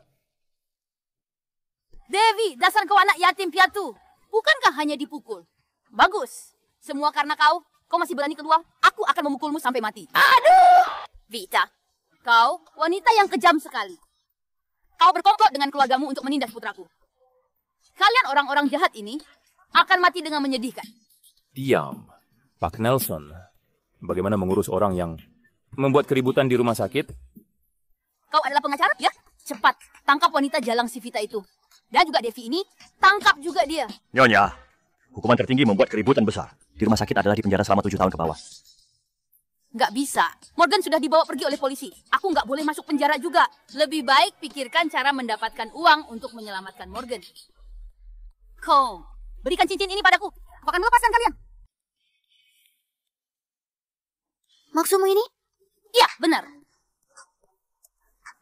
Devi, dasar kau anak yatim piatu. Bukankah hanya dipukul? Bagus. Semua karena kau, kau masih berani keluar. Aku akan memukulmu sampai mati. Aduh! Vita, kau wanita yang kejam sekali. Kau berkomplot dengan keluargamu untuk menindas putraku. Kalian orang-orang jahat ini akan mati dengan menyedihkan. Diam, Pak Nelson. Bagaimana mengurus orang yang membuat keributan di rumah sakit? Kau adalah pengacara, ya? Cepat, tangkap wanita jalang si Vita itu. Dan juga Devi ini, tangkap juga dia. Nyonya, hukuman tertinggi membuat keributan besar. Di rumah sakit adalah di penjara selama tujuh tahun ke bawah. Nggak bisa. Morgan sudah dibawa pergi oleh polisi. Aku nggak boleh masuk penjara juga. Lebih baik pikirkan cara mendapatkan uang untuk menyelamatkan Morgan. Kau berikan cincin ini padaku. Aku akan melepaskan kalian. Maksudmu ini? Iya, benar.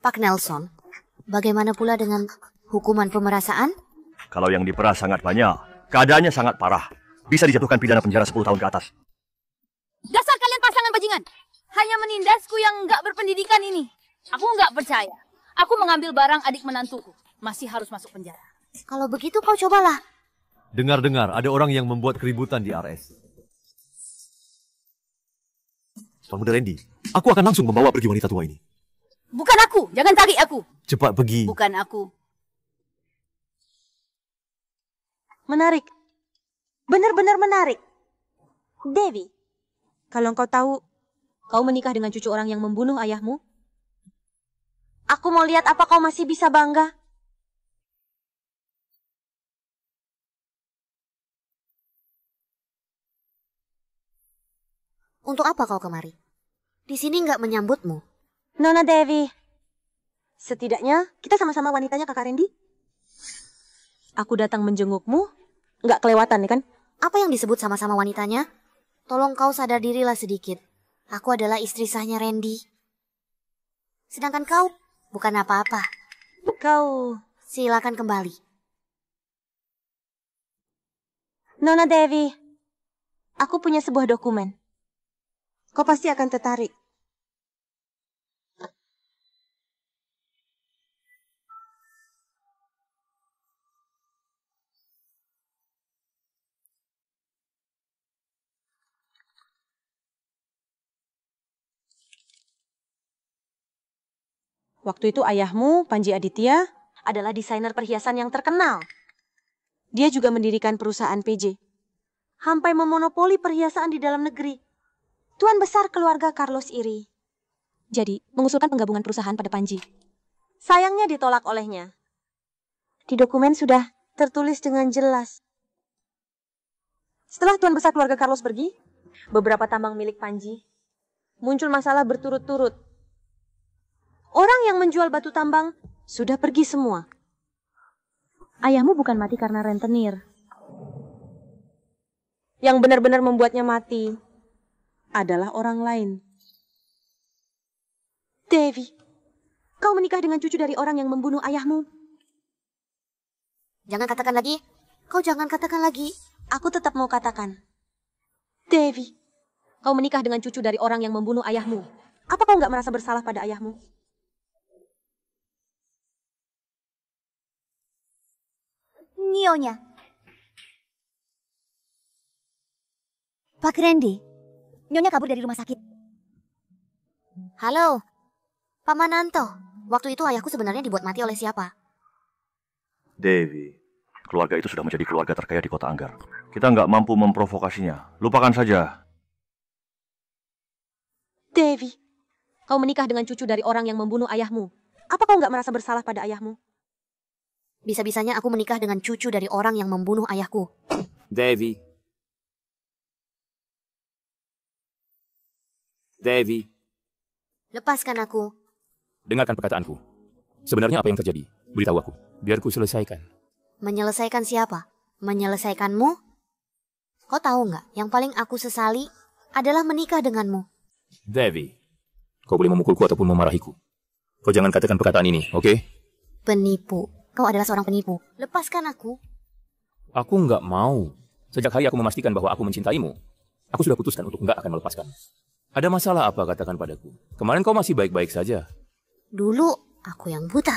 Pak Nelson, bagaimana pula dengan hukuman pemerasaan? Kalau yang diperas sangat banyak, keadaannya sangat parah. Bisa dijatuhkan pidana penjara 10 tahun ke atas. Dasar kalian pasangan bajingan. Hanya menindasku yang nggak berpendidikan ini. Aku nggak percaya. Aku mengambil barang adik menantuku. Masih harus masuk penjara. Kalau begitu kau cobalah Dengar-dengar, ada orang yang membuat keributan di RS. Tuan Muda Randy, aku akan langsung membawa pergi wanita tua ini. Bukan aku. Jangan tarik aku. Cepat pergi. Bukan aku. Menarik. Benar-benar menarik. Dewi, kalau kau tahu kau menikah dengan cucu orang yang membunuh ayahmu, aku mau lihat apa kau masih bisa bangga. Untuk apa kau kemari? Di sini nggak menyambutmu. Nona Devi, setidaknya kita sama-sama wanitanya kakak Randy. Aku datang menjengukmu, nggak kelewatan nih kan? Apa yang disebut sama-sama wanitanya? Tolong kau sadar dirilah sedikit. Aku adalah istri sahnya Randy. Sedangkan kau bukan apa-apa. Kau silakan kembali. Nona Devi, aku punya sebuah dokumen. Kau pasti akan tertarik. Waktu itu ayahmu, Panji Aditya, adalah desainer perhiasan yang terkenal. Dia juga mendirikan perusahaan PJ. Hampai memonopoli perhiasan di dalam negeri. Tuan besar keluarga Carlos Iri. Jadi, mengusulkan penggabungan perusahaan pada Panji. Sayangnya ditolak olehnya. Di dokumen sudah tertulis dengan jelas. Setelah tuan besar keluarga Carlos pergi, beberapa tambang milik Panji muncul masalah berturut-turut. Orang yang menjual batu tambang sudah pergi semua. Ayahmu bukan mati karena rentenir. Yang benar-benar membuatnya mati adalah orang lain. Devi, kau menikah dengan cucu dari orang yang membunuh ayahmu. Jangan katakan lagi. Kau jangan katakan lagi. Aku tetap mau katakan. Devi, kau menikah dengan cucu dari orang yang membunuh ayahmu. Apa kau nggak merasa bersalah pada ayahmu? Nionya. Pak Randy, Nyonya kabur dari rumah sakit. Halo, Paman Anto. Waktu itu ayahku sebenarnya dibuat mati oleh siapa? Dewi, keluarga itu sudah menjadi keluarga terkaya di kota Anggar. Kita nggak mampu memprovokasinya. Lupakan saja. Dewi, kau menikah dengan cucu dari orang yang membunuh ayahmu. Apa kau nggak merasa bersalah pada ayahmu? Bisa-bisanya aku menikah dengan cucu dari orang yang membunuh ayahku. Dewi, Devi. Lepaskan aku. Dengarkan perkataanku. Sebenarnya apa yang terjadi? Beritahu aku. Biar ku selesaikan. Menyelesaikan siapa? Menyelesaikanmu? Kau tahu nggak, yang paling aku sesali adalah menikah denganmu. Devi, kau boleh memukulku ataupun memarahiku. Kau jangan katakan perkataan ini, oke? Okay? Penipu. Kau adalah seorang penipu. Lepaskan aku. Aku nggak mau. Sejak hari aku memastikan bahwa aku mencintaimu, aku sudah putuskan untuk nggak akan melepaskan. Ada masalah apa katakan padaku? Kemarin kau masih baik-baik saja. Dulu aku yang buta.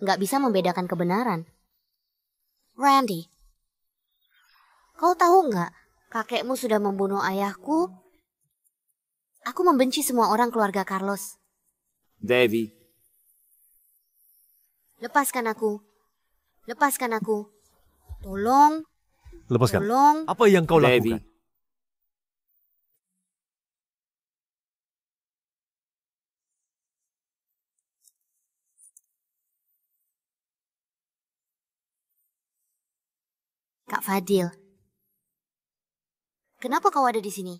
Nggak bisa membedakan kebenaran. Randy, kau tahu nggak kakekmu sudah membunuh ayahku? Aku membenci semua orang keluarga Carlos. Devi. Lepaskan aku. Lepaskan aku. Tolong. Lepaskan. Tolong. Apa yang kau Devi. lakukan? Fadil. Kenapa kau ada di sini?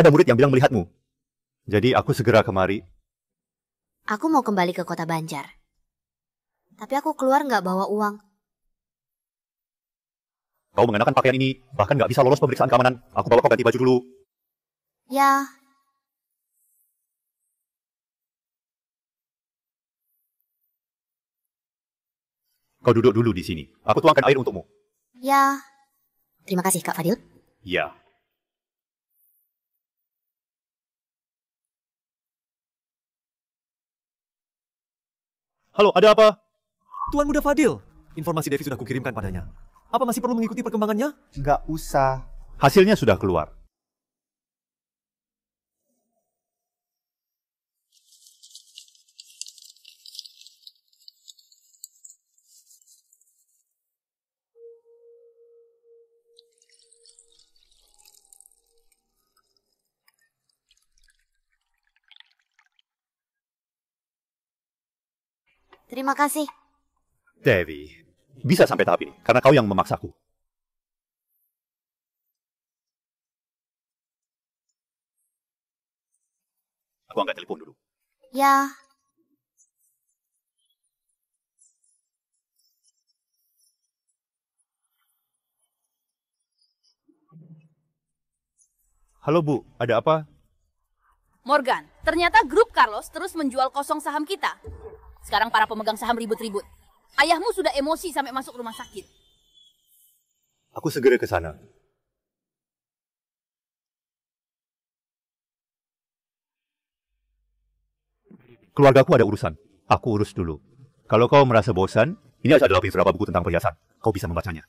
Ada murid yang bilang melihatmu. Jadi aku segera kemari. Aku mau kembali ke kota Banjar. Tapi aku keluar nggak bawa uang. Kau mengenakan pakaian ini, bahkan nggak bisa lolos pemeriksaan keamanan. Aku bawa kau ganti baju dulu. Ya, Kau duduk dulu di sini. Aku tuangkan air untukmu. Ya. Terima kasih, Kak Fadil. Ya. Halo, ada apa? Tuan Muda Fadil, informasi Devi sudah kukirimkan padanya. Apa masih perlu mengikuti perkembangannya? Nggak usah. Hasilnya sudah keluar. Terima kasih. Devi, bisa sampai tahap ini karena kau yang memaksaku. Aku angkat telepon dulu. Ya. Halo Bu, ada apa? Morgan, ternyata grup Carlos terus menjual kosong saham kita. Sekarang para pemegang saham ribut-ribut. Ayahmu sudah emosi sampai masuk rumah sakit. Aku segera ke sana. Keluarga aku ada urusan. Aku urus dulu. Kalau kau merasa bosan, ini adalah beberapa buku tentang perhiasan. Kau bisa membacanya.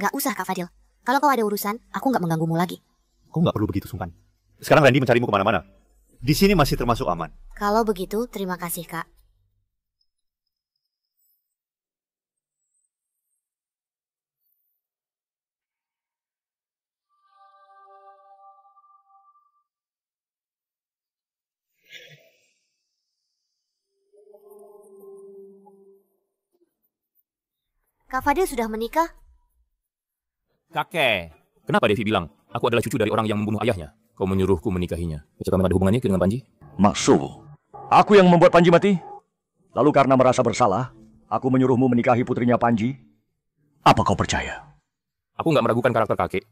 Gak usah, Kak Fadil. Kalau kau ada urusan, aku gak mengganggumu lagi. Kau gak perlu begitu sungkan. Sekarang Randy mencarimu kemana-mana. Di sini masih termasuk aman. Kalau begitu, terima kasih, Kak. Kak Fadil sudah menikah? Kakek. Kenapa Devi bilang, aku adalah cucu dari orang yang membunuh ayahnya? Kau menyuruhku menikahinya. Apakah memang ada hubungannya dengan Panji? Maksud? aku yang membuat Panji mati? Lalu karena merasa bersalah, aku menyuruhmu menikahi putrinya Panji? Apa kau percaya? Aku nggak meragukan karakter kakek.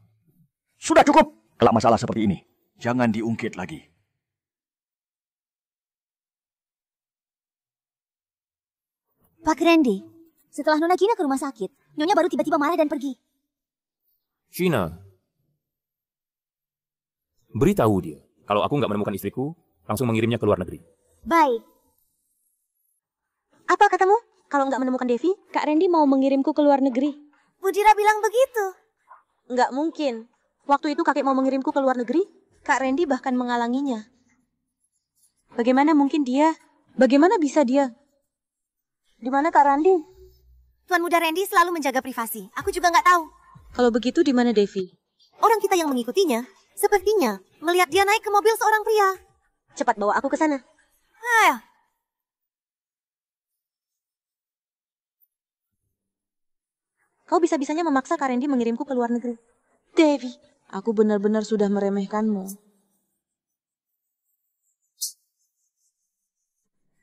Sudah cukup! Kelak masalah seperti ini, jangan diungkit lagi. Pak Randy, setelah Nona Gina ke rumah sakit, Nyonya baru tiba-tiba marah dan pergi. Gina. Beritahu dia, kalau aku nggak menemukan istriku, langsung mengirimnya ke luar negeri. Baik. Apa katamu? Kalau nggak menemukan Devi, Kak Randy mau mengirimku ke luar negeri. Budira bilang begitu. Nggak mungkin. Waktu itu kakek mau mengirimku ke luar negeri, Kak Randy bahkan mengalanginya. Bagaimana mungkin dia? Bagaimana bisa dia? Di mana Kak Randy? Tuan Muda Randy selalu menjaga privasi. Aku juga nggak tahu. Kalau begitu di mana Devi? Orang kita yang mengikutinya, sepertinya melihat dia naik ke mobil seorang pria. Cepat bawa aku ke sana. Ayo. Kau bisa-bisanya memaksa Karendi mengirimku ke luar negeri. Devi, aku benar-benar sudah meremehkanmu.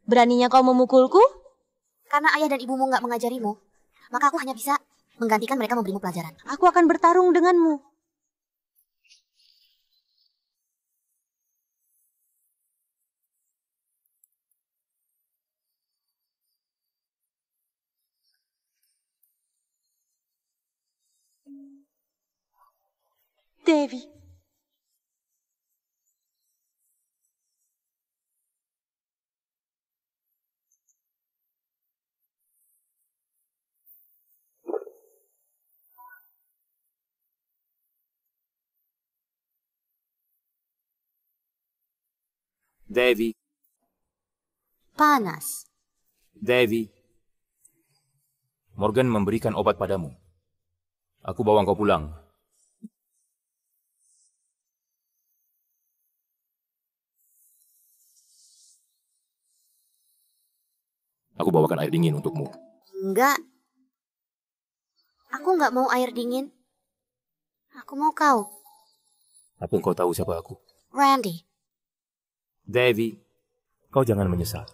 Beraninya kau memukulku? Karena ayah dan ibumu nggak mengajarimu, maka aku hanya bisa menggantikan mereka memberimu pelajaran. Aku akan bertarung denganmu. Devi, Devi. Panas. Devi. Morgan memberikan obat padamu. Aku bawa engkau pulang. Aku bawakan air dingin untukmu. Enggak. Aku enggak mau air dingin. Aku mau kau. Apa kau tahu siapa aku? Randy. Devi, kau jangan menyesal.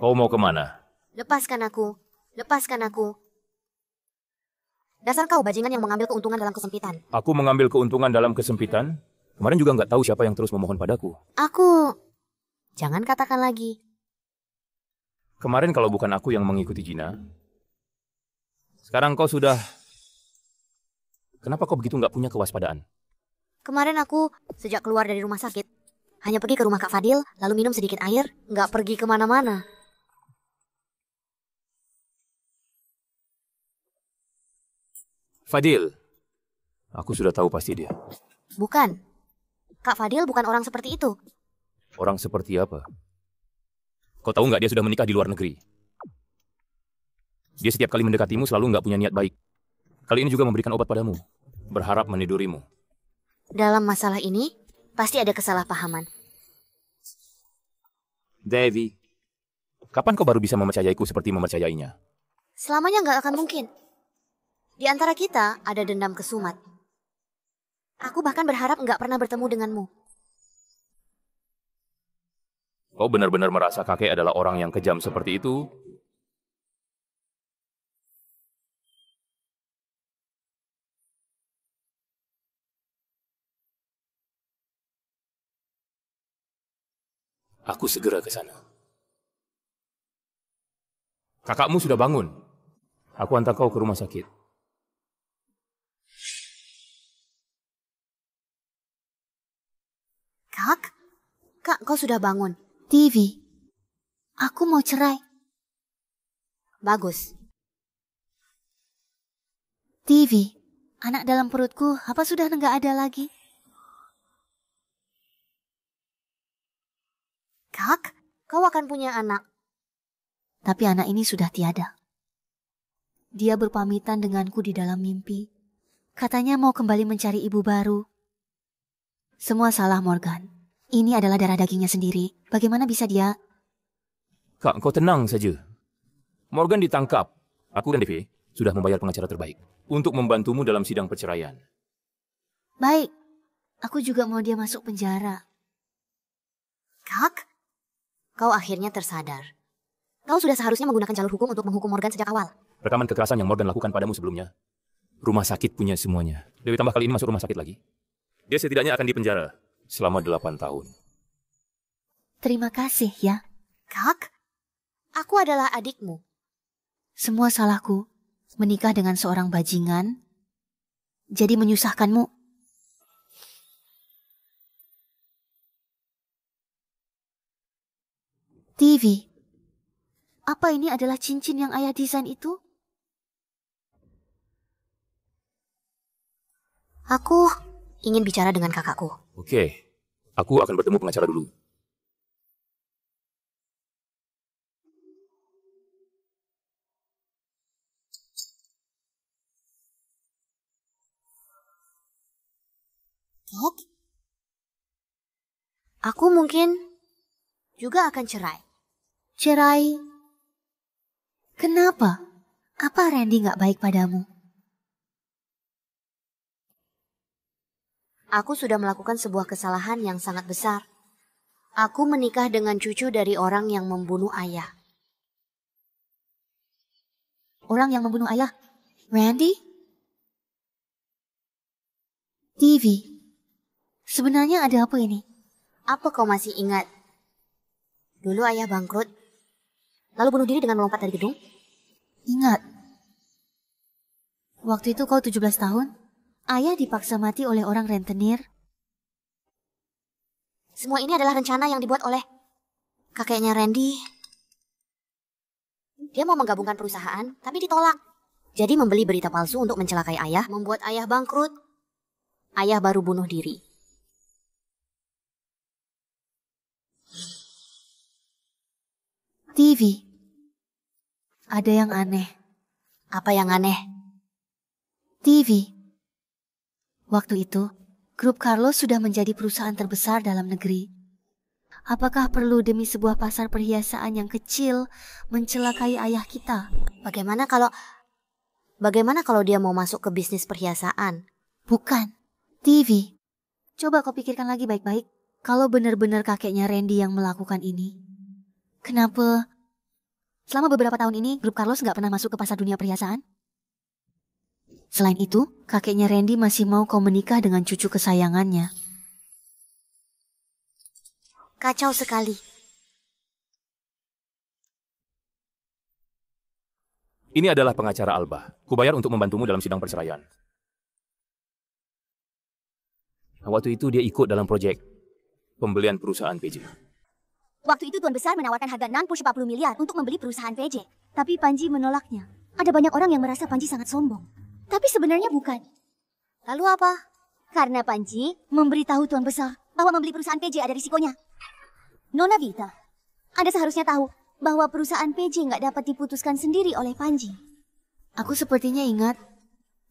Kau mau kemana? Lepaskan aku. Lepaskan aku. Dasar kau bajingan yang mengambil keuntungan dalam kesempitan. Aku mengambil keuntungan dalam kesempitan? Kemarin juga nggak tahu siapa yang terus memohon padaku. Aku... Jangan katakan lagi. Kemarin kalau bukan aku yang mengikuti Jina, sekarang kau sudah... Kenapa kau begitu nggak punya kewaspadaan? Kemarin aku sejak keluar dari rumah sakit, hanya pergi ke rumah Kak Fadil, lalu minum sedikit air, nggak pergi kemana-mana. Fadil. Aku sudah tahu pasti dia. Bukan. Kak Fadil bukan orang seperti itu. Orang seperti apa? Kau tahu nggak dia sudah menikah di luar negeri? Dia setiap kali mendekatimu selalu nggak punya niat baik. Kali ini juga memberikan obat padamu. Berharap menidurimu. Dalam masalah ini, pasti ada kesalahpahaman. Devi, kapan kau baru bisa mempercayaiku seperti mempercayainya? Selamanya nggak akan mungkin. Di antara kita ada dendam kesumat. Aku bahkan berharap nggak pernah bertemu denganmu. Kau benar-benar merasa kakek adalah orang yang kejam seperti itu? Aku segera ke sana. Kakakmu sudah bangun. Aku antar kau ke rumah sakit. Kak, Kak, kau sudah bangun. TV. Aku mau cerai. Bagus. TV. Anak dalam perutku, apa sudah nggak ada lagi? Kak, kau akan punya anak. Tapi anak ini sudah tiada. Dia berpamitan denganku di dalam mimpi. Katanya mau kembali mencari ibu baru. Semua salah Morgan. Ini adalah darah dagingnya sendiri. Bagaimana bisa dia... Kak, kau tenang saja. Morgan ditangkap. Aku dan Devi sudah membayar pengacara terbaik untuk membantumu dalam sidang perceraian. Baik. Aku juga mau dia masuk penjara. Kak, kau akhirnya tersadar. Kau sudah seharusnya menggunakan jalur hukum untuk menghukum Morgan sejak awal. Rekaman kekerasan yang Morgan lakukan padamu sebelumnya. Rumah sakit punya semuanya. Dewi tambah kali ini masuk rumah sakit lagi. Dia setidaknya akan dipenjara selama delapan tahun. Terima kasih ya. Kak, aku adalah adikmu. Semua salahku menikah dengan seorang bajingan, jadi menyusahkanmu. TV, apa ini adalah cincin yang ayah desain itu? Aku ingin bicara dengan kakakku. Oke, aku akan bertemu pengacara dulu. Dok, aku mungkin juga akan cerai. Cerai? Kenapa? Apa Randy nggak baik padamu? aku sudah melakukan sebuah kesalahan yang sangat besar. Aku menikah dengan cucu dari orang yang membunuh ayah. Orang yang membunuh ayah? Randy? TV. sebenarnya ada apa ini? Apa kau masih ingat? Dulu ayah bangkrut, lalu bunuh diri dengan melompat dari gedung? Ingat. Waktu itu kau 17 tahun? ayah dipaksa mati oleh orang rentenir? Semua ini adalah rencana yang dibuat oleh kakeknya Randy. Dia mau menggabungkan perusahaan, tapi ditolak. Jadi membeli berita palsu untuk mencelakai ayah, membuat ayah bangkrut. Ayah baru bunuh diri. TV. Ada yang aneh. Apa yang aneh? TV. Waktu itu, grup Carlos sudah menjadi perusahaan terbesar dalam negeri. Apakah perlu demi sebuah pasar perhiasan yang kecil mencelakai ayah kita? Bagaimana kalau bagaimana kalau dia mau masuk ke bisnis perhiasan? Bukan, TV. Coba kau pikirkan lagi baik-baik. Kalau benar-benar kakeknya Randy yang melakukan ini, kenapa Selama beberapa tahun ini, grup Carlos nggak pernah masuk ke pasar dunia perhiasan. Selain itu, kakeknya Randy masih mau kau menikah dengan cucu kesayangannya. Kacau sekali. Ini adalah pengacara Alba. Kubayar untuk membantumu dalam sidang perceraian. Waktu itu dia ikut dalam proyek pembelian perusahaan PJ. Waktu itu Tuan Besar menawarkan harga 640 miliar untuk membeli perusahaan PJ. Tapi Panji menolaknya. Ada banyak orang yang merasa Panji sangat sombong tapi sebenarnya bukan. Lalu apa? Karena Panji memberitahu Tuan Besar bahwa membeli perusahaan PJ ada risikonya. Nona Vita, Anda seharusnya tahu bahwa perusahaan PJ nggak dapat diputuskan sendiri oleh Panji. Aku sepertinya ingat,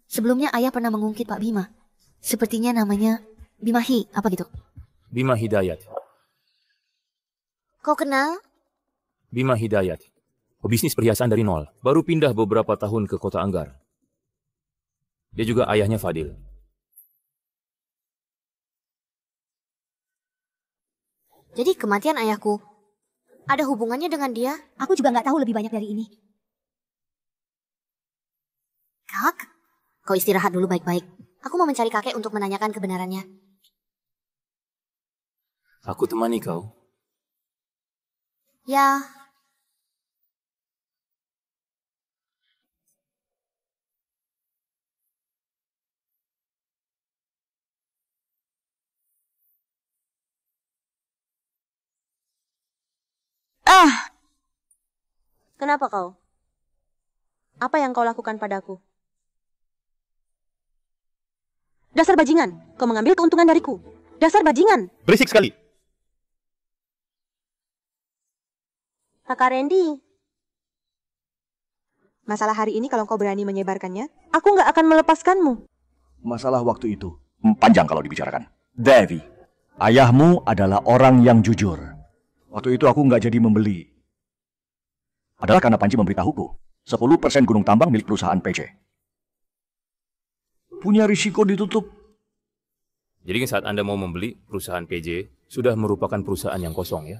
sebelumnya ayah pernah mengungkit Pak Bima. Sepertinya namanya Bimahi, apa gitu? Bima Hidayat. Kau kenal? Bima Hidayat, pebisnis perhiasan dari nol, baru pindah beberapa tahun ke kota Anggar. Dia juga ayahnya Fadil. Jadi kematian ayahku ada hubungannya dengan dia? Aku juga nggak tahu lebih banyak dari ini. Kak, kau istirahat dulu baik-baik. Aku mau mencari kakek untuk menanyakan kebenarannya. Aku temani kau. Ya, Ah! Kenapa kau? Apa yang kau lakukan padaku? Dasar bajingan, kau mengambil keuntungan dariku. Dasar bajingan. Berisik sekali. Kakak Randy, Masalah hari ini kalau kau berani menyebarkannya, aku nggak akan melepaskanmu. Masalah waktu itu panjang kalau dibicarakan. Devi, ayahmu adalah orang yang jujur. Waktu itu aku nggak jadi membeli. Adalah karena Panji memberitahuku, 10% gunung tambang milik perusahaan PC. Punya risiko ditutup. Jadi kan saat Anda mau membeli perusahaan PJ, sudah merupakan perusahaan yang kosong ya?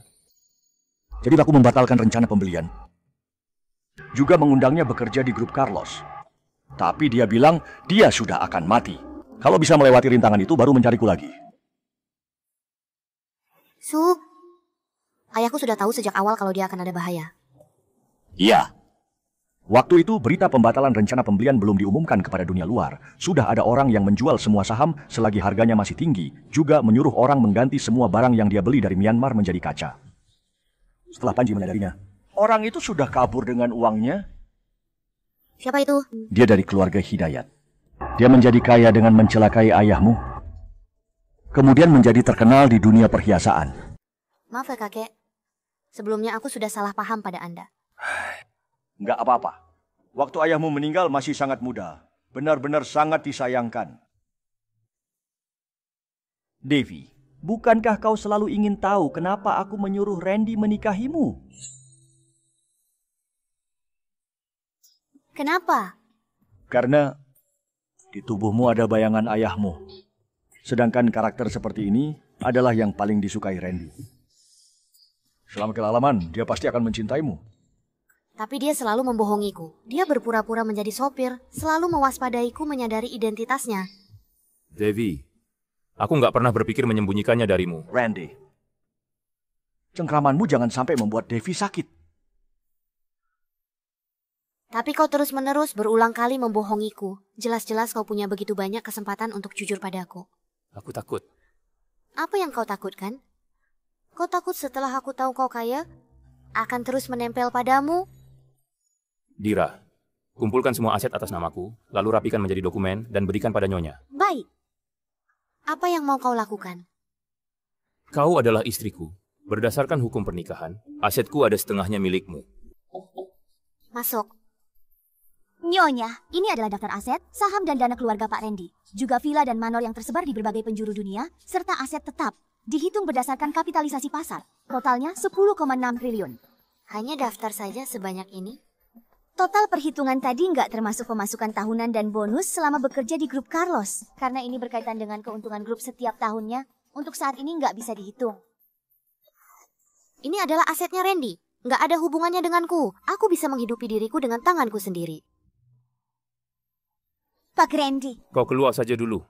Jadi aku membatalkan rencana pembelian. Juga mengundangnya bekerja di grup Carlos. Tapi dia bilang dia sudah akan mati. Kalau bisa melewati rintangan itu baru mencariku lagi. Su, Ayahku sudah tahu sejak awal kalau dia akan ada bahaya. Iya. Waktu itu berita pembatalan rencana pembelian belum diumumkan kepada dunia luar. Sudah ada orang yang menjual semua saham selagi harganya masih tinggi, juga menyuruh orang mengganti semua barang yang dia beli dari Myanmar menjadi kaca. Setelah Panji menyadarinya, orang itu sudah kabur dengan uangnya. Siapa itu? Dia dari keluarga Hidayat. Dia menjadi kaya dengan mencelakai ayahmu. Kemudian menjadi terkenal di dunia perhiasaan. Maaf ya kakek, Sebelumnya aku sudah salah paham pada Anda. Enggak apa-apa. Waktu ayahmu meninggal masih sangat muda. Benar-benar sangat disayangkan. Devi, bukankah kau selalu ingin tahu kenapa aku menyuruh Randy menikahimu? Kenapa? Karena di tubuhmu ada bayangan ayahmu. Sedangkan karakter seperti ini adalah yang paling disukai Randy. Selama kelalaman, dia pasti akan mencintaimu. Tapi dia selalu membohongiku. Dia berpura-pura menjadi sopir, selalu mewaspadaiku menyadari identitasnya. Devi, aku nggak pernah berpikir menyembunyikannya darimu. Randy, cengkramanmu jangan sampai membuat Devi sakit. Tapi kau terus-menerus berulang kali membohongiku. Jelas-jelas kau punya begitu banyak kesempatan untuk jujur padaku. Aku takut. Apa yang kau takutkan? Kau takut setelah aku tahu kau kaya, akan terus menempel padamu? Dira, kumpulkan semua aset atas namaku, lalu rapikan menjadi dokumen dan berikan pada Nyonya. Baik. Apa yang mau kau lakukan? Kau adalah istriku. Berdasarkan hukum pernikahan, asetku ada setengahnya milikmu. Masuk. Nyonya, ini adalah daftar aset, saham dan dana keluarga Pak Randy, juga villa dan manor yang tersebar di berbagai penjuru dunia, serta aset tetap Dihitung berdasarkan kapitalisasi pasar, totalnya 10,6 triliun. Hanya daftar saja sebanyak ini? Total perhitungan tadi nggak termasuk pemasukan tahunan dan bonus selama bekerja di grup Carlos. Karena ini berkaitan dengan keuntungan grup setiap tahunnya, untuk saat ini nggak bisa dihitung. Ini adalah asetnya Randy. Nggak ada hubungannya denganku. Aku bisa menghidupi diriku dengan tanganku sendiri. Pak Randy. Kau keluar saja dulu.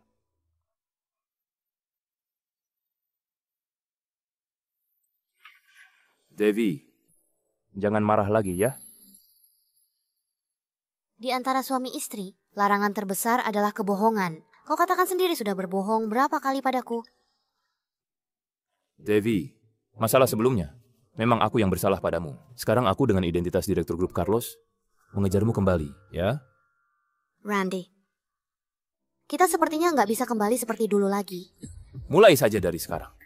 Devi, jangan marah lagi ya. Di antara suami istri, larangan terbesar adalah kebohongan. Kau katakan sendiri sudah berbohong berapa kali padaku. Devi, masalah sebelumnya, memang aku yang bersalah padamu. Sekarang aku dengan identitas direktur grup Carlos, mengejarmu kembali, ya? Randy, kita sepertinya nggak bisa kembali seperti dulu lagi. Mulai saja dari sekarang.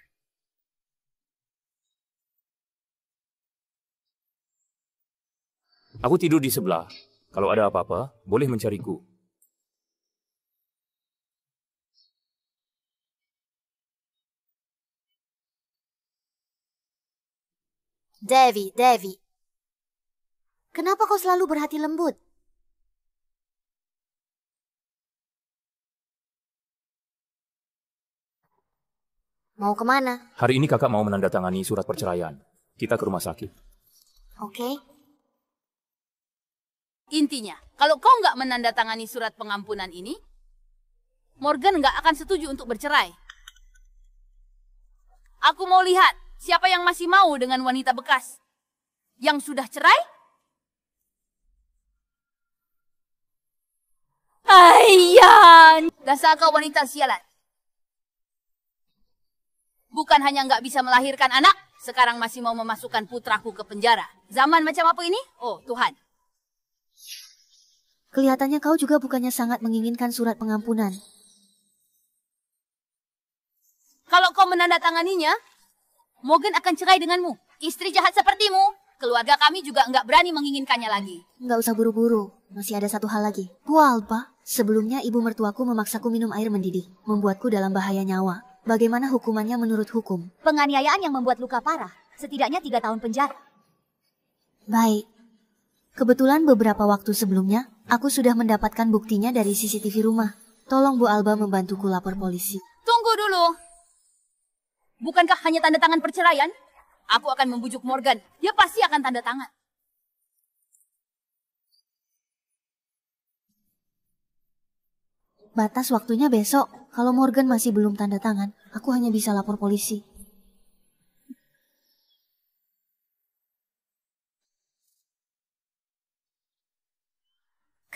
Aku tidur di sebelah. Kalau ada apa-apa, boleh mencariku. Devi, Devi. Kenapa kau selalu berhati lembut? Mau kemana? Hari ini kakak mau menandatangani surat perceraian. Kita ke rumah sakit. Oke. Okay. Intinya, kalau kau nggak menandatangani surat pengampunan ini, Morgan nggak akan setuju untuk bercerai. Aku mau lihat siapa yang masih mau dengan wanita bekas. Yang sudah cerai? Ayah! Dasar kau wanita sialan. Bukan hanya nggak bisa melahirkan anak, sekarang masih mau memasukkan putraku ke penjara. Zaman macam apa ini? Oh, Tuhan. Kelihatannya kau juga bukannya sangat menginginkan surat pengampunan. Kalau kau menandatanganinya, Morgan akan cerai denganmu. Istri jahat sepertimu. Keluarga kami juga nggak berani menginginkannya lagi. Nggak usah buru-buru. Masih ada satu hal lagi. Bu sebelumnya ibu mertuaku memaksaku minum air mendidih, membuatku dalam bahaya nyawa. Bagaimana hukumannya menurut hukum? Penganiayaan yang membuat luka parah, setidaknya tiga tahun penjara. Baik, Kebetulan beberapa waktu sebelumnya, aku sudah mendapatkan buktinya dari CCTV rumah. Tolong Bu Alba membantuku lapor polisi. Tunggu dulu. Bukankah hanya tanda tangan perceraian? Aku akan membujuk Morgan. Dia pasti akan tanda tangan. Batas waktunya besok. Kalau Morgan masih belum tanda tangan, aku hanya bisa lapor polisi.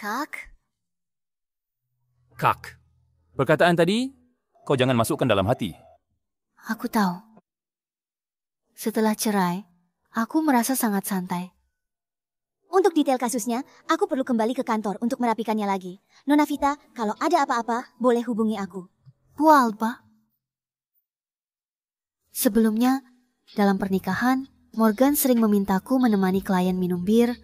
Kak, Kak. Perkataan tadi, kau jangan masukkan dalam hati. Aku tahu. Setelah cerai, aku merasa sangat santai. Untuk detail kasusnya, aku perlu kembali ke kantor untuk merapikannya lagi. Nona Vita, kalau ada apa-apa, boleh hubungi aku. Bu Alba. Sebelumnya, dalam pernikahan, Morgan sering memintaku menemani klien minum bir,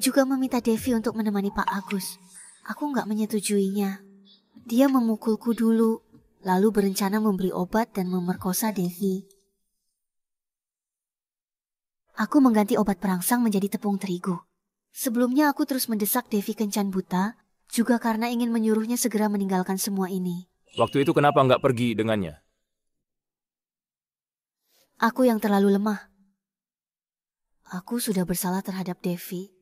juga meminta Devi untuk menemani Pak Agus. Aku nggak menyetujuinya. Dia memukulku dulu, lalu berencana memberi obat dan memerkosa Devi. Aku mengganti obat perangsang menjadi tepung terigu. Sebelumnya aku terus mendesak Devi kencan buta, juga karena ingin menyuruhnya segera meninggalkan semua ini. Waktu itu kenapa nggak pergi dengannya? Aku yang terlalu lemah. Aku sudah bersalah terhadap Devi.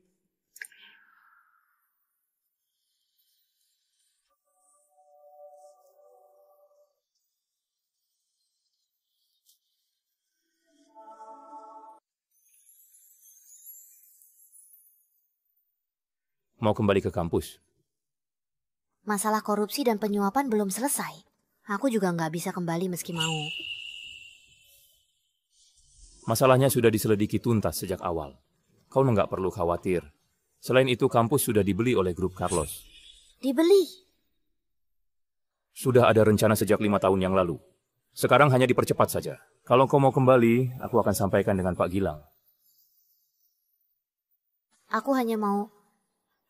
mau kembali ke kampus. Masalah korupsi dan penyuapan belum selesai. Aku juga nggak bisa kembali meski mau. Masalahnya sudah diselidiki tuntas sejak awal. Kau nggak perlu khawatir. Selain itu, kampus sudah dibeli oleh grup Carlos. Dibeli? Sudah ada rencana sejak lima tahun yang lalu. Sekarang hanya dipercepat saja. Kalau kau mau kembali, aku akan sampaikan dengan Pak Gilang. Aku hanya mau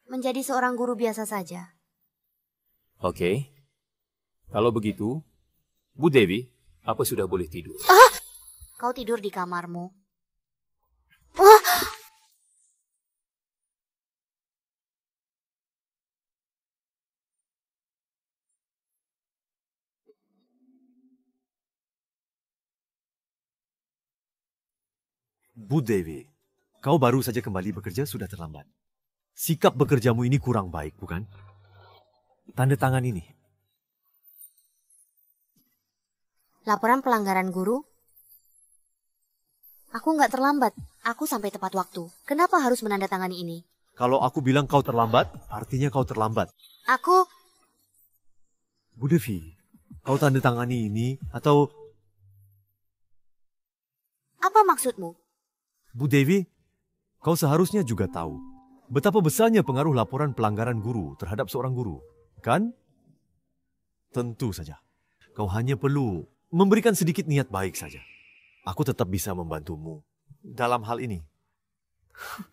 menjadi seorang guru biasa saja. Oke. Okay. Kalau begitu, Bu Dewi, apa sudah boleh tidur? Ah! Kau tidur di kamarmu. Ah! Bu Dewi, kau baru saja kembali bekerja sudah terlambat. Sikap bekerjamu ini kurang baik, bukan? Tanda tangan ini. Laporan pelanggaran guru? Aku nggak terlambat. Aku sampai tepat waktu. Kenapa harus menandatangani ini? Kalau aku bilang kau terlambat, artinya kau terlambat. Aku... Bu Devi, kau tanda tangani ini atau... Apa maksudmu? Bu Devi, kau seharusnya juga tahu Betapa besarnya pengaruh laporan pelanggaran guru terhadap seorang guru, kan? Tentu saja. Kau hanya perlu memberikan sedikit niat baik saja. Aku tetap bisa membantumu dalam hal ini.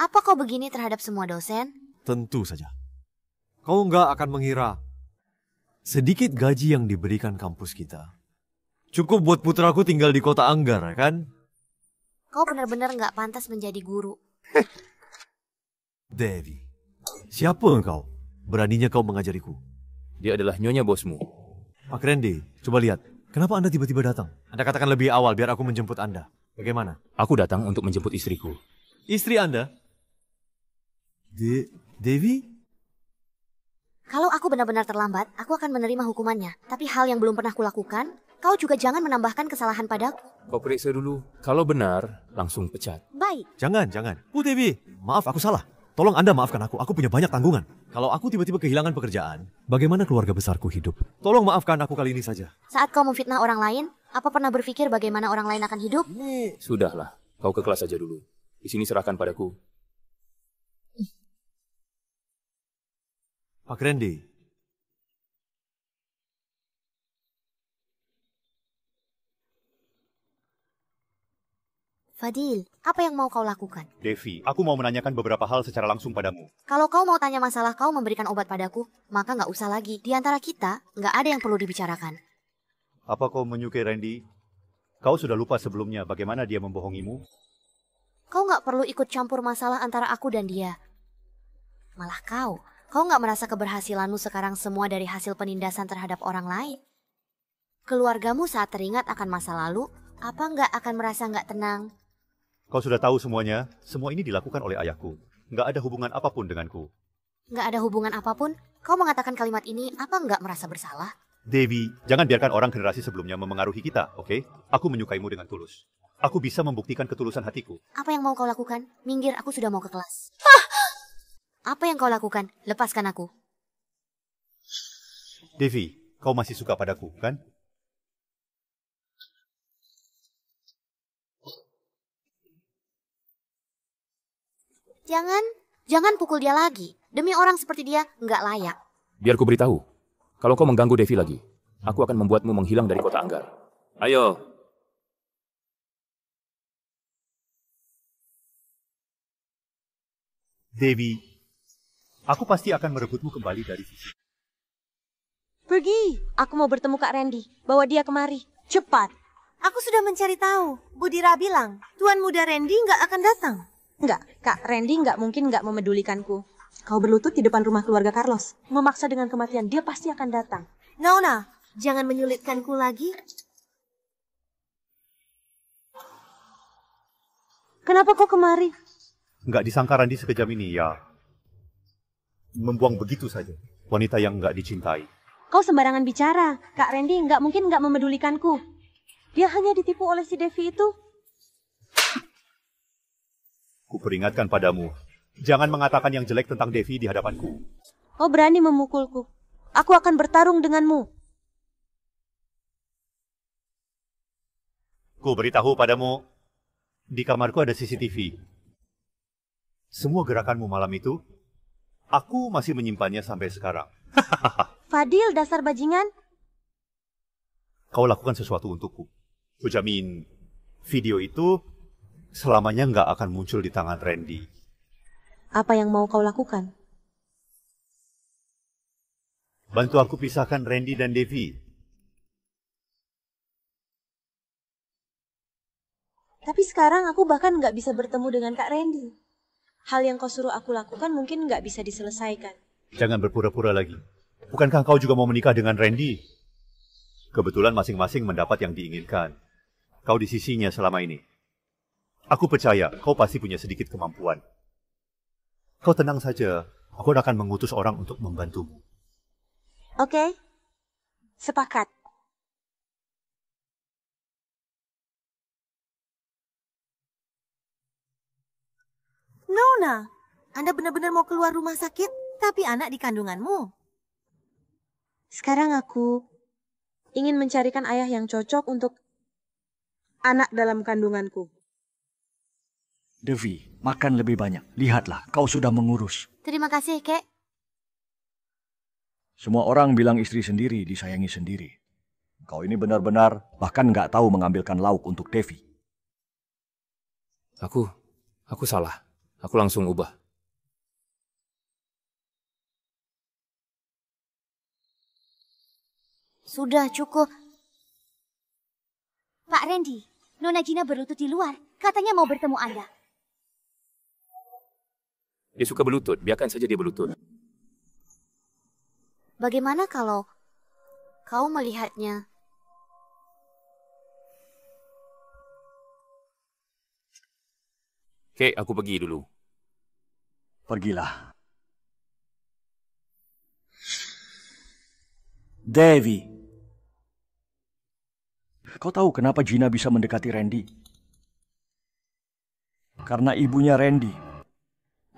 Apa kau begini terhadap semua dosen? Tentu saja. Kau nggak akan mengira sedikit gaji yang diberikan kampus kita. Cukup buat putraku tinggal di kota Anggar, kan? Kau benar-benar nggak pantas menjadi guru. Devi, siapa engkau? Beraninya kau mengajariku. Dia adalah nyonya bosmu. Pak Rendy, coba lihat. Kenapa Anda tiba-tiba datang? Anda katakan lebih awal biar aku menjemput Anda. Bagaimana? Aku datang untuk menjemput istriku. Istri Anda? De Devi? Kalau aku benar-benar terlambat, aku akan menerima hukumannya. Tapi hal yang belum pernah kulakukan, Kau juga jangan menambahkan kesalahan padaku. Kau periksa dulu. Kalau benar, langsung pecat. Baik. Jangan, jangan. Bu Dewi, maaf aku salah. Tolong Anda maafkan aku, aku punya banyak tanggungan. Kalau aku tiba-tiba kehilangan pekerjaan, bagaimana keluarga besarku hidup? Tolong maafkan aku kali ini saja. Saat kau memfitnah orang lain, apa pernah berpikir bagaimana orang lain akan hidup? Sudahlah, kau ke kelas saja dulu. Di sini serahkan padaku. Pak Randy, Fadil, apa yang mau kau lakukan? Devi, aku mau menanyakan beberapa hal secara langsung padamu. Kalau kau mau tanya masalah kau memberikan obat padaku, maka nggak usah lagi. Di antara kita, nggak ada yang perlu dibicarakan. Apa kau menyukai Randy? Kau sudah lupa sebelumnya bagaimana dia membohongimu? Kau nggak perlu ikut campur masalah antara aku dan dia. Malah kau, kau nggak merasa keberhasilanmu sekarang semua dari hasil penindasan terhadap orang lain. Keluargamu saat teringat akan masa lalu, apa nggak akan merasa nggak tenang? Kau sudah tahu semuanya. Semua ini dilakukan oleh ayahku. Nggak ada hubungan apapun denganku. Nggak ada hubungan apapun? Kau mengatakan kalimat ini, apa enggak merasa bersalah? Dewi, jangan biarkan orang generasi sebelumnya memengaruhi kita, oke? Okay? Aku menyukaimu dengan tulus. Aku bisa membuktikan ketulusan hatiku. Apa yang mau kau lakukan? Minggir, aku sudah mau ke kelas. Apa yang kau lakukan? Lepaskan aku. Devi, kau masih suka padaku, kan? Jangan, jangan pukul dia lagi. Demi orang seperti dia, nggak layak. Biar ku beritahu, kalau kau mengganggu Devi lagi, aku akan membuatmu menghilang dari kota Anggar. Ayo, Devi, aku pasti akan merebutmu kembali dari sisi. Pergi, aku mau bertemu Kak Randy. Bawa dia kemari, cepat. Aku sudah mencari tahu. Budira bilang, Tuan Muda Randy nggak akan datang. Enggak, Kak Randy enggak mungkin enggak memedulikanku. Kau berlutut di depan rumah keluarga Carlos. Memaksa dengan kematian, dia pasti akan datang. Nona, jangan menyulitkanku lagi. Kenapa kau kemari? Enggak disangka Randy sekejam ini ya. Membuang begitu saja. Wanita yang enggak dicintai. Kau sembarangan bicara. Kak Randy enggak mungkin enggak memedulikanku. Dia hanya ditipu oleh si Devi itu. Kuperingatkan padamu, jangan mengatakan yang jelek tentang Devi di hadapanku. Kau oh, berani memukulku. Aku akan bertarung denganmu. Ku beritahu padamu, di kamarku ada CCTV. Semua gerakanmu malam itu, aku masih menyimpannya sampai sekarang. Fadil, dasar bajingan. Kau lakukan sesuatu untukku. Kujamin video itu selamanya nggak akan muncul di tangan Randy. Apa yang mau kau lakukan? Bantu aku pisahkan Randy dan Devi. Tapi sekarang aku bahkan nggak bisa bertemu dengan Kak Randy. Hal yang kau suruh aku lakukan mungkin nggak bisa diselesaikan. Jangan berpura-pura lagi. Bukankah kau juga mau menikah dengan Randy? Kebetulan masing-masing mendapat yang diinginkan. Kau di sisinya selama ini. Aku percaya kau pasti punya sedikit kemampuan. Kau tenang saja, aku akan mengutus orang untuk membantumu. Oke, okay. sepakat. Nona, Anda benar-benar mau keluar rumah sakit, tapi anak di kandunganmu. Sekarang aku ingin mencarikan ayah yang cocok untuk anak dalam kandunganku. Devi, makan lebih banyak. Lihatlah, kau sudah mengurus. Terima kasih, Kek. Semua orang bilang istri sendiri disayangi sendiri. Kau ini benar-benar bahkan nggak tahu mengambilkan lauk untuk Devi. Aku, aku salah. Aku langsung ubah. Sudah cukup. Pak Randy, Nona Gina berlutut di luar. Katanya mau bertemu Anda. Dia suka berlutut. Biarkan saja dia berlutut. Bagaimana kalau kau melihatnya? Kek, aku pergi dulu. Pergilah. Devi. Kau tahu kenapa Gina bisa mendekati Randy? Karena ibunya Randy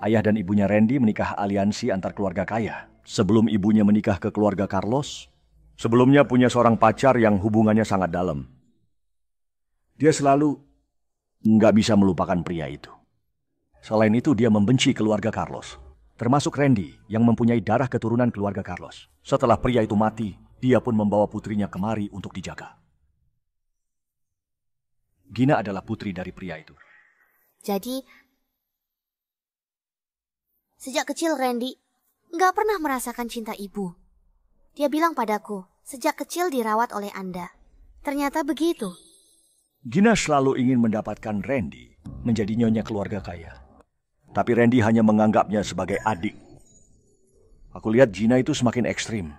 ayah dan ibunya Randy menikah aliansi antar keluarga kaya. Sebelum ibunya menikah ke keluarga Carlos, sebelumnya punya seorang pacar yang hubungannya sangat dalam. Dia selalu nggak bisa melupakan pria itu. Selain itu, dia membenci keluarga Carlos, termasuk Randy yang mempunyai darah keturunan keluarga Carlos. Setelah pria itu mati, dia pun membawa putrinya kemari untuk dijaga. Gina adalah putri dari pria itu. Jadi, Sejak kecil Randy nggak pernah merasakan cinta ibu. Dia bilang padaku, sejak kecil dirawat oleh Anda. Ternyata begitu. Gina selalu ingin mendapatkan Randy menjadi nyonya keluarga kaya. Tapi Randy hanya menganggapnya sebagai adik. Aku lihat Gina itu semakin ekstrim.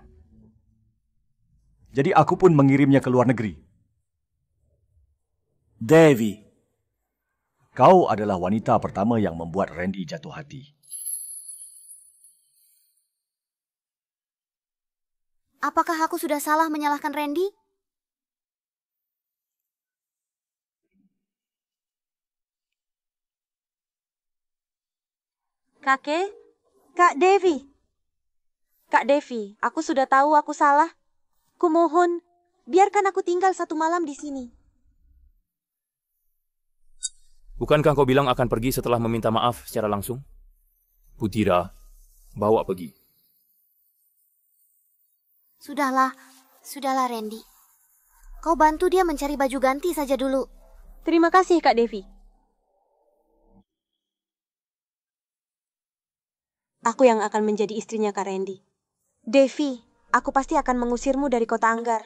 Jadi aku pun mengirimnya ke luar negeri. Devi. Kau adalah wanita pertama yang membuat Randy jatuh hati. Apakah aku sudah salah menyalahkan Randy? Kakek, Kak Devi. Kak Devi, aku sudah tahu aku salah. Kumohon, biarkan aku tinggal satu malam di sini. Bukankah kau bilang akan pergi setelah meminta maaf secara langsung? Putira, bawa pergi. Sudahlah, sudahlah Randy. Kau bantu dia mencari baju ganti saja dulu. Terima kasih Kak Devi. Aku yang akan menjadi istrinya Kak Randy. Devi, aku pasti akan mengusirmu dari kota Anggar.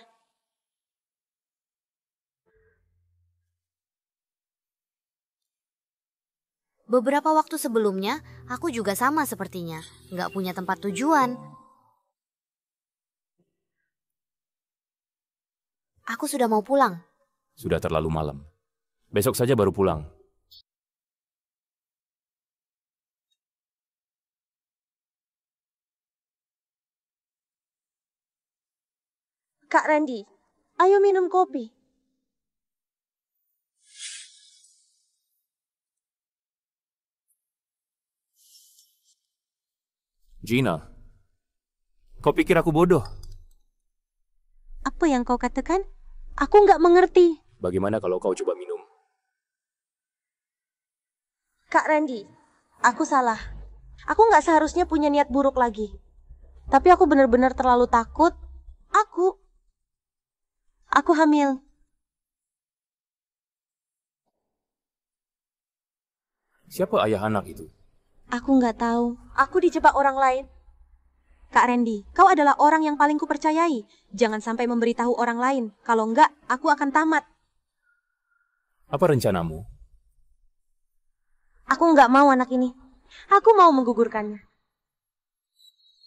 Beberapa waktu sebelumnya, aku juga sama sepertinya, nggak punya tempat tujuan, Aku sudah mau pulang. Sudah terlalu malam. Besok saja baru pulang. Kak Randy, ayo minum kopi. Gina, kau pikir aku bodoh? Apa yang kau katakan? Aku nggak mengerti. Bagaimana kalau kau coba minum? Kak Randy, aku salah. Aku nggak seharusnya punya niat buruk lagi. Tapi aku benar-benar terlalu takut. Aku, aku hamil. Siapa ayah anak itu? Aku nggak tahu. Aku dijebak orang lain. Kak Randy, kau adalah orang yang paling kupercayai. Jangan sampai memberitahu orang lain. Kalau enggak, aku akan tamat. Apa rencanamu? Aku enggak mau anak ini. Aku mau menggugurkannya.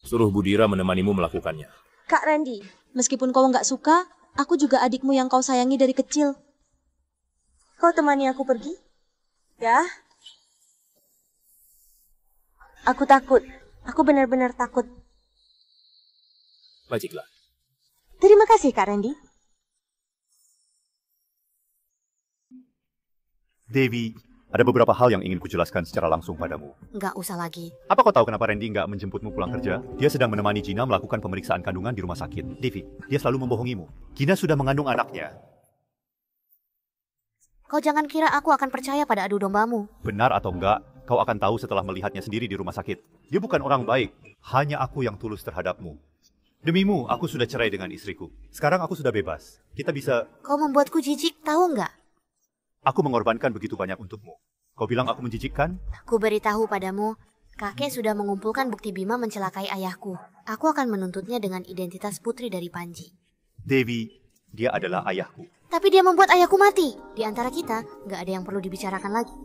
Suruh Budira menemanimu melakukannya. Kak Randy, meskipun kau enggak suka, aku juga adikmu yang kau sayangi dari kecil. Kau temani aku pergi? Ya. Aku takut. Aku benar-benar takut. Baiklah. Terima kasih, Kak Randy. Dewi, ada beberapa hal yang ingin kujelaskan secara langsung padamu. Nggak usah lagi. Apa kau tahu kenapa Randy nggak menjemputmu pulang kerja? Dia sedang menemani Gina melakukan pemeriksaan kandungan di rumah sakit. Devi, dia selalu membohongimu. Gina sudah mengandung anaknya. Kau jangan kira aku akan percaya pada adu dombamu. Benar atau enggak, kau akan tahu setelah melihatnya sendiri di rumah sakit. Dia bukan orang baik. Hanya aku yang tulus terhadapmu. Demimu, aku sudah cerai dengan istriku. Sekarang aku sudah bebas. Kita bisa... Kau membuatku jijik, tahu nggak? Aku mengorbankan begitu banyak untukmu. Kau bilang aku menjijikkan? Aku beritahu padamu, kakek sudah mengumpulkan bukti Bima mencelakai ayahku. Aku akan menuntutnya dengan identitas putri dari Panji. Dewi, dia adalah ayahku. Tapi dia membuat ayahku mati. Di antara kita, nggak ada yang perlu dibicarakan lagi.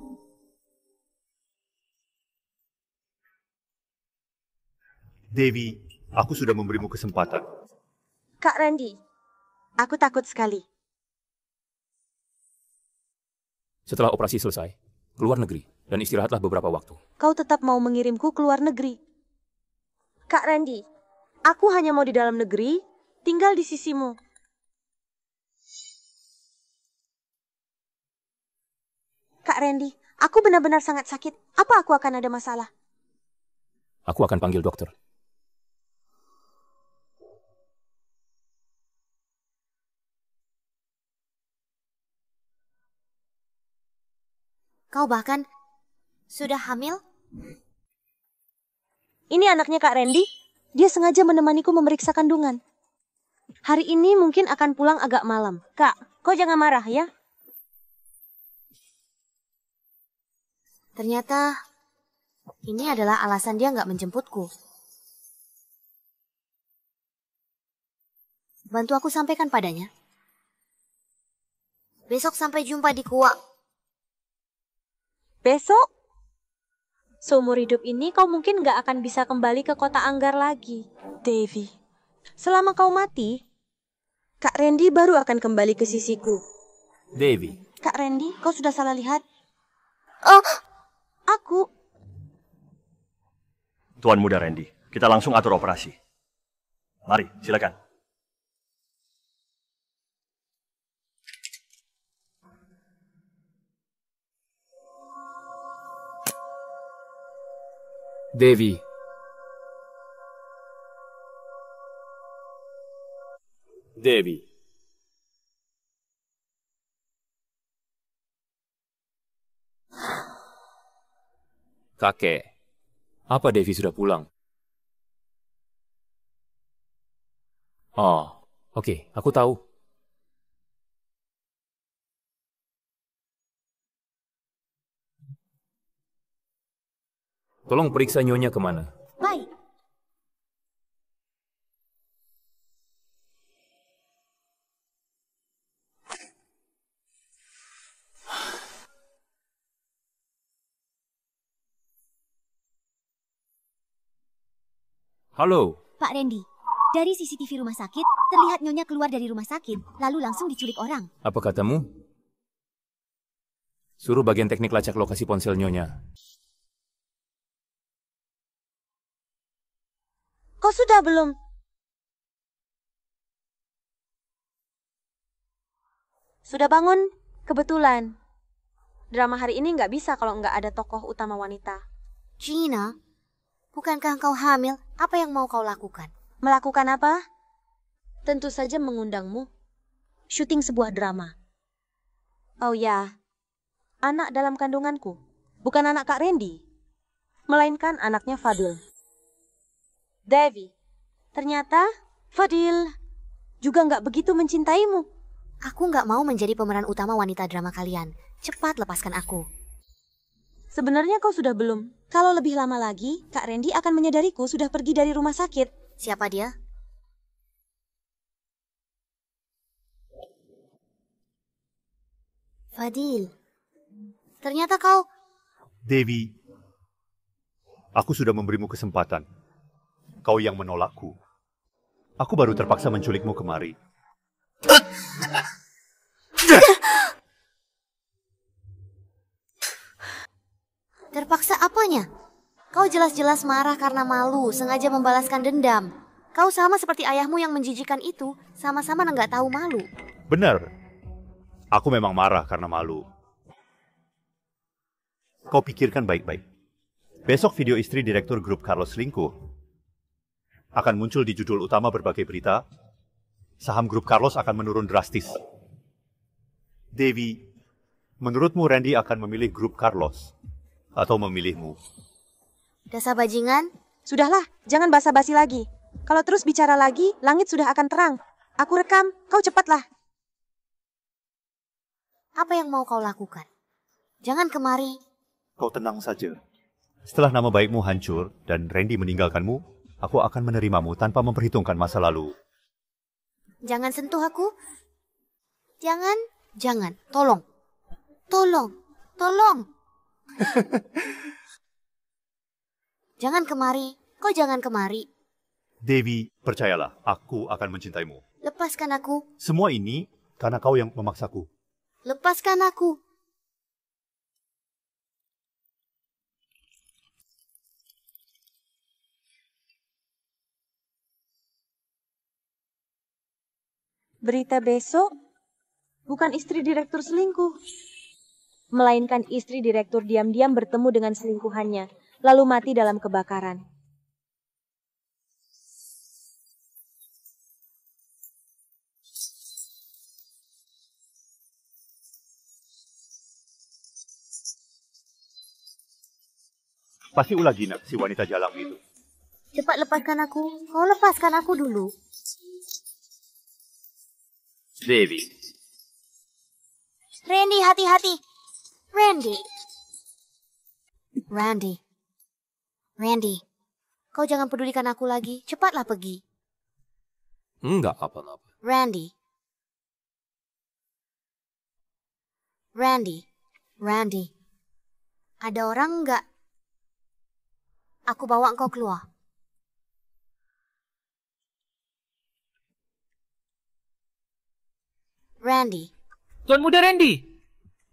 Dewi, Aku sudah memberimu kesempatan. Kak Randy, aku takut sekali. Setelah operasi selesai, keluar negeri dan istirahatlah beberapa waktu. Kau tetap mau mengirimku keluar negeri? Kak Randy, aku hanya mau di dalam negeri, tinggal di sisimu. Kak Randy, aku benar-benar sangat sakit. Apa aku akan ada masalah? Aku akan panggil dokter. Kau bahkan sudah hamil? Ini anaknya Kak Randy. Dia sengaja menemaniku memeriksa kandungan. Hari ini mungkin akan pulang agak malam. Kak, kau jangan marah ya. Ternyata ini adalah alasan dia nggak menjemputku. Bantu aku sampaikan padanya. Besok sampai jumpa di kuak. Besok, seumur hidup ini kau mungkin gak akan bisa kembali ke kota Anggar lagi, Devi. Selama kau mati, Kak Randy baru akan kembali ke sisiku. Devi. Kak Randy, kau sudah salah lihat. Oh, aku. Tuan Muda Randy, kita langsung atur operasi. Mari, silakan. Devi Devi Kakek, apa Devi sudah pulang? Oh, oke, okay, aku tahu. Tolong periksa Nyonya kemana. Baik. Halo. Pak Randy, dari CCTV rumah sakit, terlihat Nyonya keluar dari rumah sakit, lalu langsung diculik orang. Apa katamu? Suruh bagian teknik lacak lokasi ponsel Nyonya. Kau sudah belum? Sudah bangun? Kebetulan. Drama hari ini nggak bisa kalau nggak ada tokoh utama wanita. Gina, bukankah kau hamil? Apa yang mau kau lakukan? Melakukan apa? Tentu saja mengundangmu. Syuting sebuah drama. Oh ya, anak dalam kandunganku. Bukan anak Kak Randy. Melainkan anaknya Fadil. Devi. Ternyata Fadil juga nggak begitu mencintaimu. Aku nggak mau menjadi pemeran utama wanita drama kalian. Cepat lepaskan aku. Sebenarnya kau sudah belum. Kalau lebih lama lagi, Kak Randy akan menyadariku sudah pergi dari rumah sakit. Siapa dia? Fadil, ternyata kau... Dewi, aku sudah memberimu kesempatan kau yang menolakku. Aku baru terpaksa menculikmu kemari. Terpaksa apanya? Kau jelas-jelas marah karena malu, sengaja membalaskan dendam. Kau sama seperti ayahmu yang menjijikan itu, sama-sama nggak tahu malu. Benar. Aku memang marah karena malu. Kau pikirkan baik-baik. Besok video istri direktur grup Carlos Lingkuh akan muncul di judul utama berbagai berita, saham grup Carlos akan menurun drastis. Dewi, menurutmu Randy akan memilih grup Carlos? Atau memilihmu? Dasar bajingan? Sudahlah, jangan basa-basi lagi. Kalau terus bicara lagi, langit sudah akan terang. Aku rekam, kau cepatlah. Apa yang mau kau lakukan? Jangan kemari. Kau tenang saja. Setelah nama baikmu hancur dan Randy meninggalkanmu, Aku akan menerimamu tanpa memperhitungkan masa lalu. Jangan sentuh aku. Jangan, jangan. Tolong. Tolong. Tolong. jangan kemari. Kau jangan kemari. Dewi, percayalah, aku akan mencintaimu. Lepaskan aku. Semua ini karena kau yang memaksaku. Lepaskan aku. Berita besok bukan istri direktur selingkuh. Melainkan istri direktur diam-diam bertemu dengan selingkuhannya, lalu mati dalam kebakaran. Pasti ulah jinak si wanita jalang itu. Cepat lepaskan aku. Kau lepaskan aku dulu. Baby. Randy, hati-hati. Randy. Randy. Randy, kau jangan pedulikan aku lagi. Cepatlah pergi. Enggak apa-apa. Randy. Randy. Randy. Ada orang enggak? Aku bawa engkau keluar. Randy. Tuan Muda Randy.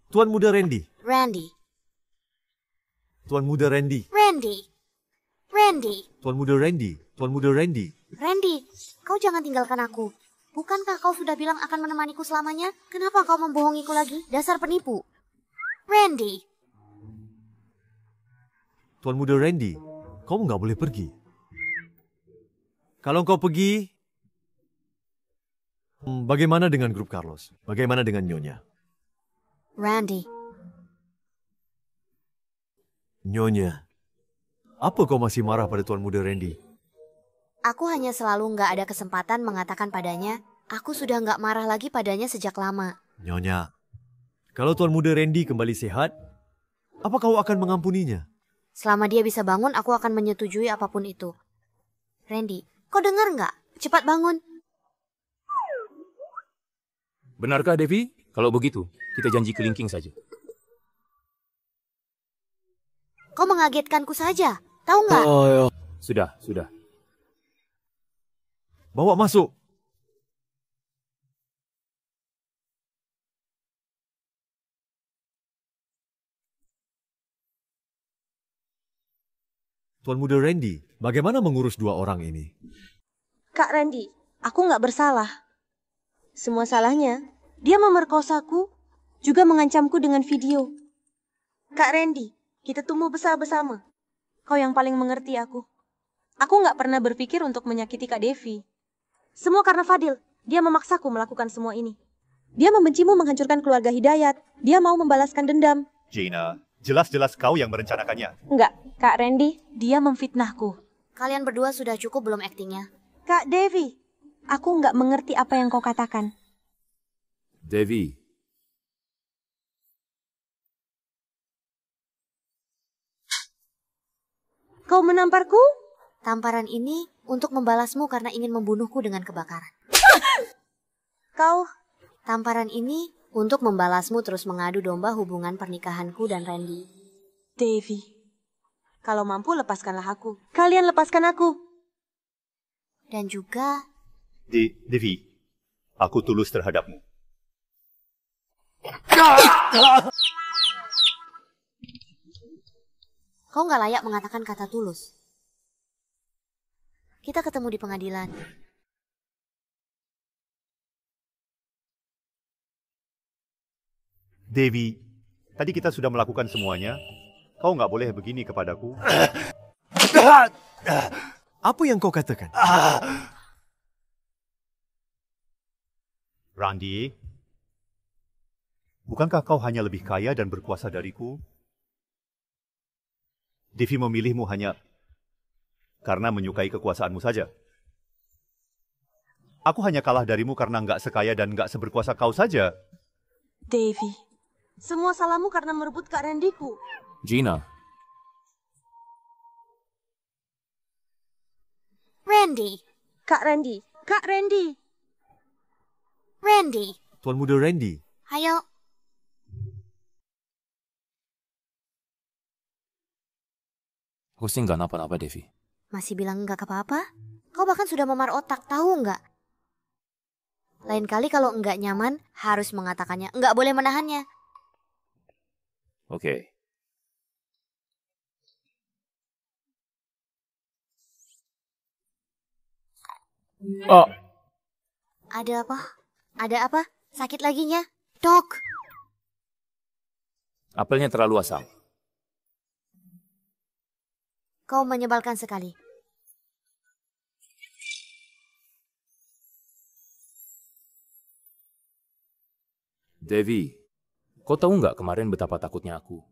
Tuan Muda Randy. Randy. Tuan Muda Randy. Randy. Randy. Tuan Muda Randy. Tuan Muda Randy. Randy, kau jangan tinggalkan aku. Bukankah kau sudah bilang akan menemaniku selamanya? Kenapa kau membohongiku lagi? Dasar penipu. Randy. Tuan Muda Randy, kau nggak boleh pergi. Kalau kau pergi, Hmm, bagaimana dengan grup Carlos? Bagaimana dengan Nyonya? Randy. Nyonya, apa kau masih marah pada Tuan Muda Randy? Aku hanya selalu nggak ada kesempatan mengatakan padanya, aku sudah nggak marah lagi padanya sejak lama. Nyonya, kalau Tuan Muda Randy kembali sehat, apa kau akan mengampuninya? Selama dia bisa bangun, aku akan menyetujui apapun itu. Randy, kau dengar nggak? Cepat bangun. Benarkah Devi? Kalau begitu, kita janji kelingking saja. Kau mengagetkanku saja, tahu nggak? Oh, ya. Sudah, sudah. Bawa masuk. Tuan Muda Randy, bagaimana mengurus dua orang ini? Kak Randy, aku nggak bersalah. Semua salahnya dia memerkosaku, juga mengancamku dengan video. Kak Randy, kita tumbuh besar bersama. Kau yang paling mengerti aku. Aku nggak pernah berpikir untuk menyakiti Kak Devi. Semua karena Fadil. Dia memaksaku melakukan semua ini. Dia membencimu menghancurkan keluarga Hidayat. Dia mau membalaskan dendam. Gina, jelas-jelas kau yang merencanakannya. Enggak, Kak Randy. Dia memfitnahku. Kalian berdua sudah cukup belum aktingnya? Kak Devi, aku nggak mengerti apa yang kau katakan. Devi. Kau menamparku? Tamparan ini untuk membalasmu karena ingin membunuhku dengan kebakaran. Kau? Tamparan ini untuk membalasmu terus mengadu domba hubungan pernikahanku dan Randy. Devi, kalau mampu lepaskanlah aku. Kalian lepaskan aku. Dan juga... De Devi, aku tulus terhadapmu. Kau nggak layak mengatakan kata tulus. Kita ketemu di pengadilan. Dewi, tadi kita sudah melakukan semuanya. Kau nggak boleh begini kepadaku. Apa yang kau katakan? Randy? Bukankah kau hanya lebih kaya dan berkuasa dariku? Devi memilihmu hanya karena menyukai kekuasaanmu saja. Aku hanya kalah darimu karena nggak sekaya dan nggak seberkuasa kau saja. Devi, semua salahmu karena merebut Kak Randiku. Gina. Randy. Kak Randy. Kak Randy. Randy. Tuan muda Randy. Ayo, Aku sih nggak napa-napa, Devi. Masih bilang nggak apa-apa? Kau bahkan sudah memar otak, tahu nggak? Lain kali kalau nggak nyaman, harus mengatakannya. Nggak boleh menahannya. Oke. Okay. Oh. Ada apa? Ada apa? Sakit laginya? Dok. Apelnya terlalu asam. Kau menyebalkan sekali. Devi, kau tahu nggak kemarin betapa takutnya aku?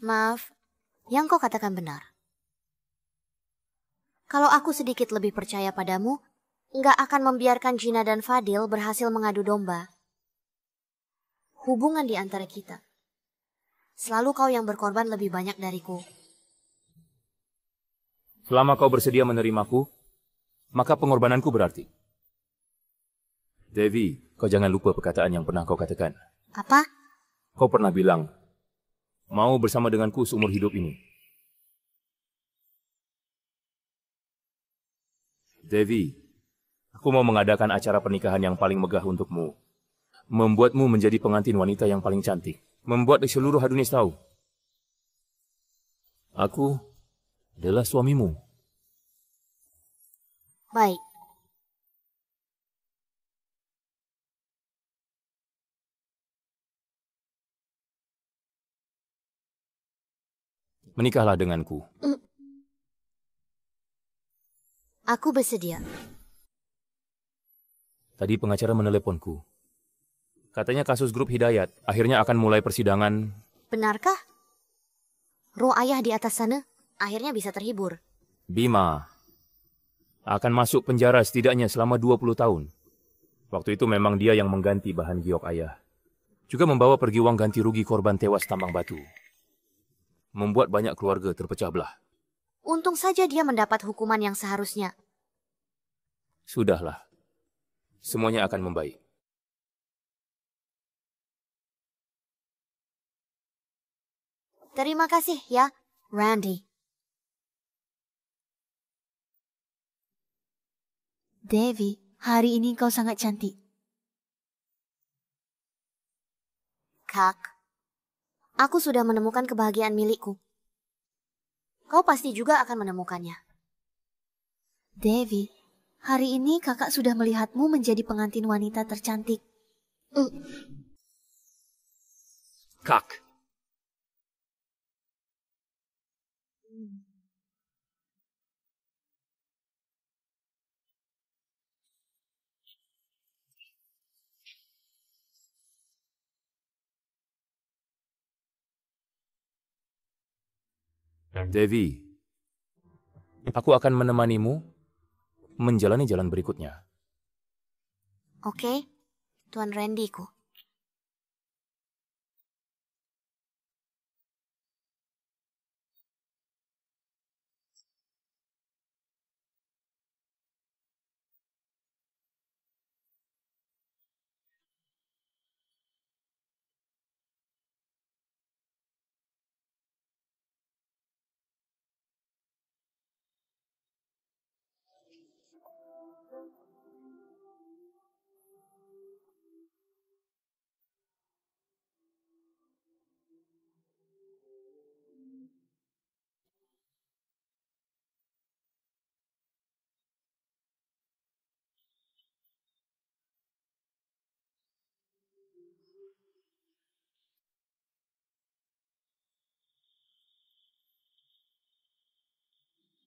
Maaf, yang kau katakan benar. Kalau aku sedikit lebih percaya padamu, nggak akan membiarkan Gina dan Fadil berhasil mengadu domba. Hubungan di antara kita Selalu kau yang berkorban lebih banyak dariku. Selama kau bersedia menerimaku, maka pengorbananku berarti. Devi, kau jangan lupa perkataan yang pernah kau katakan. Apa? Kau pernah bilang, mau bersama denganku seumur hidup ini. Devi, aku mau mengadakan acara pernikahan yang paling megah untukmu. Membuatmu menjadi pengantin wanita yang paling cantik. membuat seluruh dunia tahu. Aku adalah suamimu. Baik. Menikahlah denganku. Mm. Aku bersedia. Tadi pengacara meneleponku. Katanya kasus grup Hidayat akhirnya akan mulai persidangan. Benarkah? Roh ayah di atas sana akhirnya bisa terhibur. Bima akan masuk penjara setidaknya selama 20 tahun. Waktu itu memang dia yang mengganti bahan giok ayah. Juga membawa pergi uang ganti rugi korban tewas tambang batu. Membuat banyak keluarga terpecah belah. Untung saja dia mendapat hukuman yang seharusnya. Sudahlah. Semuanya akan membaik. Terima kasih ya, Randy. Devi, hari ini kau sangat cantik. Kak, aku sudah menemukan kebahagiaan milikku. Kau pasti juga akan menemukannya. Devi, hari ini kakak sudah melihatmu menjadi pengantin wanita tercantik. Kak, Devi, aku akan menemanimu menjalani jalan berikutnya. Oke, Tuan Randyku.